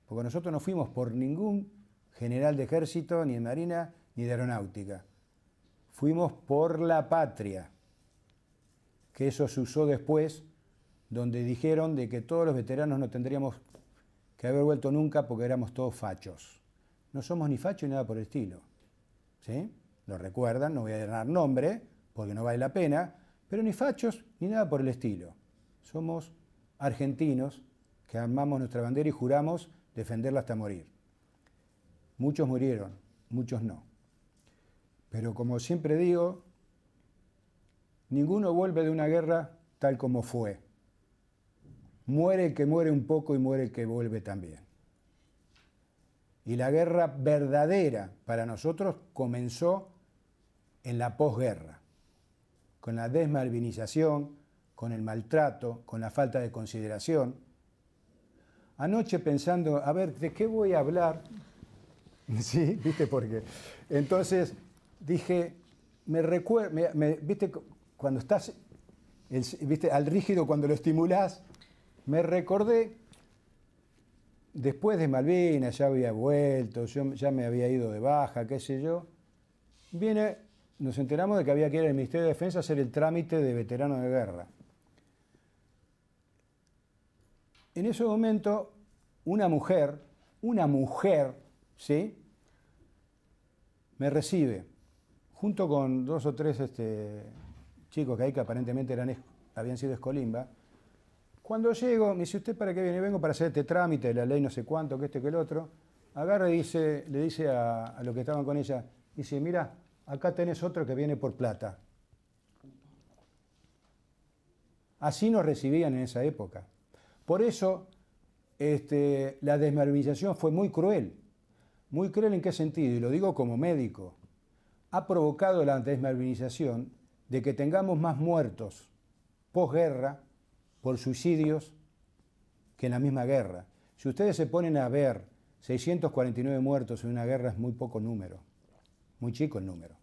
Porque nosotros no fuimos por ningún general de ejército, ni de marina, ni de aeronáutica. Fuimos por la patria, que eso se usó después, donde dijeron de que todos los veteranos no tendríamos que haber vuelto nunca porque éramos todos fachos. No somos ni fachos ni nada por el estilo. ¿Sí? Lo recuerdan, no voy a dar nombre, porque no vale la pena, pero ni fachos ni nada por el estilo. Somos argentinos que amamos nuestra bandera y juramos defenderla hasta morir. Muchos murieron, muchos no. Pero como siempre digo, ninguno vuelve de una guerra tal como fue. Muere el que muere un poco y muere el que vuelve también. Y la guerra verdadera para nosotros comenzó en la posguerra, con la desmalvinización, con el maltrato, con la falta de consideración. Anoche pensando, a ver, ¿de qué voy a hablar? Sí, viste por qué. Entonces dije, me recuerda, viste, cuando estás viste, al rígido, cuando lo estimulás, me recordé, después de Malvinas, ya había vuelto, yo ya me había ido de baja, qué sé yo, viene, nos enteramos de que había que ir al Ministerio de Defensa a hacer el trámite de veterano de guerra. En ese momento, una mujer, una mujer, ¿sí? Me recibe, junto con dos o tres este, chicos que ahí que aparentemente habían sido escolimba. Cuando llego, me dice, ¿usted para qué viene? Vengo para hacer este trámite de la ley no sé cuánto, que este, que el otro. Agarra y le dice a, los que estaban con ella, dice, mira, acá tenés otro que viene por plata. Así nos recibían en esa época. Por eso este, la desmarvilización fue muy cruel. Muy cruel en qué sentido, y lo digo como médico, ha provocado la desmalvinización de que tengamos más muertos posguerra por suicidios que en la misma guerra. Si ustedes se ponen a ver 649 muertos en una guerra es muy poco número, muy chico el número.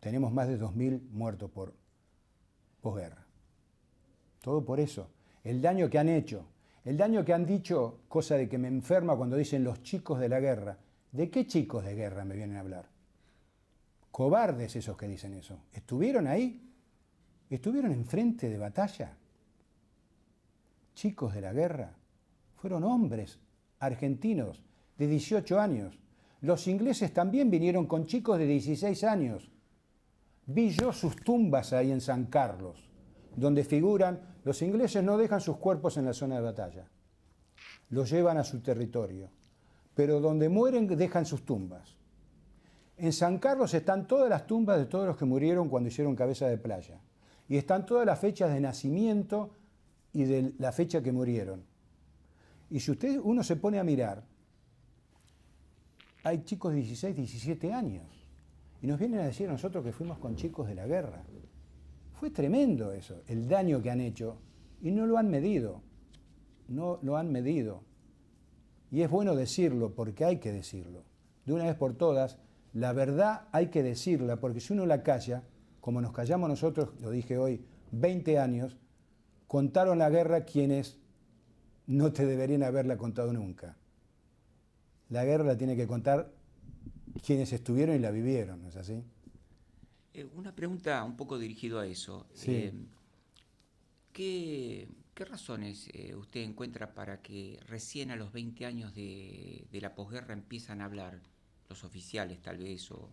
Tenemos más de 2.000 muertos por posguerra. Todo por eso. El daño que han hecho el daño que han dicho, cosa de que me enferma cuando dicen los chicos de la guerra. ¿De qué chicos de guerra me vienen a hablar? Cobardes esos que dicen eso. ¿Estuvieron ahí? ¿Estuvieron enfrente de batalla? Chicos de la guerra. Fueron hombres argentinos de 18 años. Los ingleses también vinieron con chicos de 16 años. Vi yo sus tumbas ahí en San Carlos, donde figuran los ingleses no dejan sus cuerpos en la zona de batalla, los llevan a su territorio, pero donde mueren dejan sus tumbas. En San Carlos están todas las tumbas de todos los que murieron cuando hicieron cabeza de playa, y están todas las fechas de nacimiento y de la fecha que murieron. Y si usted, uno se pone a mirar, hay chicos de 16, 17 años, y nos vienen a decir nosotros que fuimos con chicos de la guerra. Fue tremendo eso, el daño que han hecho y no lo han medido, no lo han medido. Y es bueno decirlo porque hay que decirlo. De una vez por todas, la verdad hay que decirla porque si uno la calla, como nos callamos nosotros, lo dije hoy, 20 años, contaron la guerra quienes no te deberían haberla contado nunca. La guerra la tiene que contar quienes estuvieron y la vivieron, ¿no es así? Eh, una pregunta un poco dirigido a eso. Eh, ¿qué, razones eh, usted encuentra para que recién a los 20 años de, la posguerra empiezan a hablar los oficiales tal vez? O,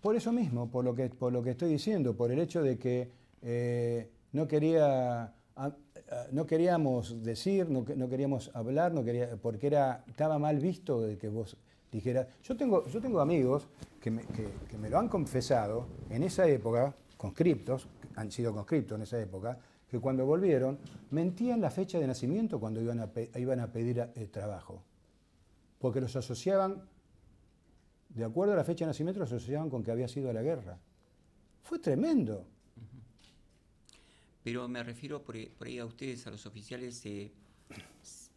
Por eso mismo, por lo, que, por lo que estoy diciendo, por el hecho de que no quería... Ah, ah, no queríamos decir, no, no queríamos hablar, no quería, porque era, estaba mal visto de que vos dijeras. Yo tengo, yo tengo amigos que me, lo han confesado en esa época, conscriptos, han sido conscriptos en esa época, que cuando volvieron mentían la fecha de nacimiento cuando iban a, iban a pedir eh, trabajo, porque los asociaban, de acuerdo a la fecha de nacimiento, los asociaban con que había sido la guerra. Fue tremendo. Pero me refiero por, ahí a ustedes, a los oficiales, eh,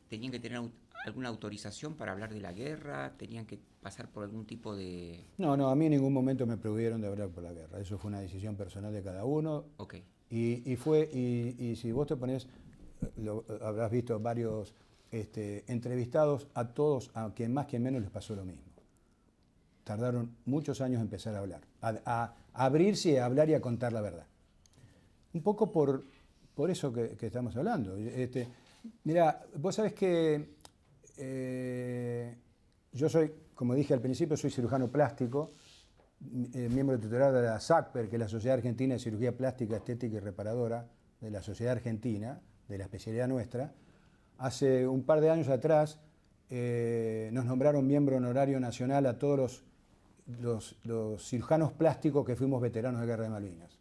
tenían que tener alguna autorización para hablar de la guerra, tenían que pasar por algún tipo de... No, no, a mí en ningún momento me prohibieron de hablar por la guerra, eso fue una decisión personal de cada uno. Ok. Y, fue, y, si vos te pones, lo, habrás visto varios este, entrevistados, a todos, a quien más, que menos les pasó lo mismo. Tardaron muchos años en empezar a hablar, a, abrirse, a hablar y a contar la verdad. Un poco por, por eso que, estamos hablando. Este, Mira, vos sabés que eh, yo soy, como dije al principio, soy cirujano plástico, eh, miembro titular de la SACPER, que es la Sociedad Argentina de Cirugía Plástica, Estética y Reparadora, de la Sociedad Argentina, de la especialidad nuestra. Hace un par de años atrás eh, nos nombraron miembro honorario nacional a todos los, los cirujanos plásticos que fuimos veteranos de Guerra de Malvinas.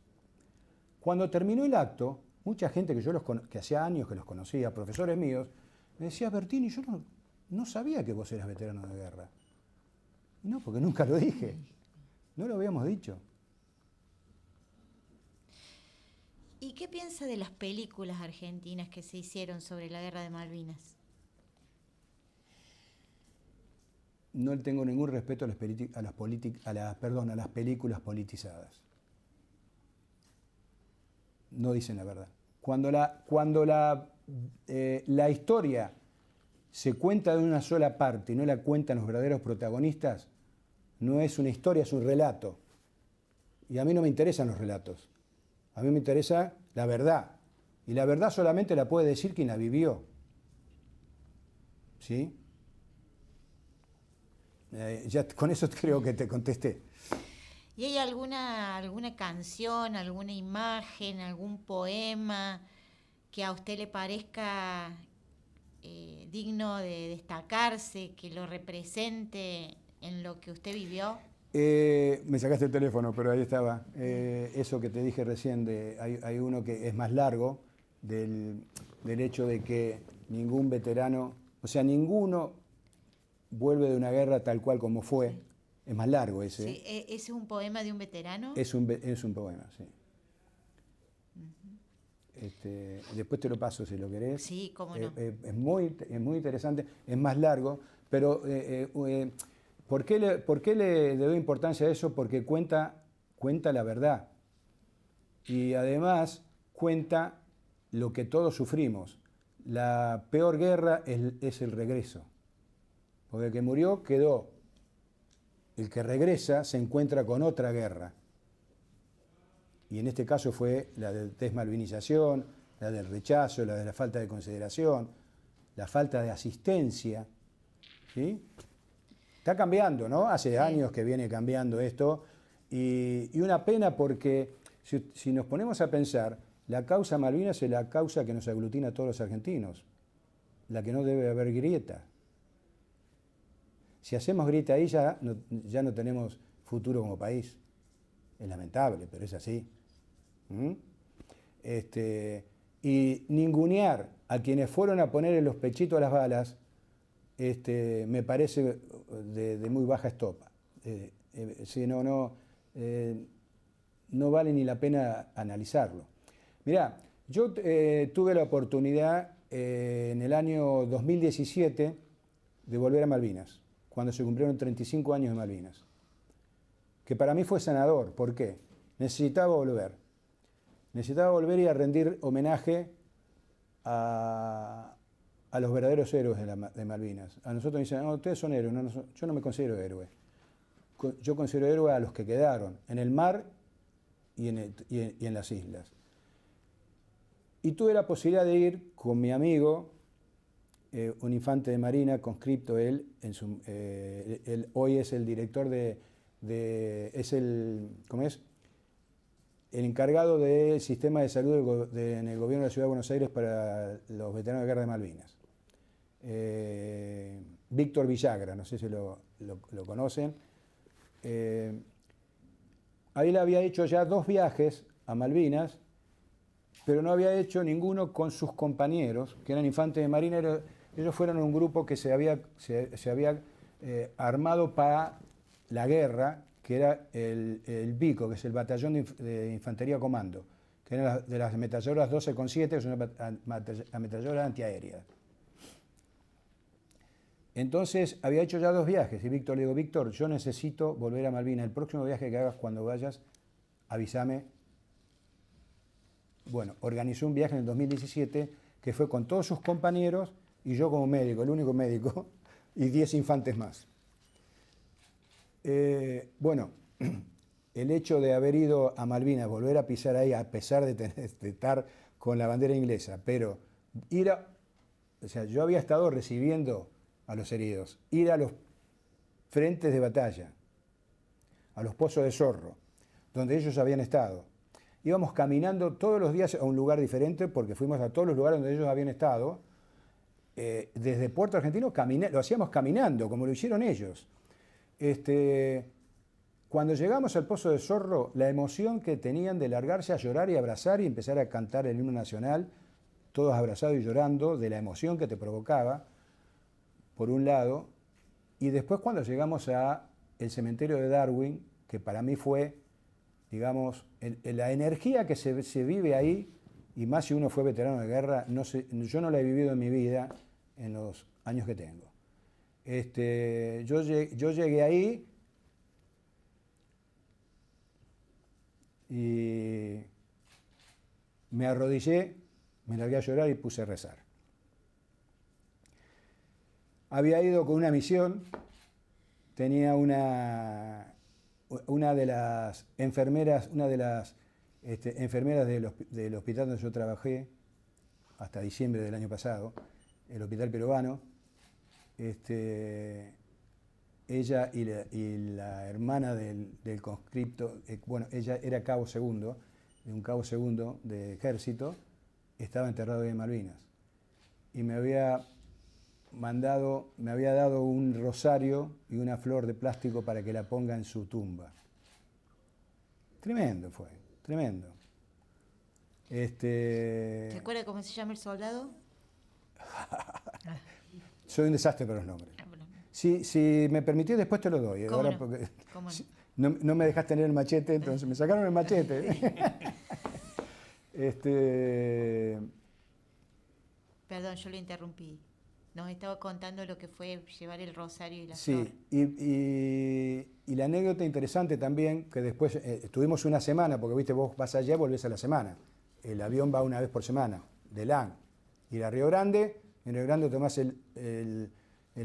Cuando terminó el acto, mucha gente que yo los que hacía años que los conocía, profesores míos, me decía, Bertini, yo no, no sabía que vos eras veterano de guerra. no, porque nunca lo dije. No lo habíamos dicho. ¿Y qué piensa de las películas argentinas que se hicieron sobre la guerra de Malvinas? No tengo ningún respeto a las películas politizadas no dicen la verdad. Cuando la, cuando la, eh, la historia se cuenta de una sola parte y no la cuentan los verdaderos protagonistas, no es una historia, es un relato. Y a mí no me interesan los relatos. A mí me interesa la verdad. Y la verdad solamente la puede decir quien la vivió. ¿Sí? Eh, ya con eso creo que te contesté. ¿Y hay alguna, alguna canción, alguna imagen, algún poema que a usted le parezca eh, digno de destacarse, que lo represente en lo que usted vivió? Eh, me sacaste el teléfono, pero ahí estaba. Eh, eso que te dije recién, de, hay, uno que es más largo, del, del hecho de que ningún veterano, o sea, ninguno vuelve de una guerra tal cual como fue es más largo ese. Sí, ¿eh? e, ¿Es un poema de un veterano? Es un, poema, sí. Este, después te lo paso si lo querés. Sí, cómo eh, no. Eh, es, muy, muy interesante, es más largo, pero ¿por qué, le, por doy importancia a eso? Porque cuenta, cuenta la verdad. Y además cuenta lo que todos sufrimos. La peor guerra es, es el regreso. Porque el que murió quedó el que regresa se encuentra con otra guerra. Y en este caso fue la de desmalvinización, la del rechazo, la de la falta de consideración, la falta de asistencia. Está cambiando, ¿no? Hace años que viene cambiando esto. Y, una pena porque si, nos ponemos a pensar, la causa malvina es la causa que nos aglutina a todos los argentinos, la que no debe haber grieta. Si hacemos grita ahí ya no, ya no tenemos futuro como país. Es lamentable, pero es así. ¿Mm? Este, y ningunear a quienes fueron a poner en los pechitos a las balas este, me parece de, muy baja estopa. Eh, eh, si no, no, eh, no vale ni la pena analizarlo. Mirá, yo tuve la oportunidad en el año 2017 de volver a Malvinas cuando se cumplieron 35 años de Malvinas, que para mí fue sanador. ¿Por qué? Necesitaba volver. Necesitaba volver y a rendir homenaje a, los verdaderos héroes de, Malvinas. A nosotros dicen, no, ustedes son héroes, yo no me considero héroe. Yo considero héroe a los que quedaron en el mar y y en las islas. Y tuve la posibilidad de ir con mi amigo, eh, un infante de Marina, conscripto él, eh, hoy es el director de, es el, ¿cómo es? El encargado del sistema de salud en el gobierno de la Ciudad de Buenos Aires para los veteranos de guerra de Malvinas. Eh, Víctor Villagra, no sé si lo, conocen. Ahí él había hecho ya dos viajes a Malvinas, pero no había hecho ninguno con sus compañeros, que eran infantes de marina, ellos fueron un grupo que se había, se, había eh, armado para la guerra, que era el, el BICO, que es el Batallón de, Infantería Comando, que era de las ametralladoras 12,7, que es una ametralladora antiaérea. Entonces había hecho ya dos viajes y Víctor le digo, Víctor, yo necesito volver a Malvinas. El próximo viaje que hagas cuando vayas, avísame. Bueno, organizó un viaje en el 2017 que fue con todos sus compañeros y yo como médico, el único médico, y diez infantes más. Eh, bueno, el hecho de haber ido a Malvinas, volver a pisar ahí, a pesar de, de estar con la bandera inglesa, pero ir a... O sea, yo había estado recibiendo a los heridos, ir a los frentes de batalla, a los pozos de zorro, donde ellos habían estado. Íbamos caminando todos los días a un lugar diferente porque fuimos a todos los lugares donde ellos habían estado eh, desde Puerto Argentino lo hacíamos caminando, como lo hicieron ellos. Este, cuando llegamos al Pozo de Zorro, la emoción que tenían de largarse a llorar y abrazar y empezar a cantar el himno nacional, todos abrazados y llorando, de la emoción que te provocaba, por un lado, y después cuando llegamos a cementerio de Darwin, que para mí fue, digamos, la energía que se, vive ahí, y más si uno fue veterano de guerra, yo no la he vivido en mi vida, en los años que tengo. Este, yo, llegué, ahí y me arrodillé, me largué a llorar y puse a rezar. Había ido con una misión, tenía una, una de las enfermeras, una de las este, enfermeras del hospital donde yo trabajé hasta diciembre del año pasado, el hospital peruano. Este, ella y la, hermana del, conscripto, eh, bueno, ella era cabo segundo, de un cabo segundo de ejército, estaba enterrado en Malvinas. Y me había mandado, me había dado un rosario y una flor de plástico para que la ponga en su tumba. Tremendo fue, tremendo. Este... acuerdas cómo se llama el soldado? Soy un desastre para los nombres. Ah, si, me permitís, después te lo doy. ¿eh? Ahora, no? Porque, no? me dejas tener el machete, entonces me sacaron el machete. este... Perdón, yo lo interrumpí. Nos estaba contando lo que fue llevar el rosario y la Sí, Y, la anécdota interesante también, que después eh, estuvimos una semana, porque viste, vos vas allá, volvés a la semana. El avión va una vez por semana, de LAN, ir a Río Grande. En Río Grande tomás el,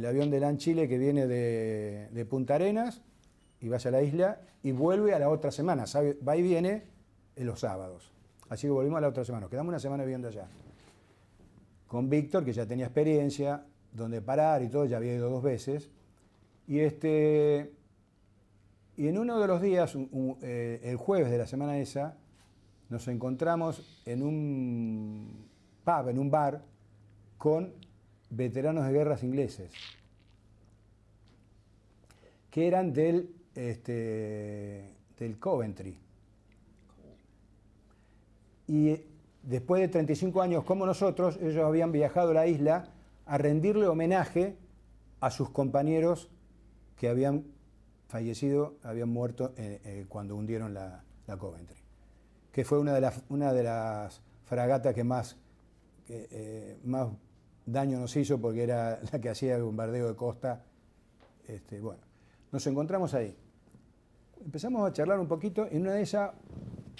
avión de LAN Chile que viene de, de, Punta Arenas y vas a la isla y vuelve a la otra semana. va y viene en los sábados. Así que volvimos a la otra semana. Nos quedamos una semana viviendo allá. Con Víctor, que ya tenía experiencia, donde parar y todo, ya había ido dos veces. Y este. Y en uno de los días, eh, el jueves de la semana esa, nos encontramos en un en un bar, con veteranos de guerras ingleses, que eran del, este, del Coventry. Y eh, después de 35 años como nosotros, ellos habían viajado a la isla a rendirle homenaje a sus compañeros que habían fallecido, habían muerto eh, eh, cuando hundieron la, la, Coventry, que fue una de, las, una de las fragatas que más eh, más daño nos hizo porque era la que hacía el bombardeo de costa. Este, bueno, nos encontramos ahí. Empezamos a charlar un poquito, en una de esas,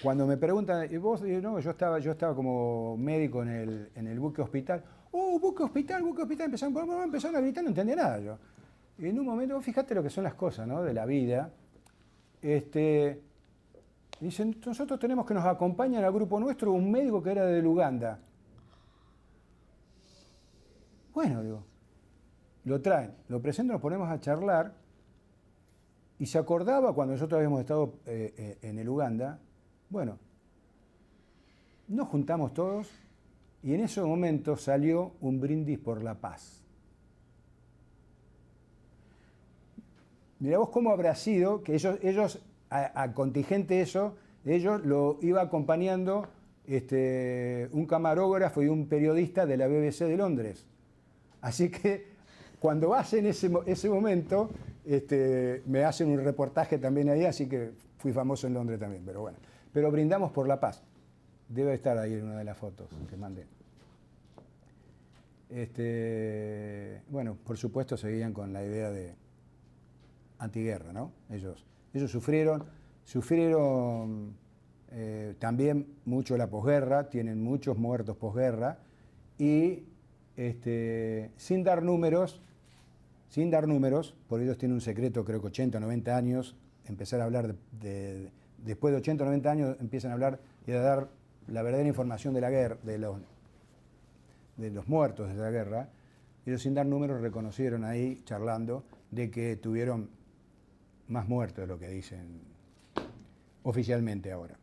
cuando me preguntan, vos? yo estaba, yo estaba como médico en el, buque hospital. ¡Oh, buque hospital, buque hospital! Empezaron, a gritar, no entendía nada yo. Y en un momento, fíjate lo que son las cosas, ¿no? De la vida. Este, dicen, nosotros tenemos que nos acompañar al grupo nuestro un médico que era de Uganda. Bueno, digo, lo traen, lo presentan, nos ponemos a charlar y se acordaba cuando nosotros habíamos estado eh, eh, en el Uganda, bueno, nos juntamos todos y en ese momento salió un brindis por la paz. Mirá vos cómo habrá sido que ellos, ellos a, a contingente eso, ellos lo iba acompañando este, un camarógrafo y un periodista de la BBC de Londres. Así que cuando hacen ese, ese momento, este, me hacen un reportaje también ahí, así que fui famoso en Londres también, pero bueno. Pero brindamos por la paz. Debe estar ahí en una de las fotos que mandé. Este, bueno, por supuesto seguían con la idea de antiguerra, ¿no? Ellos, ellos sufrieron, sufrieron eh, también mucho la posguerra, tienen muchos muertos posguerra y este, sin dar números, sin dar números, por ellos tienen un secreto, creo que 80 o 90 años, empezar a hablar de, después de 80 o 90 años empiezan a hablar y a dar la verdadera información de la guerra, de los, muertos de la guerra. Ellos sin dar números reconocieron ahí, charlando, de que tuvieron más muertos de lo que dicen oficialmente ahora.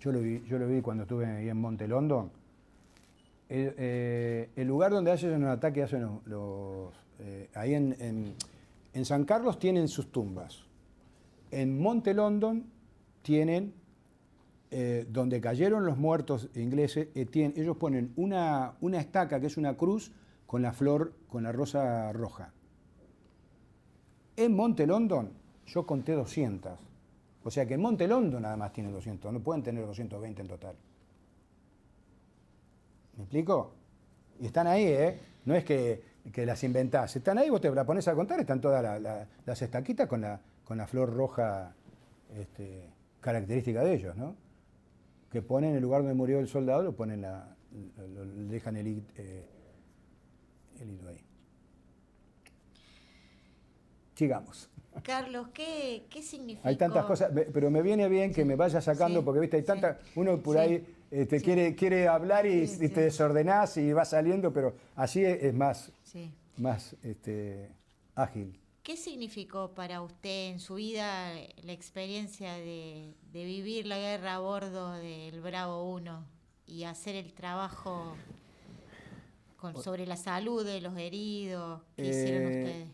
Yo lo vi, yo lo vi cuando estuve ahí en Monte Montelondo eh, el, lugar donde hacen un ataque hacen los. los eh, ahí en, en, San Carlos tienen sus tumbas. En Monte London tienen. Eh, donde cayeron los muertos ingleses, ellos ponen una, una estaca que es una cruz con la flor, con la rosa roja. En Monte London yo conté 200. O sea que en Monte London nada más tiene 200, no pueden tener 220 en total. ¿Me explico? Y están ahí, ¿eh? No es que, las inventás. Están ahí, vos te la pones a contar, están todas las estaquitas con la, flor roja este, característica de ellos, ¿no? Que ponen el lugar donde murió el soldado, lo ponen la, lo, dejan eh, el, hilo ahí. Sigamos. Carlos, ¿qué, ¿qué, significa? Hay tantas cosas, pero me viene bien que me vaya sacando, porque viste, hay tantas. uno por ahí este, quiere, quiere hablar y, te desordenás y vas saliendo, pero así es, más, más este, ágil. ¿Qué significó para usted en su vida la experiencia de, vivir la guerra a bordo del Bravo 1 y hacer el trabajo sobre la salud de los heridos? ¿Qué es eh, hicieron ustedes?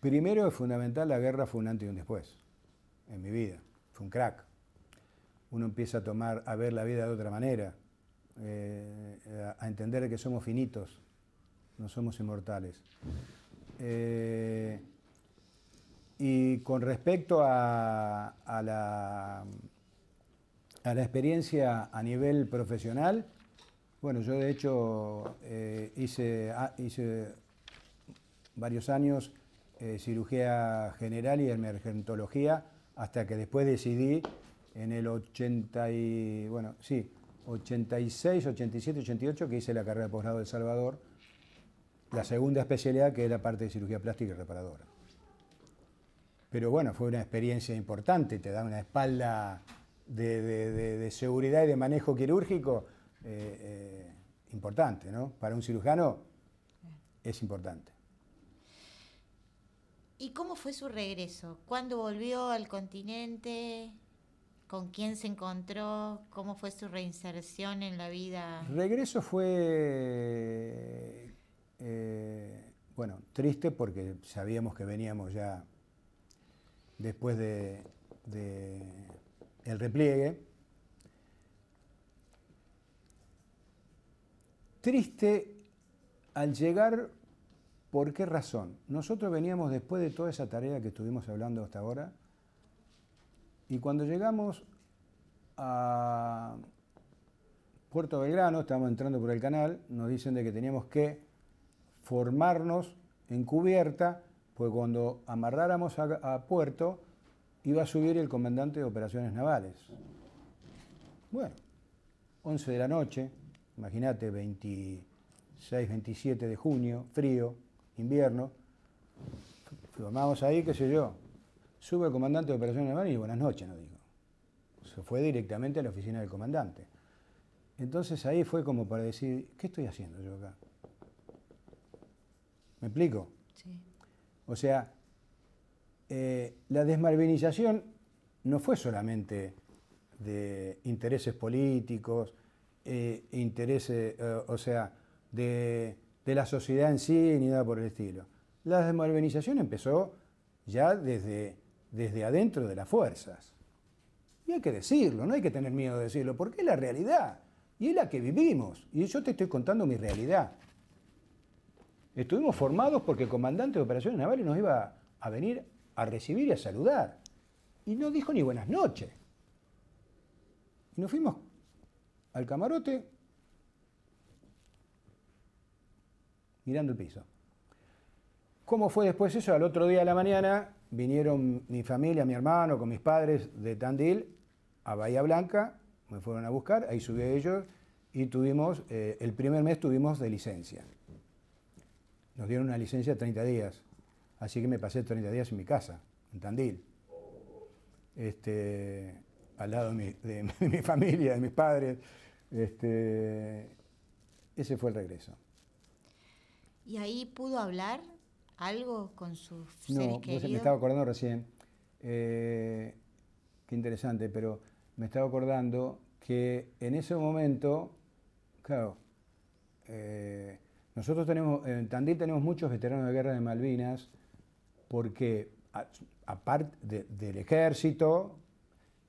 Primero, fundamental, la guerra fue un antes y un después en mi vida. Fue un crack uno empieza a tomar, a ver la vida de otra manera, eh, a, entender que somos finitos, no somos inmortales. Eh, y con respecto a, la, experiencia a nivel profesional, bueno, yo de hecho eh, hice, ah, hice varios años cirugía general y emergentología hasta que después decidí en el 80 bueno, sí, 86, 87, 88, que hice la carrera de posgrado de Salvador, la segunda especialidad que es la parte de cirugía plástica y reparadora. Pero bueno, fue una experiencia importante, te da una espalda de, seguridad y de manejo quirúrgico eh, eh, importante, ¿no? Para un cirujano es importante. ¿Y cómo fue su regreso? ¿Cuándo volvió al continente? ¿Con quién se encontró? ¿Cómo fue su reinserción en la vida? Regreso fue, eh, bueno, triste porque sabíamos que veníamos ya después del de el repliegue. Triste al llegar, ¿por qué razón? Nosotros veníamos después de toda esa tarea que estuvimos hablando hasta ahora, y cuando llegamos a Puerto Belgrano, estábamos entrando por el canal, nos dicen de que teníamos que formarnos en cubierta, pues cuando amarráramos a, a puerto iba a subir el comandante de operaciones navales. Bueno, 11 de la noche, imagínate, 26, 27 de junio, frío, invierno, formamos ahí, qué sé yo, Sube el comandante de operaciones naval y buenas noches, no digo. Se fue directamente a la oficina del comandante. Entonces ahí fue como para decir, ¿qué estoy haciendo yo acá? ¿Me explico? Sí. O sea, eh, la desmalvinización no fue solamente de intereses políticos, eh, intereses, eh, o sea, de, de, la sociedad en sí, ni nada por el estilo. La desmalvinización empezó ya desde desde adentro de las fuerzas. Y hay que decirlo, no hay que tener miedo de decirlo, porque es la realidad y es la que vivimos. Y yo te estoy contando mi realidad. Estuvimos formados porque el comandante de operaciones navales nos iba a venir a recibir y a saludar. Y no dijo ni buenas noches. Y nos fuimos al camarote mirando el piso. ¿Cómo fue después eso? Al otro día de la mañana vinieron mi familia, mi hermano, con mis padres de Tandil a Bahía Blanca, me fueron a buscar, ahí subí a ellos y tuvimos, eh, el primer mes tuvimos de licencia. Nos dieron una licencia de 30 días, así que me pasé 30 días en mi casa, en Tandil, este, al lado de mi, familia, de mis padres. Este, ese fue el regreso. ¿Y ahí pudo hablar algo con sus no, seres me estaba acordando recién, eh, qué interesante, pero me estaba acordando que en ese momento, claro, eh, nosotros tenemos, en Tandil tenemos muchos veteranos de guerra de Malvinas, porque aparte del ejército,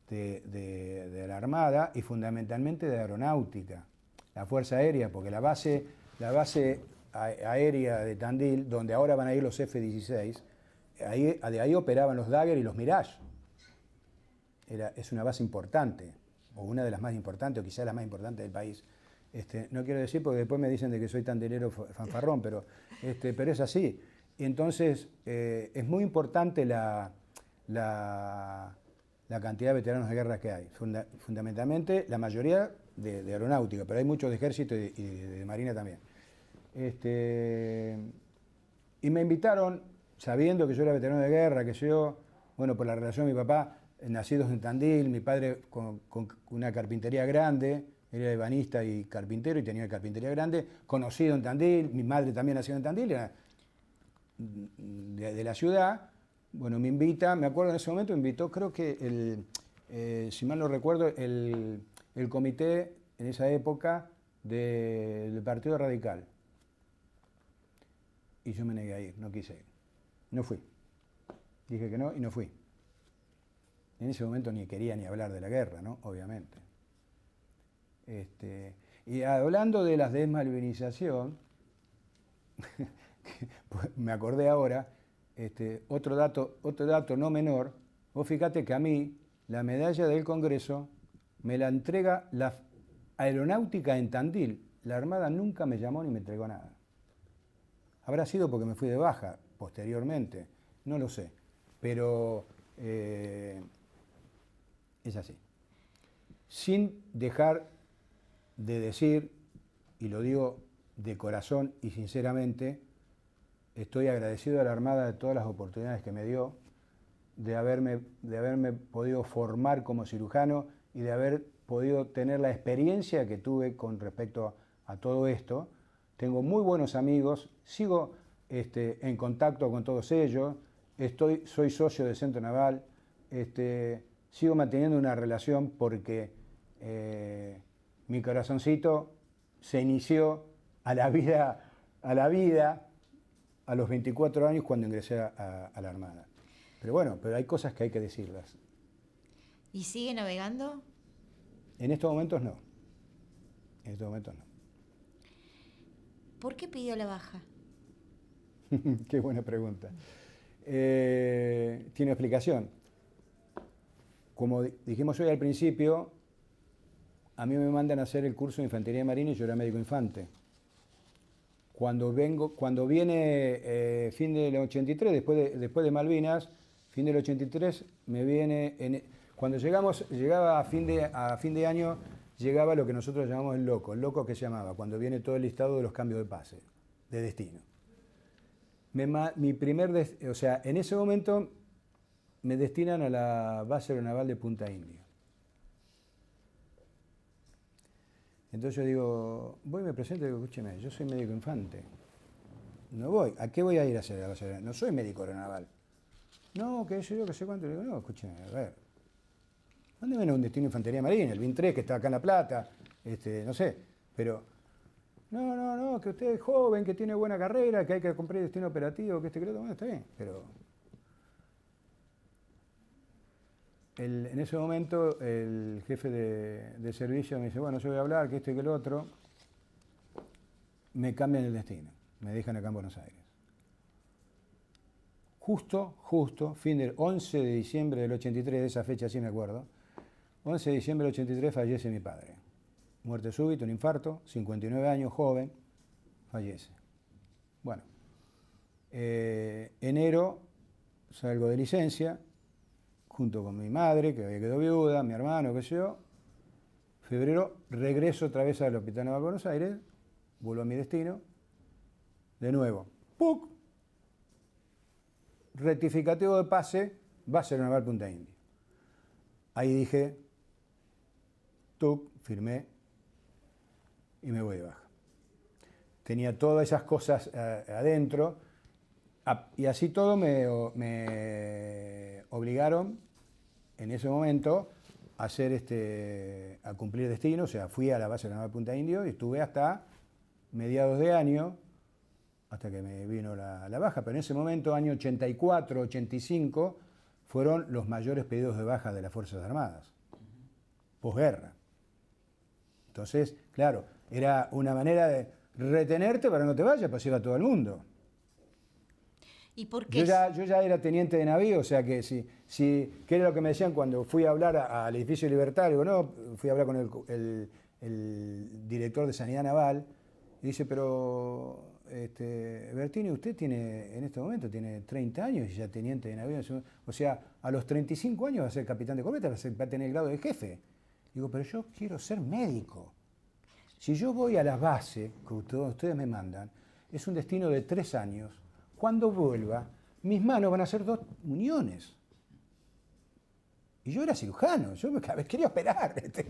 de, de, la Armada y fundamentalmente de aeronáutica, la Fuerza Aérea, porque la base, la base aérea de Tandil, donde ahora van a ir los F-16, ahí, de ahí operaban los Dagger y los Mirage. es una base importante, o una de las más importantes, o quizás la más importante del país. Este, no quiero decir porque después me dicen de que soy tandilero fanfarrón, pero, este, pero es así. Y entonces eh, es muy importante la, cantidad de veteranos de guerra que hay. fundamentalmente la mayoría de, aeronáutica, pero hay muchos de ejército y de marina también. Este, y me invitaron, sabiendo que yo era veterano de guerra, que yo, bueno, por la relación de mi papá, nacido en Tandil, mi padre con, una carpintería grande, era ebanista y carpintero y tenía carpintería grande, conocido en Tandil, mi madre también nacida en Tandil, era de, la ciudad. Bueno, me invita, me acuerdo en ese momento, me invitó, creo que el, eh, si mal no recuerdo, el, comité en esa época del Partido Radical y yo me negué a ir, no quise ir. No fui. Dije que no y no fui. En ese momento ni quería ni hablar de la guerra, ¿no? Obviamente. Este, y hablando de las desmalvinización, pues, me acordé ahora, este, otro, dato, otro dato no menor, vos fíjate que a mí la medalla del Congreso me la entrega la Aeronáutica en Tandil. La Armada nunca me llamó ni me entregó nada. Habrá sido porque me fui de baja posteriormente, no lo sé, pero eh, es así. Sin dejar de decir, y lo digo de corazón y sinceramente, estoy agradecido a la Armada de todas las oportunidades que me dio, de haberme, de haberme podido formar como cirujano y de haber podido tener la experiencia que tuve con respecto a todo esto tengo muy buenos amigos, sigo este, en contacto con todos ellos, estoy, soy socio de Centro Naval, este, sigo manteniendo una relación porque eh, mi corazoncito se inició a la vida, a la vida, a los 24 años cuando ingresé a, a la Armada. Pero bueno, pero hay cosas que hay que decirlas. ¿Y sigue navegando? En estos momentos no. En estos momentos no. ¿Por qué pidió la baja? qué buena pregunta. Eh, tiene explicación. Como dijimos hoy al principio, a mí me mandan a hacer el curso de Infantería Marina y yo era médico infante. Cuando, vengo, cuando viene eh, fin del 83, después de, después de Malvinas, fin del 83, me viene... E, cuando llegamos, llegaba a fin a fin de año llegaba lo que nosotros llamamos el loco. El loco que se llamaba cuando viene todo el listado de los cambios de pase, de destino. mi primer, o sea, en ese momento me destinan a la base aeronaval de Punta India. Entonces yo digo, voy me presento y digo, escúcheme, yo soy médico infante. No voy, ¿a qué voy a ir a hacer la base aeronaval? No soy médico aeronaval. No, que eso yo, que sé cuánto. Le digo, no, escúcheme, a ver, ¿Dónde viene un destino de infantería marina, el BIN 3 que está acá en La Plata, este, no sé, pero. No, no, no, que usted es joven, que tiene buena carrera, que hay que cumplir destino operativo, que este que lo bueno, está bien, pero. en ese momento el jefe de, servicio me dice, bueno, yo voy a hablar, que esto y que el otro, me cambian el destino, me dejan acá en Buenos Aires. Justo, justo, fin del 11 de diciembre del 83, de esa fecha sí me acuerdo, 11 de diciembre del 83 fallece mi padre. Muerte súbita, un infarto, 59 años, joven, fallece. Bueno, eh, enero salgo de licencia, junto con mi madre, que había quedado viuda, mi hermano, qué sé yo. Febrero regreso otra vez al Hospital Naval Buenos Aires, vuelvo a mi destino. De nuevo, ¡puc! Rectificativo de pase, va a ser Naval Punta Indio. Ahí dije, Tuc, firmé y me voy de baja. Tenía todas esas cosas eh, adentro y así todo me, obligaron en ese momento a, hacer este, a cumplir destino, o sea, fui a la base de la Nueva Punta Indio y estuve hasta mediados de año, hasta que me vino la, baja, pero en ese momento, año 84, 85, fueron los mayores pedidos de baja de las Fuerzas Armadas, posguerra. Entonces, claro, era una manera de retenerte para no te vayas, para llevar a todo el mundo. ¿Y por qué? Yo ya, era teniente de navío, o sea que si, si, ¿qué era lo que me decían cuando fui a hablar al edificio libertario? No, fui a hablar con el, director de Sanidad Naval, y dice, pero este, Bertini, usted tiene, en este momento tiene 30 años y ya teniente de navío. O sea, a los 35 años va a ser capitán de corbeta, va a tener el grado de jefe. Digo, pero yo quiero ser médico. Si yo voy a la base, que ustedes me mandan, es un destino de tres años, cuando vuelva, mis manos van a ser dos uniones. Y yo era cirujano, yo quería operar. Este.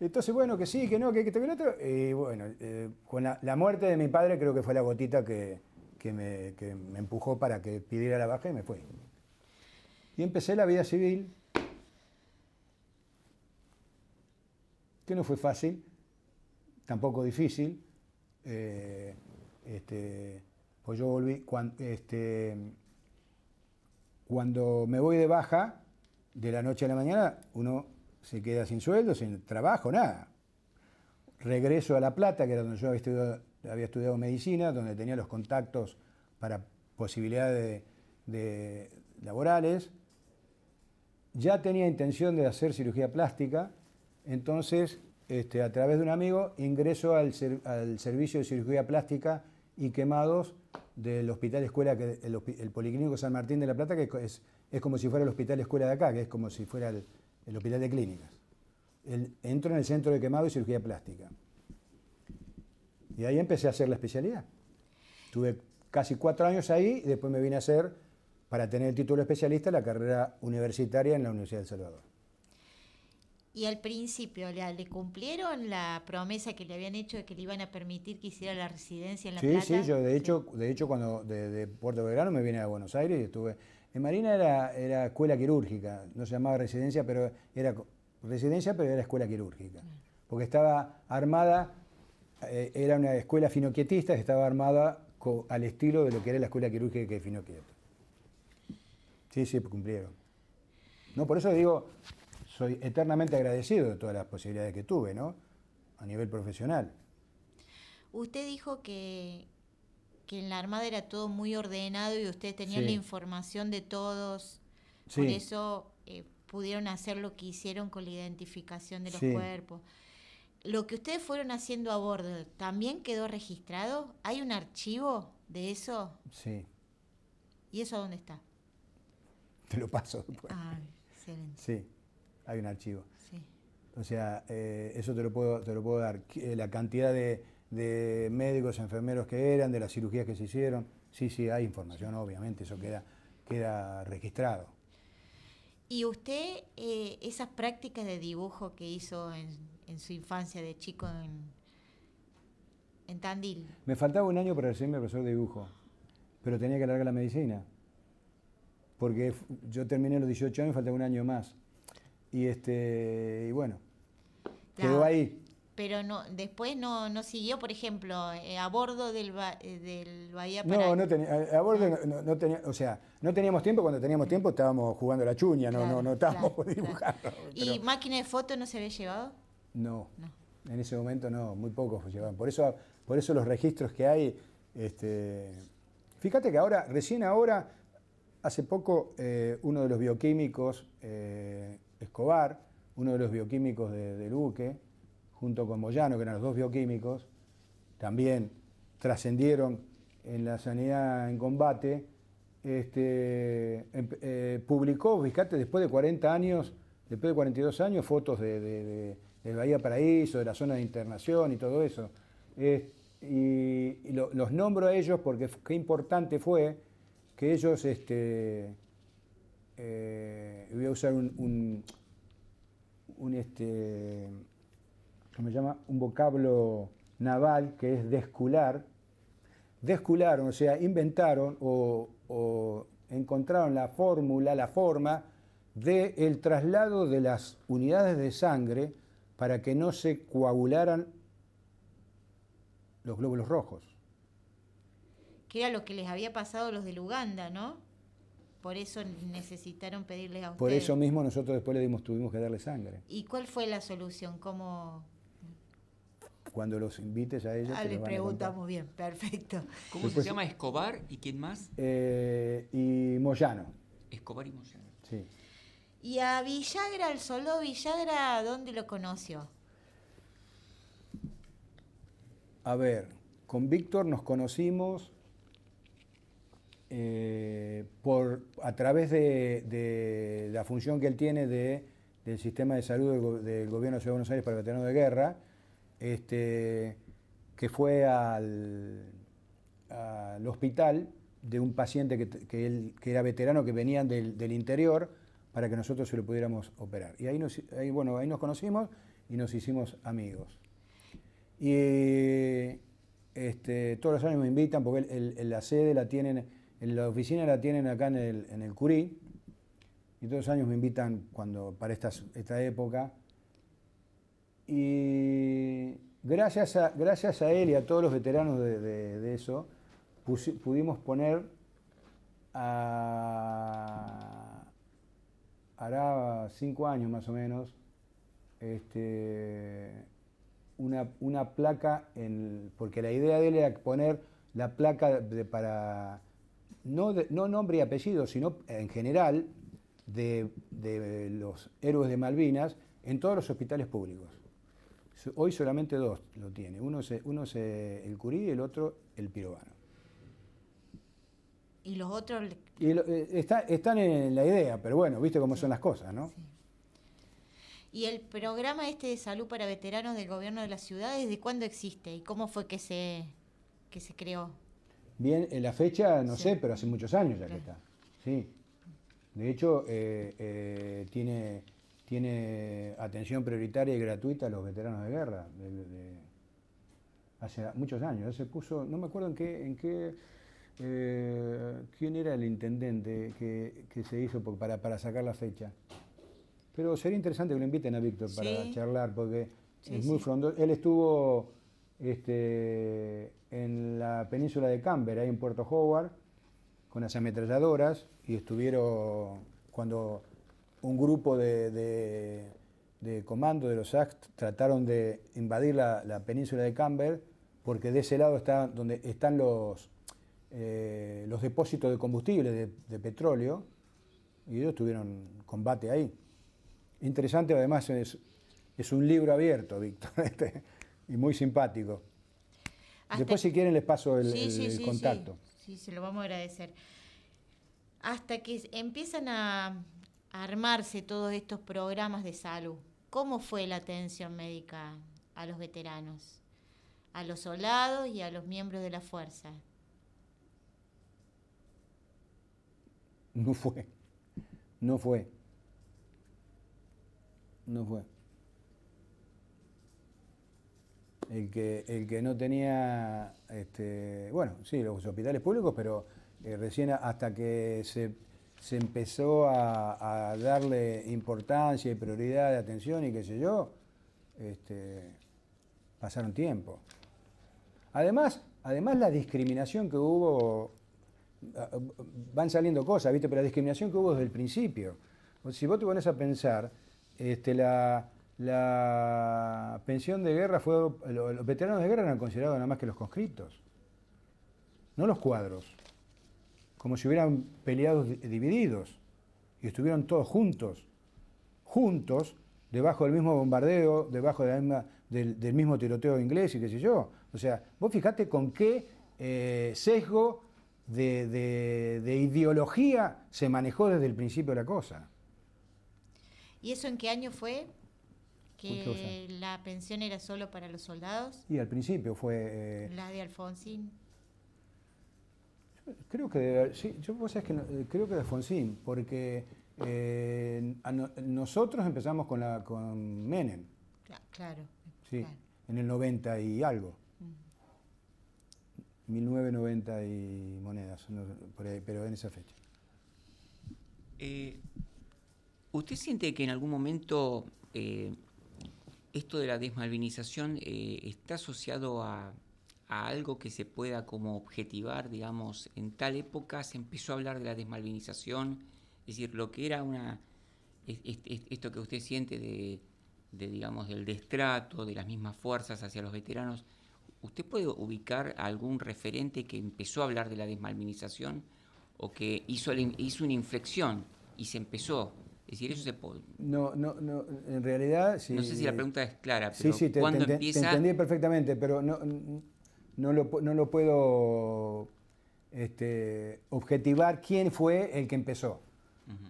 Entonces, bueno, que sí, que no, que, que, tener otro. Y bueno, eh, con la, muerte de mi padre creo que fue la gotita que, me, que me empujó para que pidiera la baja y me fui. Y empecé la vida civil que no fue fácil, tampoco difícil. Eh, este, pues yo volví, este, cuando, me voy de baja, de la noche a la mañana, uno se queda sin sueldo, sin trabajo, nada. Regreso a La Plata, que era donde yo había estudiado, medicina, donde tenía los contactos para posibilidades laborales. Ya tenía intención de hacer cirugía plástica, entonces, este, a través de un amigo, ingreso al, servicio de cirugía plástica y quemados del Hospital Escuela, el, Policlínico San Martín de la Plata, que es, como si fuera el Hospital Escuela de acá, que es como si fuera el, Hospital de Clínicas. entro en el centro de quemado y cirugía plástica. Y ahí empecé a hacer la especialidad. Tuve casi cuatro años ahí y después me vine a hacer, para tener el título de especialista, la carrera universitaria en la Universidad del de Salvador y al principio ¿le, cumplieron la promesa que le habían hecho de que le iban a permitir que hiciera la residencia en La Plata. Sí, sí, yo de hecho, de hecho cuando de, Puerto Belgrano me vine a Buenos Aires y estuve... En Marina era, escuela quirúrgica, no se llamaba residencia, pero era residencia, pero era escuela quirúrgica. Mm. Porque estaba armada, eh, era una escuela finoquietista, estaba armada al estilo de lo que era la escuela quirúrgica de Finoquieto. Sí, sí, cumplieron. No, por eso digo, soy eternamente agradecido de todas las posibilidades que tuve, ¿no? A nivel profesional. Usted dijo que, en la Armada era todo muy ordenado y ustedes tenían la información de todos, por eso eh, pudieron hacer lo que hicieron con la identificación de los cuerpos. Lo que ustedes fueron haciendo a bordo, ¿también quedó registrado? ¿Hay un archivo de eso? Sí. ¿Y eso dónde está? Te lo paso Ah, excelente. Sí hay un archivo. O sea, eh, eso te lo puedo, te lo puedo dar. Eh, la cantidad de, médicos, enfermeros que eran, de las cirugías que se hicieron, sí, sí, hay información, obviamente, eso queda, queda registrado. ¿Y usted eh, esas prácticas de dibujo que hizo en, su infancia de chico en, Tandil? Me faltaba un año para recibirme profesor de dibujo, pero tenía que alargar la medicina, porque yo terminé los 18 años y faltaba un año más y, este, y bueno, quedó ahí. Pero no, después no, siguió, por ejemplo, eh, a bordo del, eh, Bahía No, no a, bordo ah. no, o sea, no teníamos tiempo, cuando teníamos tiempo estábamos jugando la chuña, no, estábamos dibujando. ¿Y máquina de fotos no se había llevado? No, en ese momento no, muy pocos llevaban. Por eso, por eso los registros que hay, este, fíjate que ahora, recién ahora, hace poco, eh, uno de los bioquímicos Escobar, uno de los bioquímicos de, Luque, junto con Moyano, que eran los dos bioquímicos, también trascendieron en la sanidad en combate, este, em, eh, publicó, fíjate, después de 40 años, después de 42 años, fotos de, Bahía Paraíso, de la zona de internación y todo eso. y, los nombro a ellos porque qué importante fue que ellos este, eh, eh, voy a usar un, un, este, ¿cómo se llama? Un vocablo naval que es descular. Descularon, o sea, inventaron o, encontraron la fórmula, la forma del el traslado de las unidades de sangre para que no se coagularan los glóbulos rojos. Que era lo que les había pasado a los del Uganda, ¿no? por eso necesitaron pedirle a ustedes. Por eso mismo nosotros después le dimos, tuvimos que darle sangre. ¿Y cuál fue la solución? ¿Cómo...? Cuando los invites a ella. Ah, le preguntamos bien, perfecto. ¿Cómo se llama Escobar y quién más? Eh, y Moyano. Escobar y Moyano. Sí. ¿Y a Villagra, al solo Villagra, dónde lo conoció? A ver, con Víctor nos conocimos eh, por, a través de, la función que él tiene del sistema de salud del, gobierno de Ciudad de Buenos Aires para veteranos de guerra, este, que fue al, hospital de un paciente que, era veterano, que venían del, interior, para que nosotros se lo pudiéramos operar. Y ahí nos, bueno, ahí nos conocimos y nos hicimos amigos. Y este, todos los años me invitan, porque la sede la tienen la oficina la tienen acá en el, en Curí. Y todos los años me invitan cuando, para esta época. Y gracias a, gracias a él y a todos los veteranos de, eso, pudimos poner a. hará cinco años más o menos. Este, una, una placa en. porque la idea de él era poner la placa para no, nombre y apellido, sino en general de, los héroes de Malvinas en todos los hospitales públicos. Hoy solamente dos lo tiene, uno es, uno es eh, el Curí y el otro el Pirobano. ¿Y los otros? Eh, están en la idea, pero bueno, viste cómo son las cosas, ¿no? ¿Y el programa este de salud para veteranos del gobierno de la ciudad, desde cuándo existe y cómo fue que se, que se creó? Bien, eh, la fecha no sé, pero hace muchos años ya que está. Sí. De hecho, eh, eh, tiene, tiene atención prioritaria y gratuita a los veteranos de guerra. hace muchos años. Se puso, no me acuerdo en qué, en qué quién era el intendente que, se hizo para, para sacar la fecha. Pero sería interesante que lo inviten a Víctor para charlar, porque es muy frondoso. Él estuvo este, en la península de Camber, ahí en Puerto Howard, con las ametralladoras, y estuvieron cuando un grupo de, de, comando de los ACT trataron de invadir la, península de Camber, porque de ese lado está donde están los, eh, los depósitos de combustible, de, petróleo, y ellos tuvieron combate ahí. Interesante, además, es, es un libro abierto, Víctor. Este, y muy simpático. Después, si quieren, les paso el, sí, contacto. Sí, se lo vamos a agradecer. Hasta que empiezan a armarse todos estos programas de salud, ¿cómo fue la atención médica a los veteranos, a los soldados y a los miembros de la fuerza? No fue, no fue, no fue. el que, el que no tenía, este, bueno, sí, los hospitales públicos, pero eh, recién hasta que se, empezó a, darle importancia y prioridad de atención y qué sé yo, este, pasaron tiempo. Además, además la discriminación que hubo, van saliendo cosas, ¿viste? Pero la discriminación que hubo desde el principio. Si vos te pones a pensar, este, la, la pensión de guerra fue. Los veteranos de guerra eran considerados nada más que los conscriptos, no los cuadros. Como si hubieran peleado divididos y estuvieron todos juntos, juntos, debajo del mismo bombardeo, debajo del, mismo tiroteo inglés y qué sé yo. O sea, vos fijate con qué eh, sesgo de, de ideología se manejó desde el principio de la cosa. ¿Y eso en qué año fue? que la pensión era solo para los soldados. Y al principio fue... Eh, la de Alfonsín. Creo que de, sí, yo pues es que eh, creo que de Alfonsín, porque eh, nosotros empezamos con la con Menem. Claro. Sí, en el 90 y algo. 1990 y monedas, pero en esa fecha. ¿Usted siente que en algún momento esto de la desmalvinización eh, está asociado a, algo que se pueda como objetivar, digamos, en tal época se empezó a hablar de la desmalvinización, es decir, lo que era una esto que usted siente de, digamos, del destrato, de las mismas fuerzas hacia los veteranos, ¿usted puede ubicar algún referente que empezó a hablar de la desmalvinización o que hizo, hizo una inflexión y se empezó eso se puede... No, no, no, en realidad... no sé si la pregunta es clara, pero sí, sí, te, entendí perfectamente, pero no, no, lo, puedo este, objetivar quién fue el que empezó.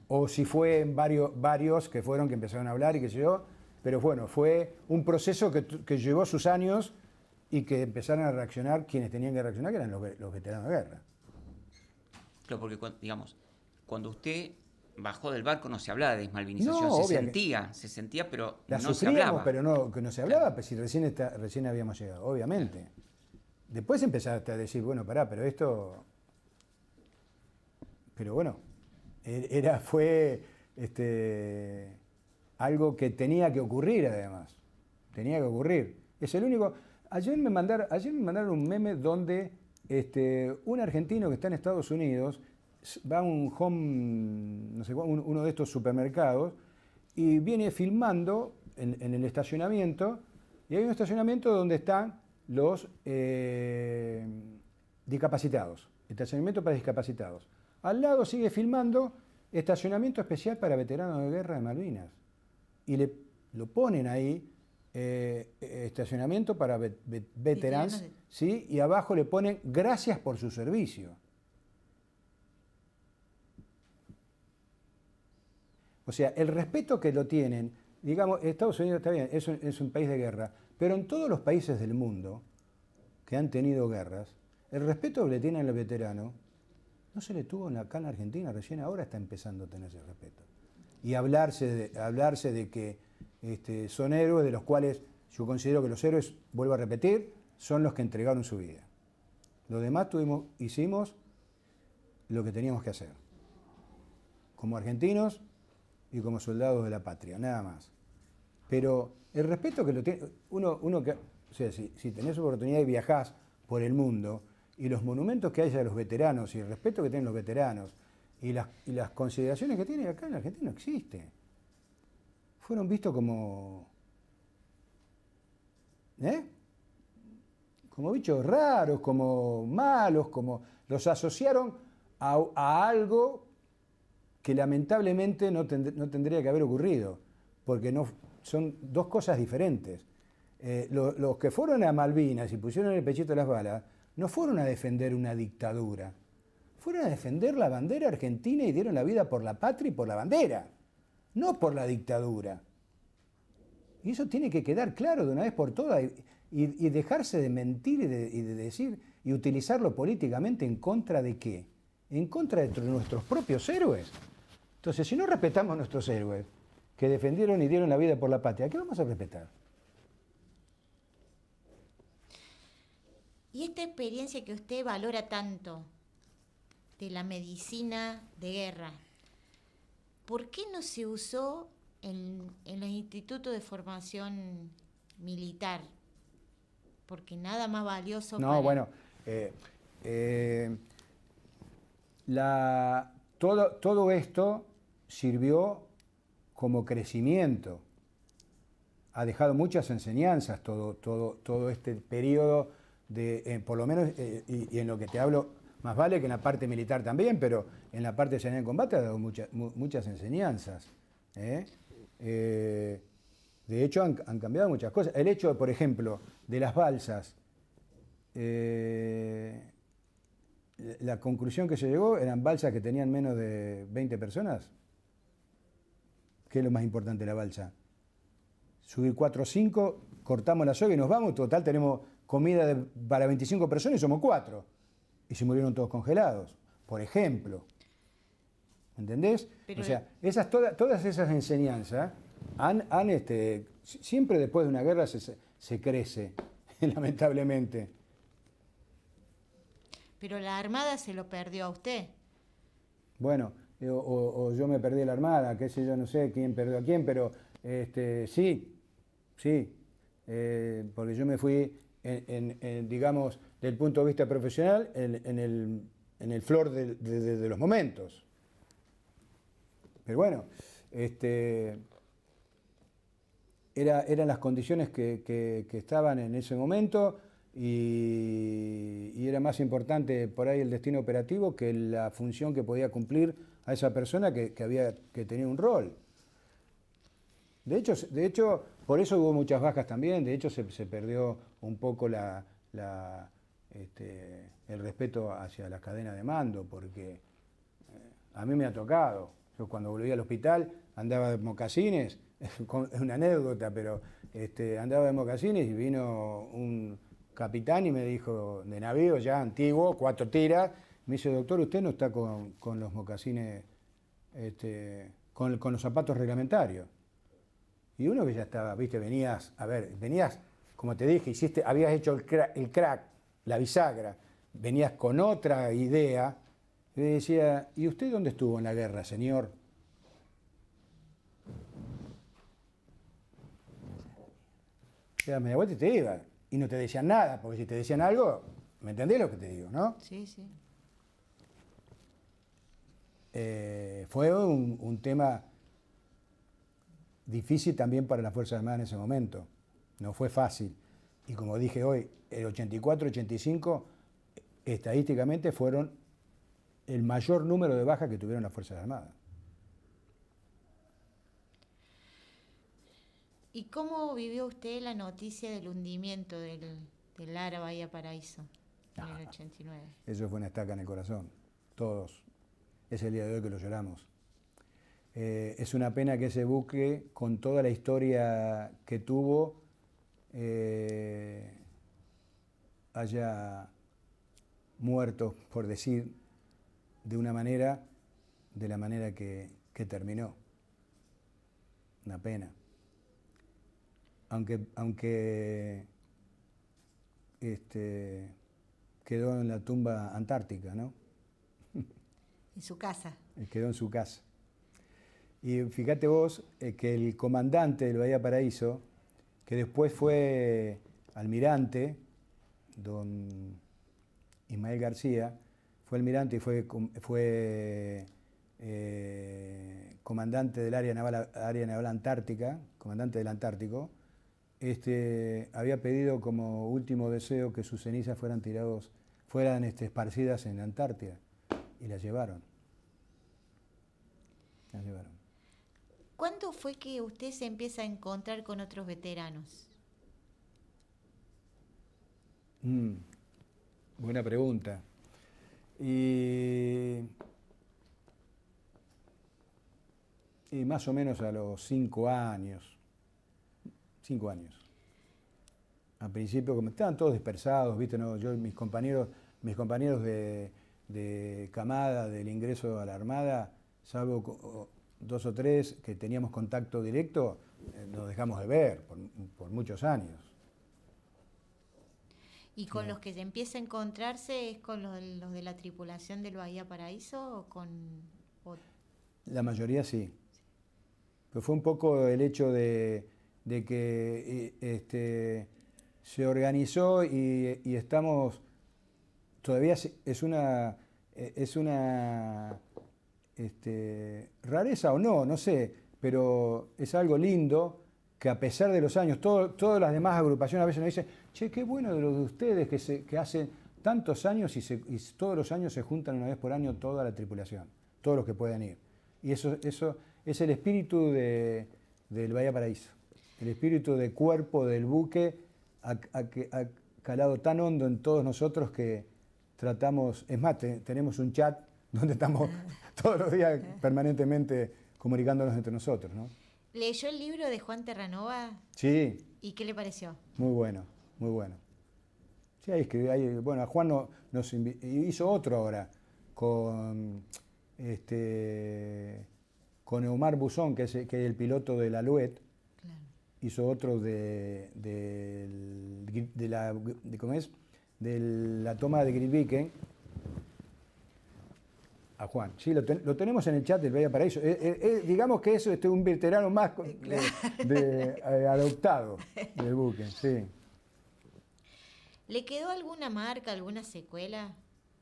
O si fue varios, varios que fueron que empezaron a hablar y qué sé yo. Pero bueno, fue un proceso que, llevó sus años y que empezaron a reaccionar quienes tenían que reaccionar, que eran los, los veteranos de guerra. Claro, porque, digamos, cuando usted bajó del barco no se hablaba de desmalvinización, se sentía, se sentía, pero no se hablaba. pero no, que no se hablaba, pues si recién, está, recién habíamos llegado, obviamente. Después empezaste a decir, bueno, pará, pero esto... Pero bueno, er, era, fue este, algo que tenía que ocurrir además. Tenía que ocurrir. Es el único... Ayer me mandaron, ayer me mandaron un meme donde este, un argentino que está en Estados Unidos va a un home, no sé, uno de estos supermercados y viene filmando en, el estacionamiento y hay un estacionamiento donde están los eh, discapacitados, estacionamiento para discapacitados. Al lado sigue filmando estacionamiento especial para veteranos de guerra de Malvinas y le lo ponen ahí eh, e, estacionamiento para veteranos, ¿sí? y abajo le ponen gracias por su servicio. O sea, el respeto que lo tienen, digamos, Estados Unidos está bien, es un, país de guerra, pero en todos los países del mundo que han tenido guerras, el respeto que le tienen los veterano no se le tuvo acá en Argentina, recién ahora está empezando a tener ese respeto. Y hablarse de, hablarse de que este, son héroes de los cuales yo considero que los héroes, vuelvo a repetir, son los que entregaron su vida. Lo demás tuvimos, hicimos lo que teníamos que hacer. Como argentinos, y como soldados de la patria, nada más. Pero el respeto que lo tiene, uno, que, o sea, si, si tenés oportunidad y viajás por el mundo, y los monumentos que hay de los veteranos, y el respeto que tienen los veteranos, y las, las consideraciones que tienen acá en la Argentina no existe. Fueron vistos como... ¿Eh? Como bichos raros, como malos, como los asociaron a, a algo que lamentablemente no, tendría que haber ocurrido, porque no, son dos cosas diferentes. Eh, los que fueron a Malvinas y pusieron el pechito las balas, no fueron a defender una dictadura, fueron a defender la bandera argentina y dieron la vida por la patria y por la bandera, no por la dictadura. Y eso tiene que quedar claro de una vez por todas y, dejarse de mentir y de, decir y utilizarlo políticamente en contra de qué? En contra de nuestros propios héroes. Entonces, si no respetamos a nuestros héroes que defendieron y dieron la vida por la patria, ¿qué vamos a respetar? Y esta experiencia que usted valora tanto de la medicina de guerra, ¿por qué no se usó en, los institutos de formación militar? Porque nada más valioso. No, bueno, eh, eh, todo esto sirvió como crecimiento. Ha dejado muchas enseñanzas todo, todo, todo este periodo, de, eh, por lo menos, eh, y, en lo que te hablo, más vale que en la parte militar también, pero en la parte de en combate ha dado muchas enseñanzas. ¿eh? de hecho, han, han, cambiado muchas cosas. El hecho, por ejemplo, de las balsas, la conclusión que se llegó eran balsas que tenían menos de 20 personas. ¿Qué es lo más importante de la balsa. Subir 4 o 5, cortamos la soga y nos vamos. Total, tenemos comida para 25 personas y somos 4. Y se murieron todos congelados, por ejemplo. ¿Entendés? o sea, esas, todas esas enseñanzas han, este, siempre después de una guerra se, se crece, lamentablemente. Pero la Armada se lo perdió a usted. Bueno, eh, o, yo me perdí la armada, qué sé yo, no sé quién perdió a quién, pero este, sí, sí, eh, porque yo me fui, en, digamos, del punto de vista profesional, en, el, flor de, los momentos. Pero bueno, este, eran las condiciones que, estaban en ese momento y era más importante por ahí el destino operativo que la función que podía cumplir a esa persona que, había que tenía un rol. De hecho, de hecho, por eso hubo muchas bajas también, de hecho se, perdió un poco la, este, el respeto hacia la cadena de mando, porque eh, a mí me ha tocado. Yo cuando volví al hospital andaba de mocasines, es una anécdota, pero este, andaba de mocasines y vino un capitán y me dijo, de navío ya antiguo, cuatro tiras, me dice, doctor, usted no está con, los mocasines, este, con, los zapatos reglamentarios. Y uno que ya estaba, viste, venías, a ver, venías, como te dije, hiciste, habías hecho el crack, la bisagra, venías con otra idea. Y le decía, ¿y usted dónde estuvo en la guerra, señor? Ya me vuelta y te iba. Y no te decían nada, porque si te decían algo, ¿me entendés lo que te digo, no? Sí, sí. Eh, fue un, tema difícil también para las Fuerzas Armadas en ese momento. No fue fácil. Y como dije hoy, el 84-85 estadísticamente fueron el mayor número de bajas que tuvieron las Fuerzas Armadas. ¿Y cómo vivió usted la noticia del hundimiento del, del y Bahía Paraíso en el 89? Ah, eso fue una estaca en el corazón. Todos es el día de hoy que lo lloramos. Eh, es una pena que ese buque, con toda la historia que tuvo, eh, haya muerto, por decir, de una manera, de la manera que, que terminó. Una pena. Aunque, aunque este, quedó en la tumba antártica, ¿no? En su casa. Eh, quedó en su casa. Y fíjate vos eh, que el comandante del Bahía Paraíso, que después fue almirante, don Ismael García, fue almirante y fue, fue eh, comandante del área naval, área naval antártica, comandante del Antártico, este, había pedido como último deseo que sus cenizas fueran tirados, fueran este, esparcidas en la Antártida y la llevaron. La llevaron. ¿Cuándo fue que usted se empieza a encontrar con otros veteranos? Mm, buena pregunta. Y, más o menos a los cinco años. Cinco años. Al principio, como estaban todos dispersados, viste, yo mis compañeros, mis compañeros de, de camada del ingreso a la Armada, salvo dos o tres que teníamos contacto directo, eh, nos dejamos de ver por, muchos años. ¿Y con los que empieza a encontrarse es con los, de la tripulación del Bahía Paraíso o con...? La mayoría sí. Pero fue un poco el hecho de, que eh, este, se organizó y estamos todavía es una, eh, es una este, rareza o no, no sé, pero es algo lindo que a pesar de los años, todas las demás agrupaciones a veces nos dicen, che, qué bueno de los de ustedes que, se, hacen tantos años y, todos los años se juntan una vez por año toda la tripulación, todos los que pueden ir. Y eso, eso es el espíritu de, del Bahía Paraíso, el espíritu de cuerpo del buque que ha calado tan hondo en todos nosotros que, tratamos, es más, tenemos un chat donde estamos todos los días permanentemente comunicándonos entre nosotros. ¿no? ¿Leyó el libro de Juan Terranova? Sí. ¿Y qué le pareció? Muy bueno, muy bueno. Sí, ahí escribió bueno, Juan nos hizo otro ahora con, este, con Omar Buzón, que es, el, que el piloto de la Luet. Hizo otro de, de, la, de, ¿cómo es? de la toma de Gritviken a Juan. Sí, lo, tenemos en el chat del vaya Paraíso. eso eh, eh, eh, digamos que eso es este, un veterano más adoptado del buque, ¿Le quedó alguna marca, alguna secuela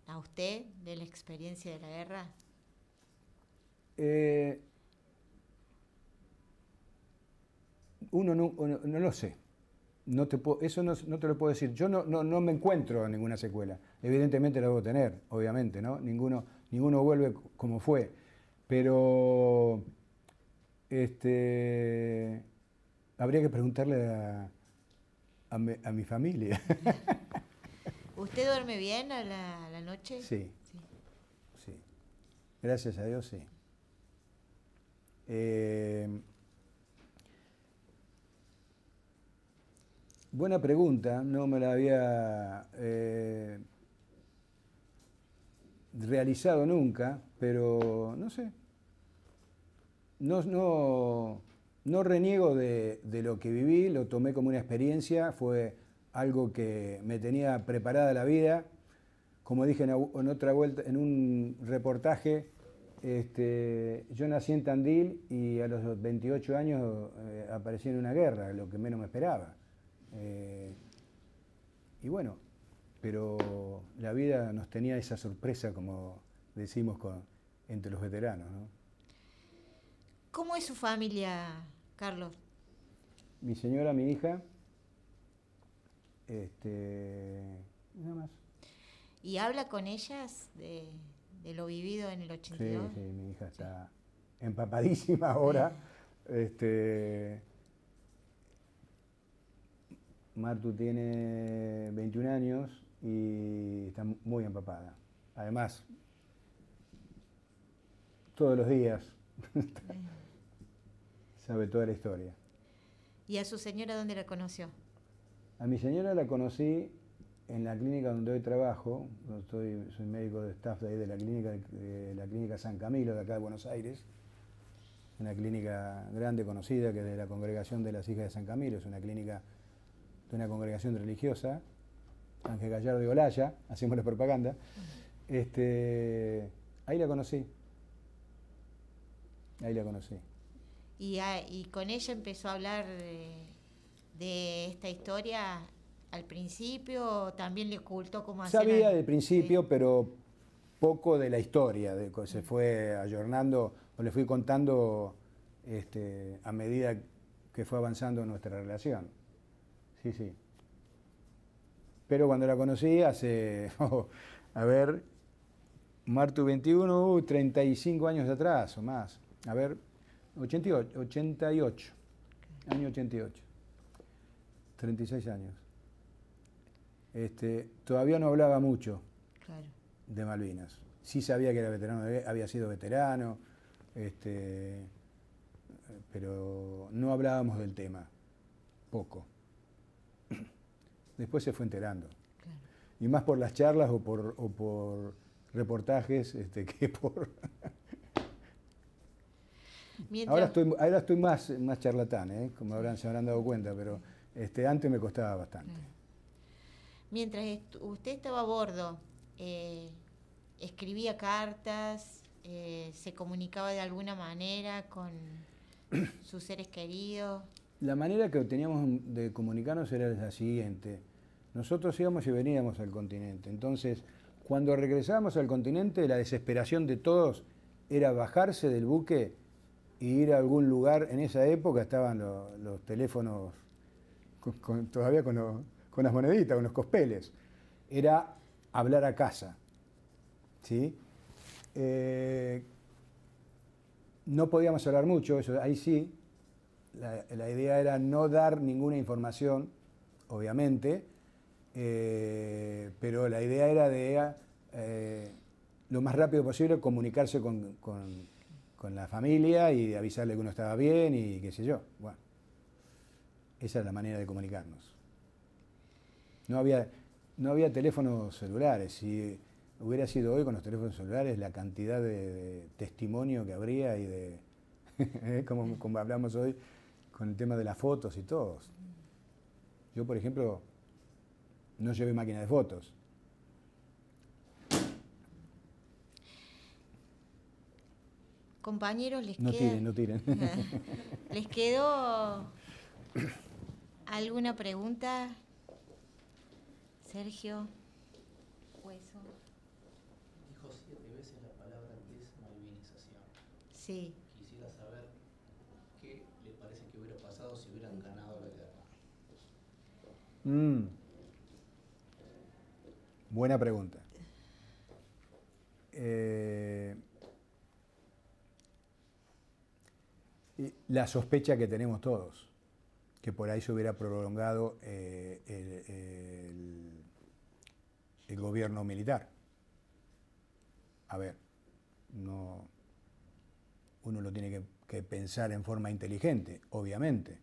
a usted de la experiencia de la guerra? uno no lo sé eso no, te lo puedo decir. Yo no, no, me encuentro en ninguna secuela. Evidentemente la debo tener, obviamente, ¿no? Ninguno, ninguno vuelve como fue. Pero este, habría que preguntarle a, mi familia. ¿Usted duerme bien a la, noche? Sí. sí. Gracias a Dios, sí. Eh, Buena pregunta, no me la había eh, realizado nunca, pero no sé. No, no, reniego de, lo que viví, lo tomé como una experiencia, fue algo que me tenía preparada la vida. Como dije en, otra vuelta, en un reportaje, este, yo nací en Tandil y a los 28 años eh, aparecí en una guerra, lo que menos me esperaba. Eh, y bueno, pero la vida nos tenía esa sorpresa, como decimos, con, entre los veteranos. ¿no? ¿Cómo es su familia, Carlos? Mi señora, mi hija, este, nada más. ¿Y habla con ellas de, lo vivido en el 82? Sí, sí, mi hija está empapadísima ahora. este, Martu tiene 21 años y está muy empapada. Además, todos los días sabe toda la historia. ¿Y a su señora dónde la conoció? A mi señora la conocí en la clínica donde hoy trabajo, soy, médico de staff de, ahí la clínica de la clínica San Camilo de acá de Buenos Aires, una clínica grande conocida que es de la congregación de las hijas de San Camilo, es una clínica de una congregación religiosa, Ángel Gallardo de Olaya, hacemos la propaganda, este, ahí la conocí. Ahí la conocí. Y, con ella empezó a hablar de, esta historia al principio, también le ocultó cómo hacer. Sabía del principio, pero poco de la historia, se fue ayornando, o le fui contando este, a medida que fue avanzando nuestra relación sí, sí. Pero cuando la conocí hace, oh, a ver, Martu 21, uh, 35 años atrás o más. A ver, 88, 88, año 88, 36 años. Este, todavía no hablaba mucho de Malvinas. Sí sabía que era veterano, eh, había sido veterano, este, eh, pero no hablábamos del tema, poco. Después se fue enterando. Y más por las charlas o por, reportajes este, que por... Ahora estoy, ahora estoy más, más charlatán, ¿eh? como habrán, se habrán dado cuenta, pero este, antes me costaba bastante. Mientras usted estaba a bordo, eh, escribía cartas, eh, se comunicaba de alguna manera con sus seres queridos la manera que teníamos de comunicarnos era la siguiente. Nosotros íbamos y veníamos al continente. Entonces, cuando regresábamos al continente, la desesperación de todos era bajarse del buque e ir a algún lugar. En esa época estaban los, teléfonos todavía con, las moneditas, con los cospeles. Era hablar a casa. ¿sí? Eh, no podíamos hablar mucho, eso, ahí sí, la, idea era no dar ninguna información, obviamente, eh, pero la idea era de eh, lo más rápido posible comunicarse con, la familia y avisarle que uno estaba bien y qué sé yo. Bueno, esa es la manera de comunicarnos. No había, no había teléfonos celulares. Si hubiera sido hoy con los teléfonos celulares, la cantidad de, testimonio que habría y de, ¿eh? como, como hablamos hoy, con el tema de las fotos y todo. Yo, por ejemplo, no llevé máquina de fotos. Compañeros, les no tiren, no tiren. ¿Les quedó alguna pregunta? Sergio. Hueso. Dijo siete veces la palabra que malvinización. Sí. Mm. Buena pregunta. Eh, la sospecha que tenemos todos, que por ahí se hubiera prolongado eh, el, gobierno militar. A ver, no, uno lo tiene que, pensar en forma inteligente, obviamente.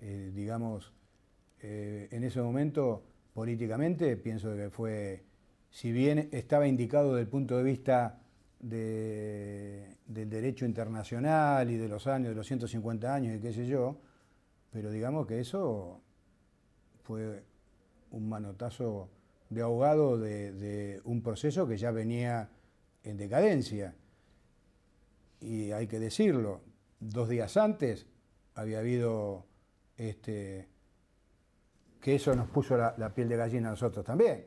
Eh, digamos, eh, en ese momento, políticamente, pienso que fue, si bien estaba indicado desde el punto de vista del derecho internacional y de los años, de los 150 años y qué sé yo, pero digamos que eso fue un manotazo de ahogado de, de, un proceso que ya venía en decadencia. Y hay que decirlo, dos días antes había habido este, que eso nos puso la, piel de gallina a nosotros también.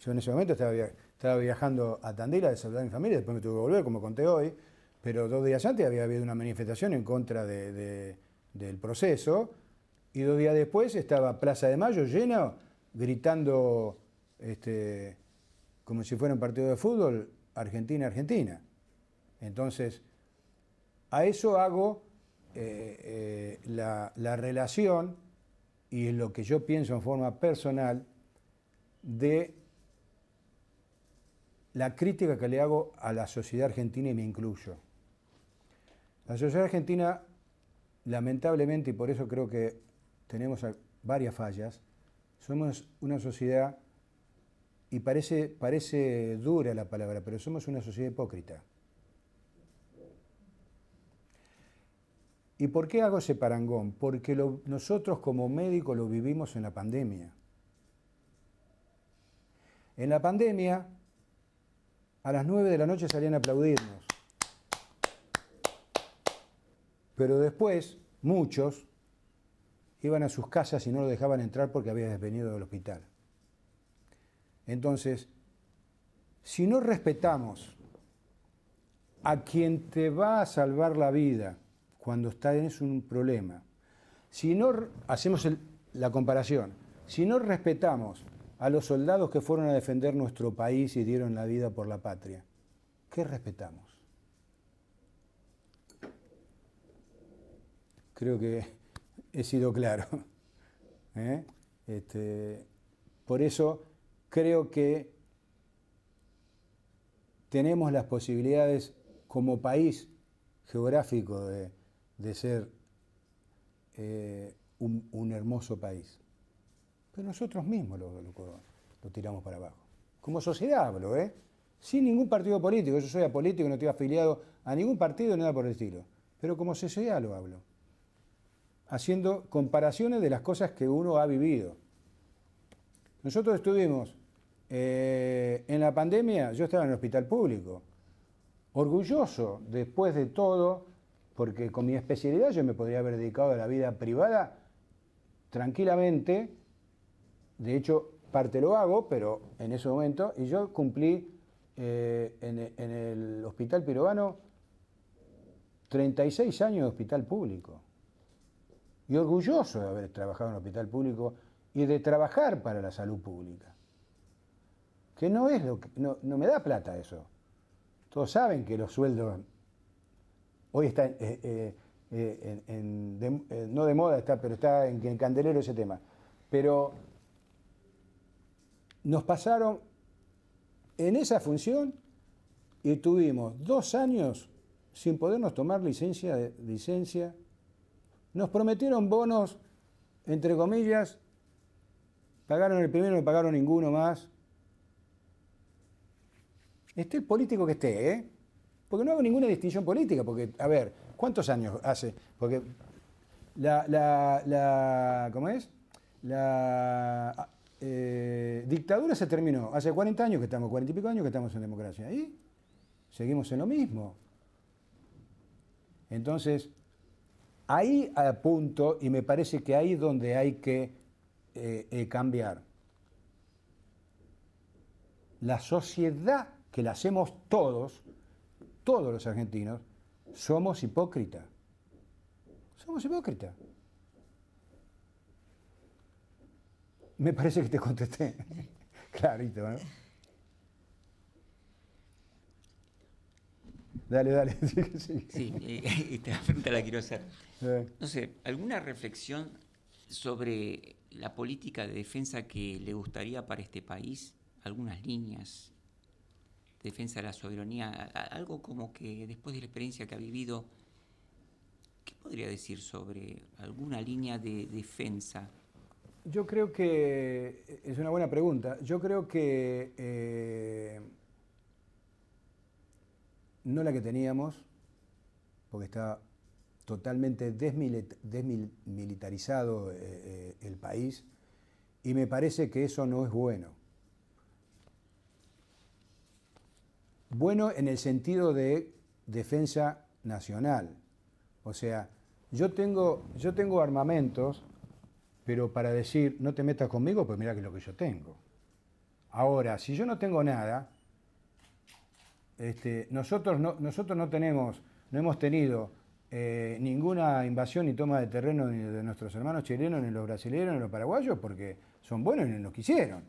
Yo en ese momento estaba, viajando a Tandil ...de saludar a mi familia, después me tuve que volver, como conté hoy, pero dos días antes había habido una manifestación en contra del proceso, y dos días después estaba Plaza de Mayo llena, gritando este, como si fuera un partido de fútbol, Argentina, Argentina. Entonces, a eso hago eh, eh, la relación y es lo que yo pienso en forma personal de la crítica que le hago a la sociedad argentina y me incluyo. La sociedad argentina, lamentablemente, y por eso creo que tenemos varias fallas, somos una sociedad, y parece, parece dura la palabra, pero somos una sociedad hipócrita. ¿Y por qué hago ese parangón? Porque nosotros como médicos lo vivimos en la pandemia. En la pandemia, a las 9 de la noche salían a aplaudirnos. Pero después, muchos iban a sus casas y no lo dejaban entrar porque había desvenido del hospital. Entonces, si no respetamos a quien te va a salvar la vida, cuando está en un problema. Si no hacemos la comparación, si no respetamos a los soldados que fueron a defender nuestro país y dieron la vida por la patria, ¿qué respetamos? Creo que he sido claro. ¿eh? Este, por eso creo que tenemos las posibilidades como país geográfico de, de ser eh, un, hermoso país. Pero nosotros mismos lo, tiramos para abajo. Como sociedad hablo, ¿eh? Sin ningún partido político. Yo soy apolítico, no estoy afiliado a ningún partido, nada por el estilo. Pero como sociedad lo hablo. Haciendo comparaciones de las cosas que uno ha vivido. Nosotros estuvimos eh, en la pandemia, yo estaba en el hospital público, orgulloso después de todo porque con mi especialidad yo me podría haber dedicado a la vida privada tranquilamente, de hecho parte lo hago, pero en ese momento, y yo cumplí eh, en, el Hospital peruano 36 años de hospital público, y orgulloso de haber trabajado en el hospital público y de trabajar para la salud pública, que no es lo que, no, no me da plata eso. Todos saben que los sueldos hoy está eh, eh, eh, en, no de moda, está, pero está en, candelero ese tema. Pero nos pasaron en esa función y tuvimos dos años sin podernos tomar licencia, de, licencia. Nos prometieron bonos, entre comillas, pagaron el primero, no pagaron ninguno más. Este político que esté, ¿eh? porque no hago ninguna distinción política, porque, a ver, ¿cuántos años hace? Porque la, ¿cómo es? La eh, dictadura se terminó, hace 40 años que estamos, 40 y pico años que estamos en democracia, y seguimos en lo mismo. Entonces, ahí apunto, y me parece que ahí es donde hay que eh, eh, cambiar. La sociedad que la hacemos todos, todos los argentinos, somos hipócritas. Somos hipócritas. Me parece que te contesté. Clarito, ¿no? Dale, dale. sí, eh, sí. esta pregunta la quiero hacer. No sé, ¿alguna reflexión sobre la política de defensa que le gustaría para este país? ¿Algunas líneas? defensa de la soberanía, algo como que después de la experiencia que ha vivido, ¿qué podría decir sobre alguna línea de defensa? Yo creo que es una buena pregunta. Yo creo que eh, no la que teníamos, porque está totalmente desmilitarizado eh, eh, el país, y me parece que eso no es bueno. Bueno en el sentido de defensa nacional. O sea, yo tengo, yo tengo armamentos, pero para decir, no te metas conmigo, pues mira que lo que yo tengo. Ahora, si yo no tengo nada, este, nosotros, no, nosotros no tenemos, no hemos tenido eh, ninguna invasión ni toma de terreno de nuestros hermanos chilenos, ni los brasileños, ni los paraguayos, porque son buenos y no quisieron.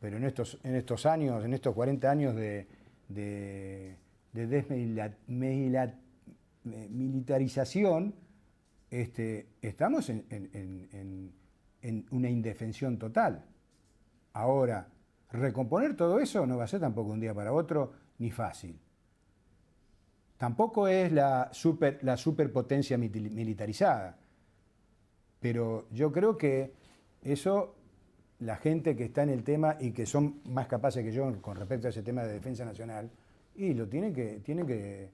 Pero en estos, en estos años, en estos 40 años de, de, desmilitarización, eh, este, estamos en, una indefensión total. Ahora, recomponer todo eso no va a ser tampoco un día para otro, ni fácil. Tampoco es la superpotencia militarizada, pero yo creo que eso la gente que está en el tema y que son más capaces que yo con respecto a ese tema de defensa nacional, y lo tienen que, tienen que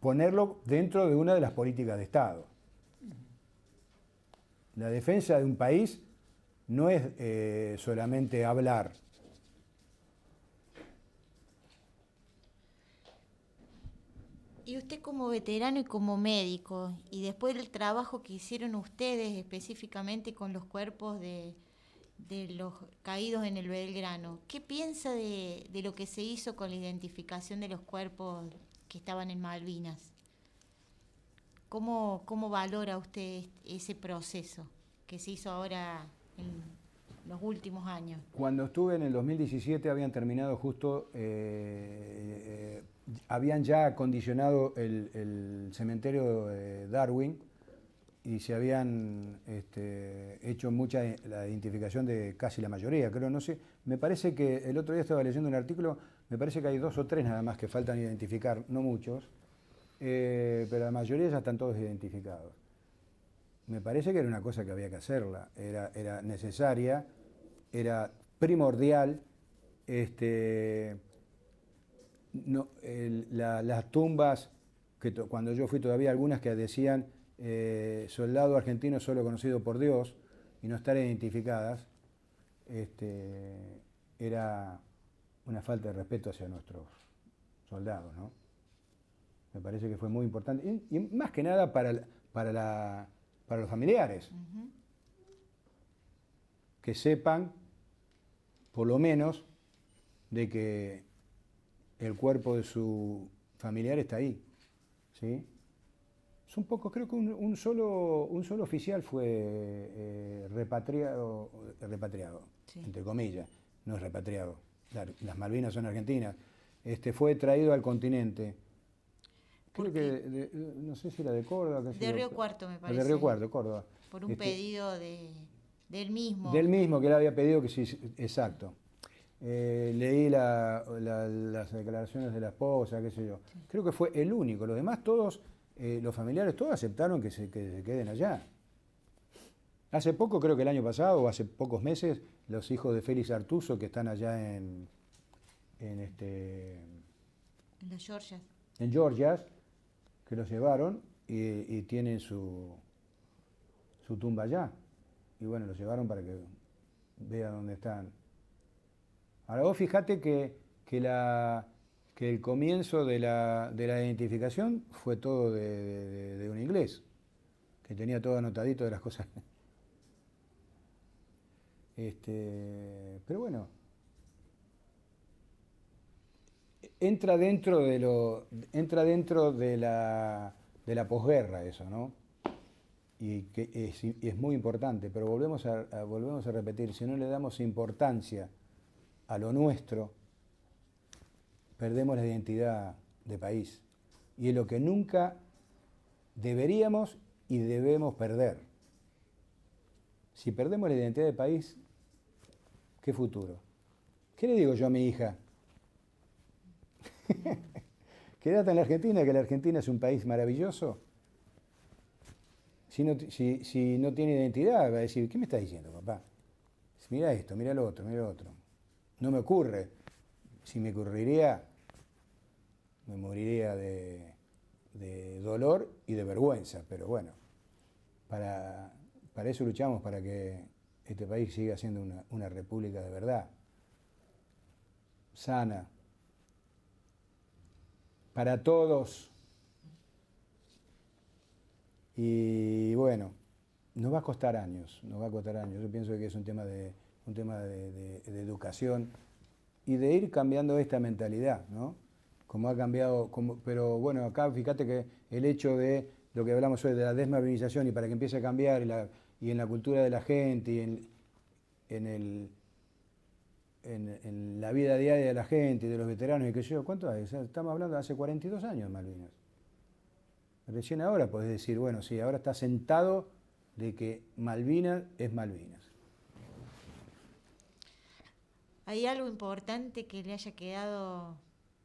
ponerlo dentro de una de las políticas de Estado. La defensa de un país no es eh, solamente hablar, Y usted como veterano y como médico, y después del trabajo que hicieron ustedes específicamente con los cuerpos de, los caídos en el Belgrano, ¿qué piensa de, lo que se hizo con la identificación de los cuerpos que estaban en Malvinas? ¿Cómo, ¿Cómo, valora usted ese proceso que se hizo ahora en los últimos años? Cuando estuve en el 2017 habían terminado justo eh, eh, habían ya acondicionado el, cementerio de Darwin y se habían este, hecho mucha la identificación de casi la mayoría, creo, no sé. Me parece que el otro día estaba leyendo un artículo, me parece que hay dos o tres nada más que faltan identificar, no muchos, eh, pero la mayoría ya están todos identificados. Me parece que era una cosa que había que hacerla, era, era necesaria, era primordial. Este, no, las tumbas, que cuando yo fui todavía algunas que decían eh, soldado argentino solo conocido por Dios y no estar identificadas, este, era una falta de respeto hacia nuestros soldados, Me parece que fue muy importante, y, más que nada para, para, para los familiares, que sepan, por lo menos, de que el cuerpo de su familiar está ahí. ¿sí? Son pocos, creo que un, solo, un solo oficial fue eh, repatriado, repatriado entre comillas, no es repatriado, las Malvinas son argentinas, este, fue traído al continente. Creo que, no sé si era de Córdoba. de Río Cuarto, me parece. De Río Cuarto, Córdoba. Por un este, pedido de, del mismo. Del mismo que él había pedido, que sí, exacto. Eh, leí las declaraciones de la esposa, qué sé yo. Creo que fue el único. Los demás, todos, eh, los familiares, todos aceptaron que se, queden allá. Hace poco, creo que el año pasado, o hace pocos meses, los hijos de Félix Artuso, que están allá en. en este. En En Georgia, que los llevaron y, tienen su, su tumba allá. Y bueno, los llevaron para que vean dónde están. Ahora vos fíjate que, el comienzo de la, identificación fue todo de, un inglés, que tenía todo anotadito de las cosas. Este, pero bueno, entra dentro de lo, entra dentro de la, de la posguerra eso, ¿no? Y que es, muy importante, pero volvemos volvemos a repetir, si no le damos importancia a lo nuestro, perdemos la identidad de país. Y es lo que nunca deberíamos y debemos perder. Si perdemos la identidad de país, ¿qué futuro? ¿Qué le digo yo a mi hija? data en la Argentina, que la Argentina es un país maravilloso. Si no, tiene identidad, va a decir, ¿qué me está diciendo, papá? Mira esto, mira lo otro, mira lo otro. No me ocurre. Si me ocurriría, me moriría de, dolor y de vergüenza, pero bueno, para, para, eso luchamos, para que este país siga siendo una, una república de verdad, sana, para todos. Y bueno, nos va a costar años, nos va a costar años. Yo pienso que es un tema de, un tema de, educación y de ir cambiando esta mentalidad, ¿no? Como ha cambiado, pero bueno, acá fíjate que el hecho de lo que hablamos hoy de la desmalvinización y para que empiece a cambiar y, en la cultura de la gente y en, en en, la vida diaria de la gente, y de los veteranos y que yo, ¿cuánto hay? estamos hablando hace 42 años, Malvinas. Recién ahora podés decir, bueno, sí, ahora está sentado de que Malvinas es Malvinas. ¿Hay algo importante que le haya quedado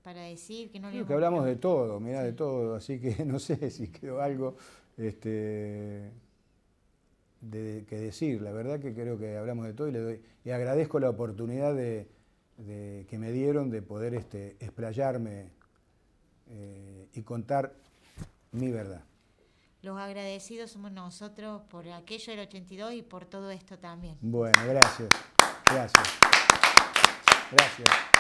para decir? Que no que hablamos de todo, mira, de todo, así que no sé si quedó algo este, que decir. La verdad que creo que hablamos de todo y le doy, y agradezco la oportunidad de, que me dieron de poder este, explayarme eh, y contar mi verdad. Los agradecidos somos nosotros por aquello del 82 y por todo esto también. Bueno, gracias. Gracias. Gracias.